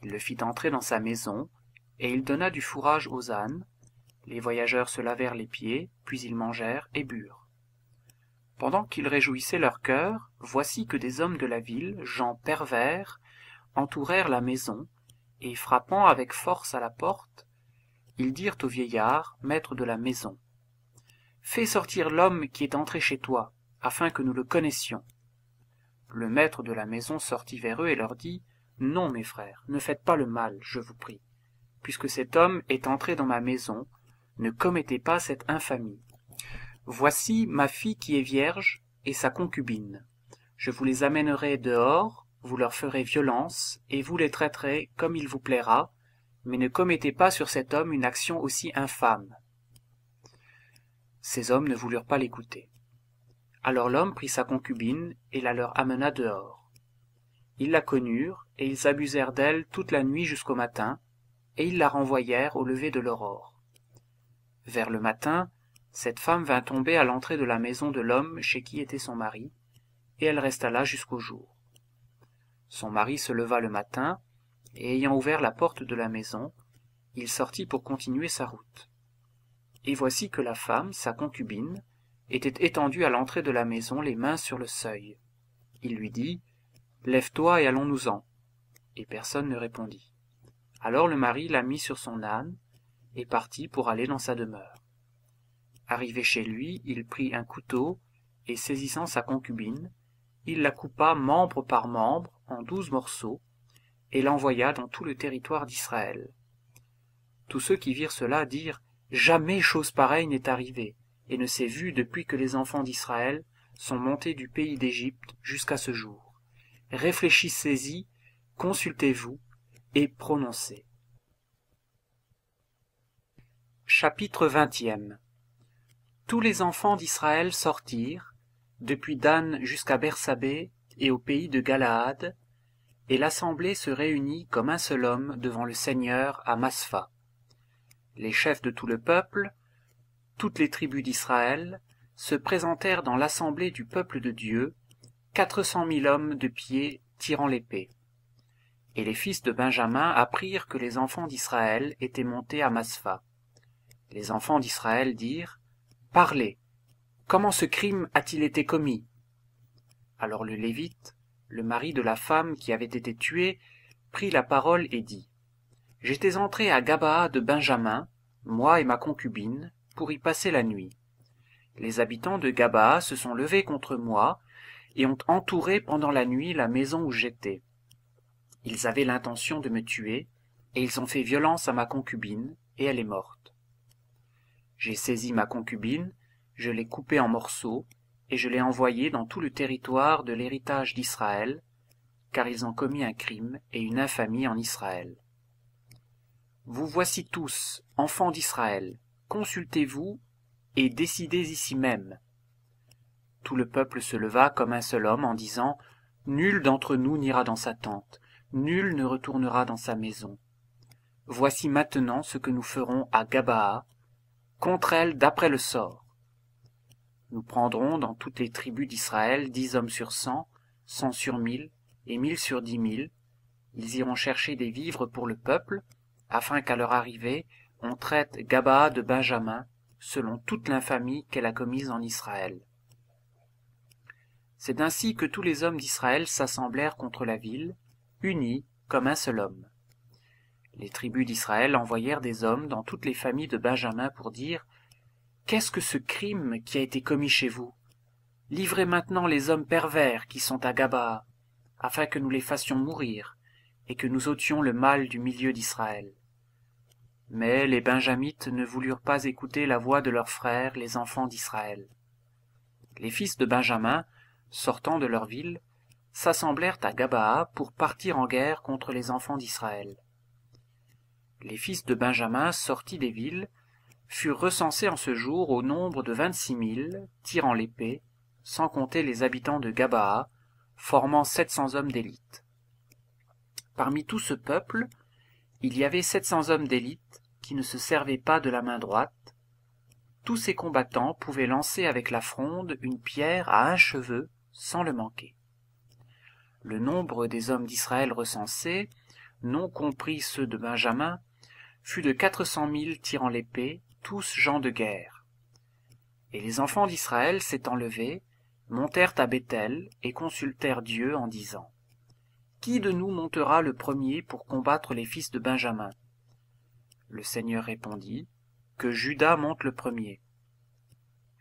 il le fit entrer dans sa maison et il donna du fourrage aux ânes les voyageurs se lavèrent les pieds puis ils mangèrent et burent pendant qu'ils réjouissaient leur cœur voici que des hommes de la ville gens pervers entourèrent la maison et frappant avec force à la porte ils dirent au vieillard maître de la maison fais sortir l'homme qui est entré chez toi afin que nous le connaissions le maître de la maison sortit vers eux et leur dit non mes frères ne faites pas le mal je vous prie puisque cet homme est entré dans ma maison ne commettez pas cette infamie voici ma fille qui est vierge et sa concubine je vous les amènerai dehors vous leur ferez violence et vous les traiterez comme il vous plaira mais ne commettez pas sur cet homme une action aussi infâme ces hommes ne voulurent pas l'écouter alors l'homme prit sa concubine et la leur amena dehors ils la connurent et ils abusèrent d'elle toute la nuit jusqu'au matin et ils la renvoyèrent au lever de l'aurore vers le matin cette femme vint tomber à l'entrée de la maison de l'homme chez qui était son mari et elle resta là jusqu'au jour son mari se leva le matin et ayant ouvert la porte de la maison il sortit pour continuer sa route et voici que la femme sa concubine était étendue à l'entrée de la maison les mains sur le seuil il lui dit lève-toi et allons-nous-en et personne ne répondit alors le mari la mit sur son âne et partit pour aller dans sa demeure arrivé chez lui il prit un couteau et saisissant sa concubine il la coupa membre par membre en douze morceaux et l'envoya dans tout le territoire d'israël tous ceux qui virent cela dirent jamais chose pareille n'est arrivée et ne s'est vue depuis que les enfants d'israël sont montés du pays d'égypte jusqu'à ce jour réfléchissez y consultez vous et prononcez chapitre tous les enfants d'israël sortirent depuis dan jusqu'à Bersabé et au pays de galaad et l'assemblée se réunit comme un seul homme devant le seigneur à les chefs de tout le peuple toutes les tribus d'israël se présentèrent dans l'assemblée du peuple de dieu quatre cent mille hommes de pied tirant l'épée et les fils de benjamin apprirent que les enfants d'israël étaient montés à Maspha. les enfants d'israël dirent parlez comment ce crime a-t-il été commis alors le lévite le mari de la femme qui avait été tuée prit la parole et dit j'étais entré à gabaa de benjamin moi et ma concubine pour y passer la nuit les habitants de gabaa se sont levés contre moi et ont entouré pendant la nuit la maison où j'étais ils avaient l'intention de me tuer et ils ont fait violence à ma concubine et elle est morte j'ai saisi ma concubine je l'ai coupée en morceaux et je l'ai envoyée dans tout le territoire de l'héritage d'israël car ils ont commis un crime et une infamie en israël vous voici tous, enfants d'Israël, consultez-vous et décidez ici même. Tout le peuple se leva comme un seul homme en disant Nul d'entre nous n'ira dans sa tente, nul ne retournera dans sa maison. Voici maintenant ce que nous ferons à Gabaa, contre elle d'après le sort. Nous prendrons dans toutes les tribus d'Israël dix hommes sur cent, cent sur mille et mille sur dix mille. Ils iront chercher des vivres pour le peuple, afin qu'à leur arrivée on traite gabaa de benjamin selon toute l'infamie qu'elle a commise en israël c'est ainsi que tous les hommes d'israël s'assemblèrent contre la ville unis comme un seul homme les tribus d'israël envoyèrent des hommes dans toutes les familles de benjamin pour dire qu'est-ce que ce crime qui a été commis chez vous livrez maintenant les hommes pervers qui sont à gabaa afin que nous les fassions mourir et que nous ôtions le mal du milieu d'israël mais les benjamites ne voulurent pas écouter la voix de leurs frères les enfants d'israël les fils de benjamin sortant de leur ville, s'assemblèrent à gabaa pour partir en guerre contre les enfants d'israël les fils de benjamin sortis des villes furent recensés en ce jour au nombre de vingt-six mille tirant l'épée sans compter les habitants de gabaa formant sept cents hommes d'élite parmi tout ce peuple il y avait sept cents hommes d'élite qui ne se servaient pas de la main droite tous ces combattants pouvaient lancer avec la fronde une pierre à un cheveu sans le manquer le nombre des hommes d'israël recensés non compris ceux de benjamin fut de quatre cent mille tirant l'épée tous gens de guerre et les enfants d'israël s'étant levés montèrent à Bethel et consultèrent dieu en disant qui de nous montera le premier pour combattre les fils de Benjamin Le Seigneur répondit, Que Judas monte le premier.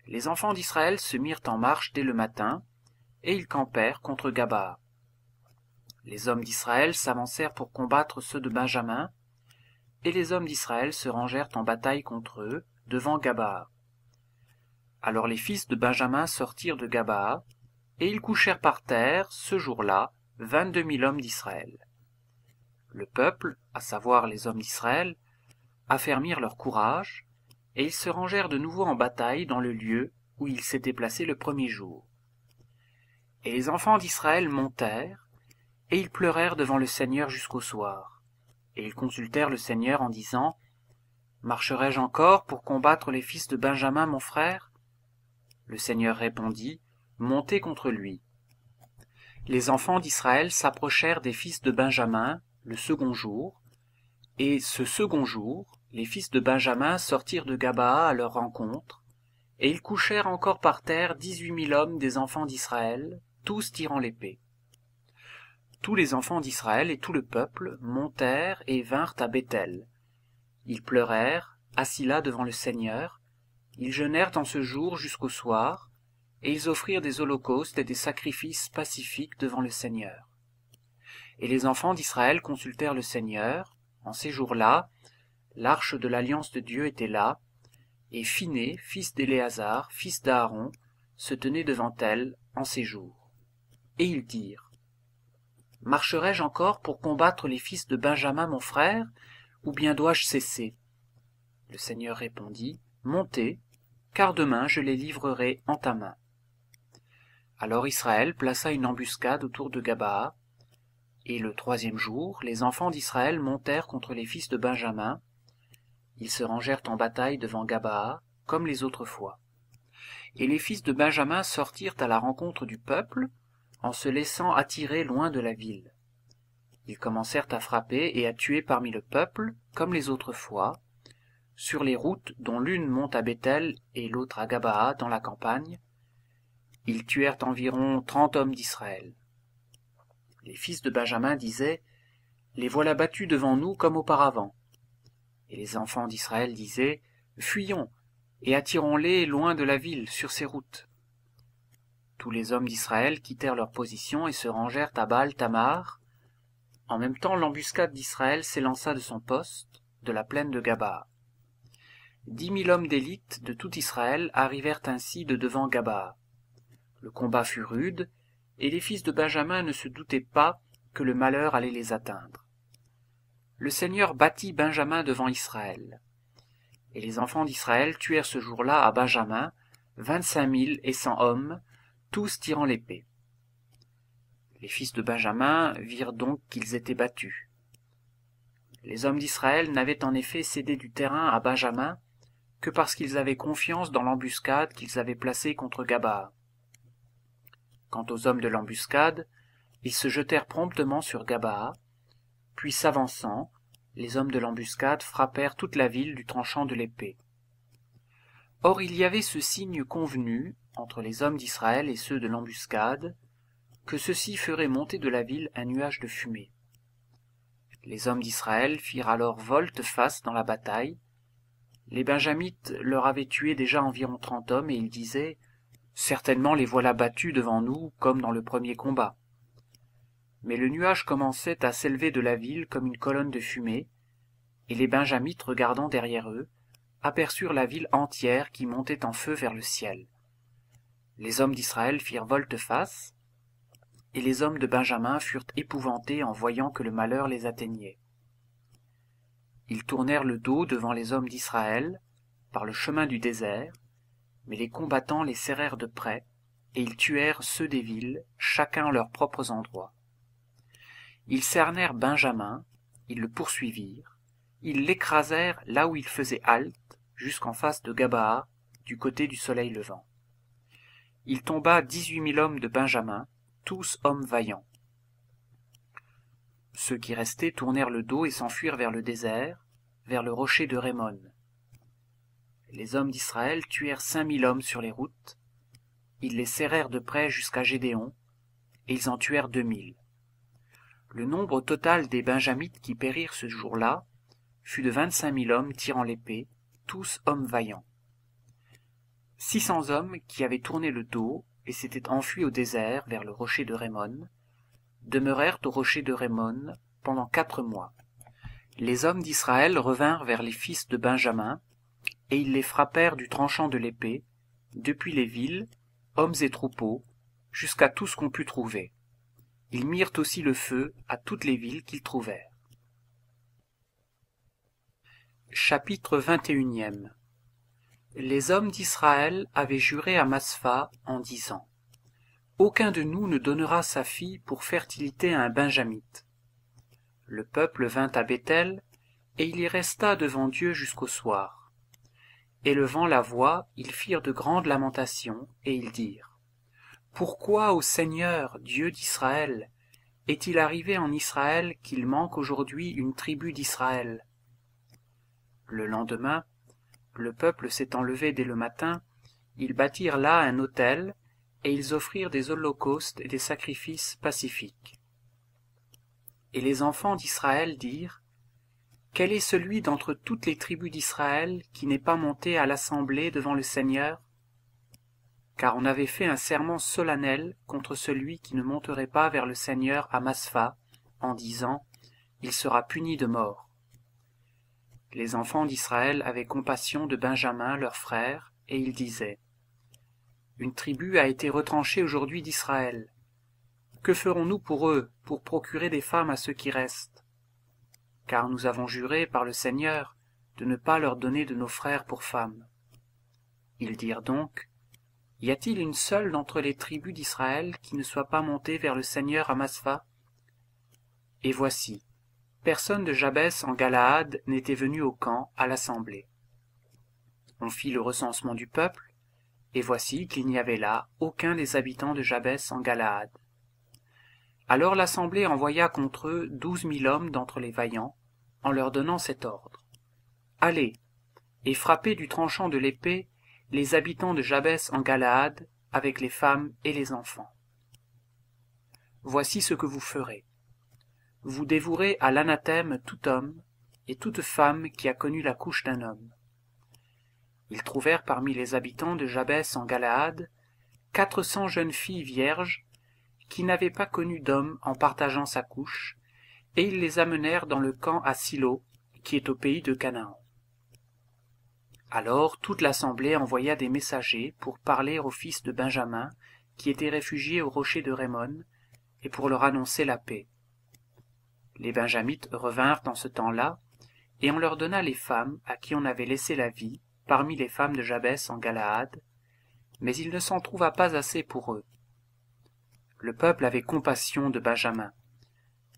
Les enfants d'Israël se mirent en marche dès le matin, et ils campèrent contre Gabaa. Les hommes d'Israël s'avancèrent pour combattre ceux de Benjamin, et les hommes d'Israël se rangèrent en bataille contre eux, devant Gabaa. Alors les fils de Benjamin sortirent de Gabaa et ils couchèrent par terre, ce jour-là, vingt-deux mille hommes d'israël le peuple à savoir les hommes d'israël affermirent leur courage et ils se rangèrent de nouveau en bataille dans le lieu où ils s'étaient placés le premier jour et les enfants d'israël montèrent et ils pleurèrent devant le seigneur jusqu'au soir et ils consultèrent le seigneur en disant marcherai je encore pour combattre les fils de benjamin mon frère le seigneur répondit montez contre lui les enfants d'israël s'approchèrent des fils de benjamin le second jour et ce second jour les fils de benjamin sortirent de gabaa à leur rencontre et ils couchèrent encore par terre dix-huit mille hommes des enfants d'israël tous tirant l'épée tous les enfants d'israël et tout le peuple montèrent et vinrent à Bethel. ils pleurèrent assis là devant le seigneur ils jeûnèrent en ce jour jusqu'au soir et ils offrirent des holocaustes et des sacrifices pacifiques devant le Seigneur. Et les enfants d'Israël consultèrent le Seigneur. En ces jours-là, l'arche de l'alliance de Dieu était là, et Phinée, fils d'Éléazar, fils d'Aaron, se tenait devant elle en ces jours. Et ils dirent Marcherai-je encore pour combattre les fils de Benjamin mon frère, ou bien dois-je cesser Le Seigneur répondit Montez, car demain je les livrerai en ta main alors israël plaça une embuscade autour de gabaa et le troisième jour les enfants d'israël montèrent contre les fils de benjamin ils se rangèrent en bataille devant gabaa comme les autres fois et les fils de benjamin sortirent à la rencontre du peuple en se laissant attirer loin de la ville ils commencèrent à frapper et à tuer parmi le peuple comme les autres fois sur les routes dont l'une monte à Bethel et l'autre à Gabaa dans la campagne, ils tuèrent environ trente hommes d'israël les fils de benjamin disaient les voilà battus devant nous comme auparavant et les enfants d'israël disaient fuyons et attirons les loin de la ville sur ses routes tous les hommes d'israël quittèrent leur position et se rangèrent à baal tamar en même temps l'embuscade d'israël s'élança de son poste de la plaine de gabaa dix mille hommes d'élite de tout israël arrivèrent ainsi de devant gabaa le combat fut rude et les fils de benjamin ne se doutaient pas que le malheur allait les atteindre le seigneur battit benjamin devant israël et les enfants d'israël tuèrent ce jour-là à benjamin vingt-cinq mille et cent hommes tous tirant l'épée les fils de benjamin virent donc qu'ils étaient battus les hommes d'israël n'avaient en effet cédé du terrain à benjamin que parce qu'ils avaient confiance dans l'embuscade qu'ils avaient placée contre Gabar quant aux hommes de l'embuscade ils se jetèrent promptement sur gabaa puis s'avançant les hommes de l'embuscade frappèrent toute la ville du tranchant de l'épée or il y avait ce signe convenu entre les hommes d'israël et ceux de l'embuscade que ceux-ci feraient monter de la ville un nuage de fumée les hommes d'israël firent alors volte-face dans la bataille les benjamites leur avaient tué déjà environ trente hommes et ils disaient certainement les voilà battus devant nous comme dans le premier combat mais le nuage commençait à s'élever de la ville comme une colonne de fumée et les benjamites regardant derrière eux aperçurent la ville entière qui montait en feu vers le ciel les hommes d'israël firent volte-face et les hommes de benjamin furent épouvantés en voyant que le malheur les atteignait ils tournèrent le dos devant les hommes d'israël par le chemin du désert mais les combattants les serrèrent de près et ils tuèrent ceux des villes chacun à leurs propres endroits ils cernèrent benjamin ils le poursuivirent ils l'écrasèrent là où il faisait halte jusqu'en face de gabaa du côté du soleil levant il tomba dix-huit mille hommes de benjamin tous hommes vaillants ceux qui restaient tournèrent le dos et s'enfuirent vers le désert vers le rocher de rémon les hommes d'israël tuèrent cinq mille hommes sur les routes ils les serrèrent de près jusqu'à gédéon et ils en tuèrent deux mille le nombre total des benjamites qui périrent ce jour-là fut de vingt-cinq mille hommes tirant l'épée tous hommes vaillants six cents hommes qui avaient tourné le dos et s'étaient enfuis au désert vers le rocher de Rémon, demeurèrent au rocher de Rémon pendant quatre mois. Les hommes d'Israël revinrent vers les fils de Benjamin et ils les frappèrent du tranchant de l'épée depuis les villes hommes et troupeaux jusqu'à tout ce qu'on put trouver ils mirent aussi le feu à toutes les villes qu'ils trouvèrent chapitre les hommes d'israël avaient juré à Maspha en disant aucun de nous ne donnera sa fille pour fertilité à un benjamite le peuple vint à Bethel, et il y resta devant dieu jusqu'au soir élevant la voix ils firent de grandes lamentations et ils dirent pourquoi ô seigneur dieu d'israël est-il arrivé en israël qu'il manque aujourd'hui une tribu d'israël le lendemain le peuple s'étant levé dès le matin ils bâtirent là un autel et ils offrirent des holocaustes et des sacrifices pacifiques et les enfants d'israël dirent quel est celui d'entre toutes les tribus d'israël qui n'est pas monté à l'assemblée devant le seigneur car on avait fait un serment solennel contre celui qui ne monterait pas vers le seigneur à Maspha, en disant il sera puni de mort les enfants d'israël avaient compassion de benjamin leur frère et ils disaient une tribu a été retranchée aujourd'hui d'israël que ferons-nous pour eux pour procurer des femmes à ceux qui restent car nous avons juré par le Seigneur de ne pas leur donner de nos frères pour femmes. Ils dirent donc, Y a-t-il une seule d'entre les tribus d'Israël qui ne soit pas montée vers le Seigneur à Maspha Et voici, personne de Jabès en Galaad n'était venu au camp, à l'assemblée. On fit le recensement du peuple, et voici qu'il n'y avait là aucun des habitants de Jabès en Galaad. Alors l'assemblée envoya contre eux douze mille hommes d'entre les vaillants, en leur donnant cet ordre. Allez, et frappez du tranchant de l'épée les habitants de Jabès en Galaad, avec les femmes et les enfants. Voici ce que vous ferez. Vous dévouerez à l'anathème tout homme et toute femme qui a connu la couche d'un homme. Ils trouvèrent parmi les habitants de Jabès en Galaad quatre cents jeunes filles vierges qui n'avaient pas connu d'homme en partageant sa couche, et ils les amenèrent dans le camp à Silo, qui est au pays de Canaan. Alors toute l'assemblée envoya des messagers pour parler aux fils de Benjamin, qui étaient réfugiés au rocher de Rémon, et pour leur annoncer la paix. Les Benjamites revinrent en ce temps-là, et on leur donna les femmes à qui on avait laissé la vie, parmi les femmes de Jabès en Galaad, mais il ne s'en trouva pas assez pour eux le peuple avait compassion de benjamin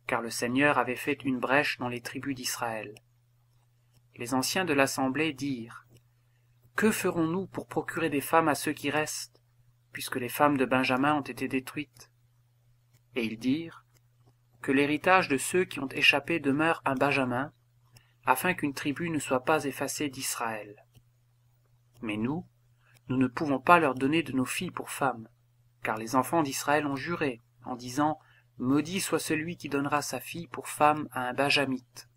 car le seigneur avait fait une brèche dans les tribus d'israël les anciens de l'assemblée dirent que ferons-nous pour procurer des femmes à ceux qui restent puisque les femmes de benjamin ont été détruites et ils dirent que l'héritage de ceux qui ont échappé demeure à benjamin afin qu'une tribu ne soit pas effacée d'israël mais nous nous ne pouvons pas leur donner de nos filles pour femmes car les enfants d'israël ont juré en disant maudit soit celui qui donnera sa fille pour femme à un benjamite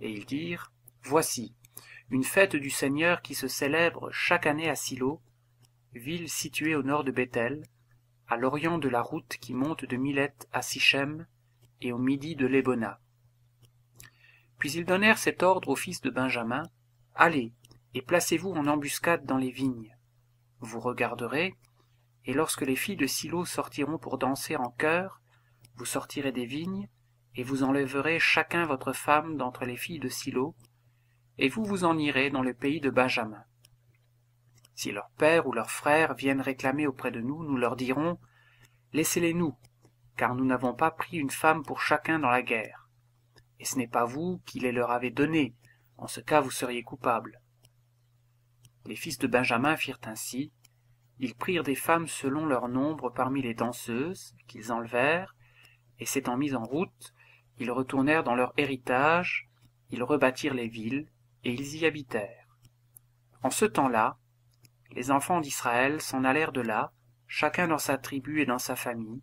et ils dirent voici une fête du seigneur qui se célèbre chaque année à silo ville située au nord de Bethel, à l'orient de la route qui monte de Milet à sichem et au midi de lébona puis ils donnèrent cet ordre aux fils de benjamin allez et placez-vous en embuscade dans les vignes vous regarderez et lorsque les filles de silo sortiront pour danser en chœur vous sortirez des vignes et vous enlèverez chacun votre femme d'entre les filles de silo et vous vous en irez dans le pays de benjamin si leurs pères ou leurs frères viennent réclamer auprès de nous nous leur dirons laissez-les nous car nous n'avons pas pris une femme pour chacun dans la guerre et ce n'est pas vous qui les leur avez données en ce cas vous seriez coupables les fils de benjamin firent ainsi ils prirent des femmes selon leur nombre parmi les danseuses qu'ils enlevèrent et s'étant mis en route ils retournèrent dans leur héritage ils rebâtirent les villes et ils y habitèrent en ce temps-là les enfants d'israël s'en allèrent de là chacun dans sa tribu et dans sa famille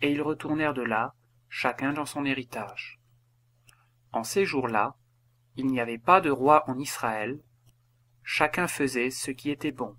et ils retournèrent de là chacun dans son héritage en ces jours-là il n'y avait pas de roi en israël chacun faisait ce qui était bon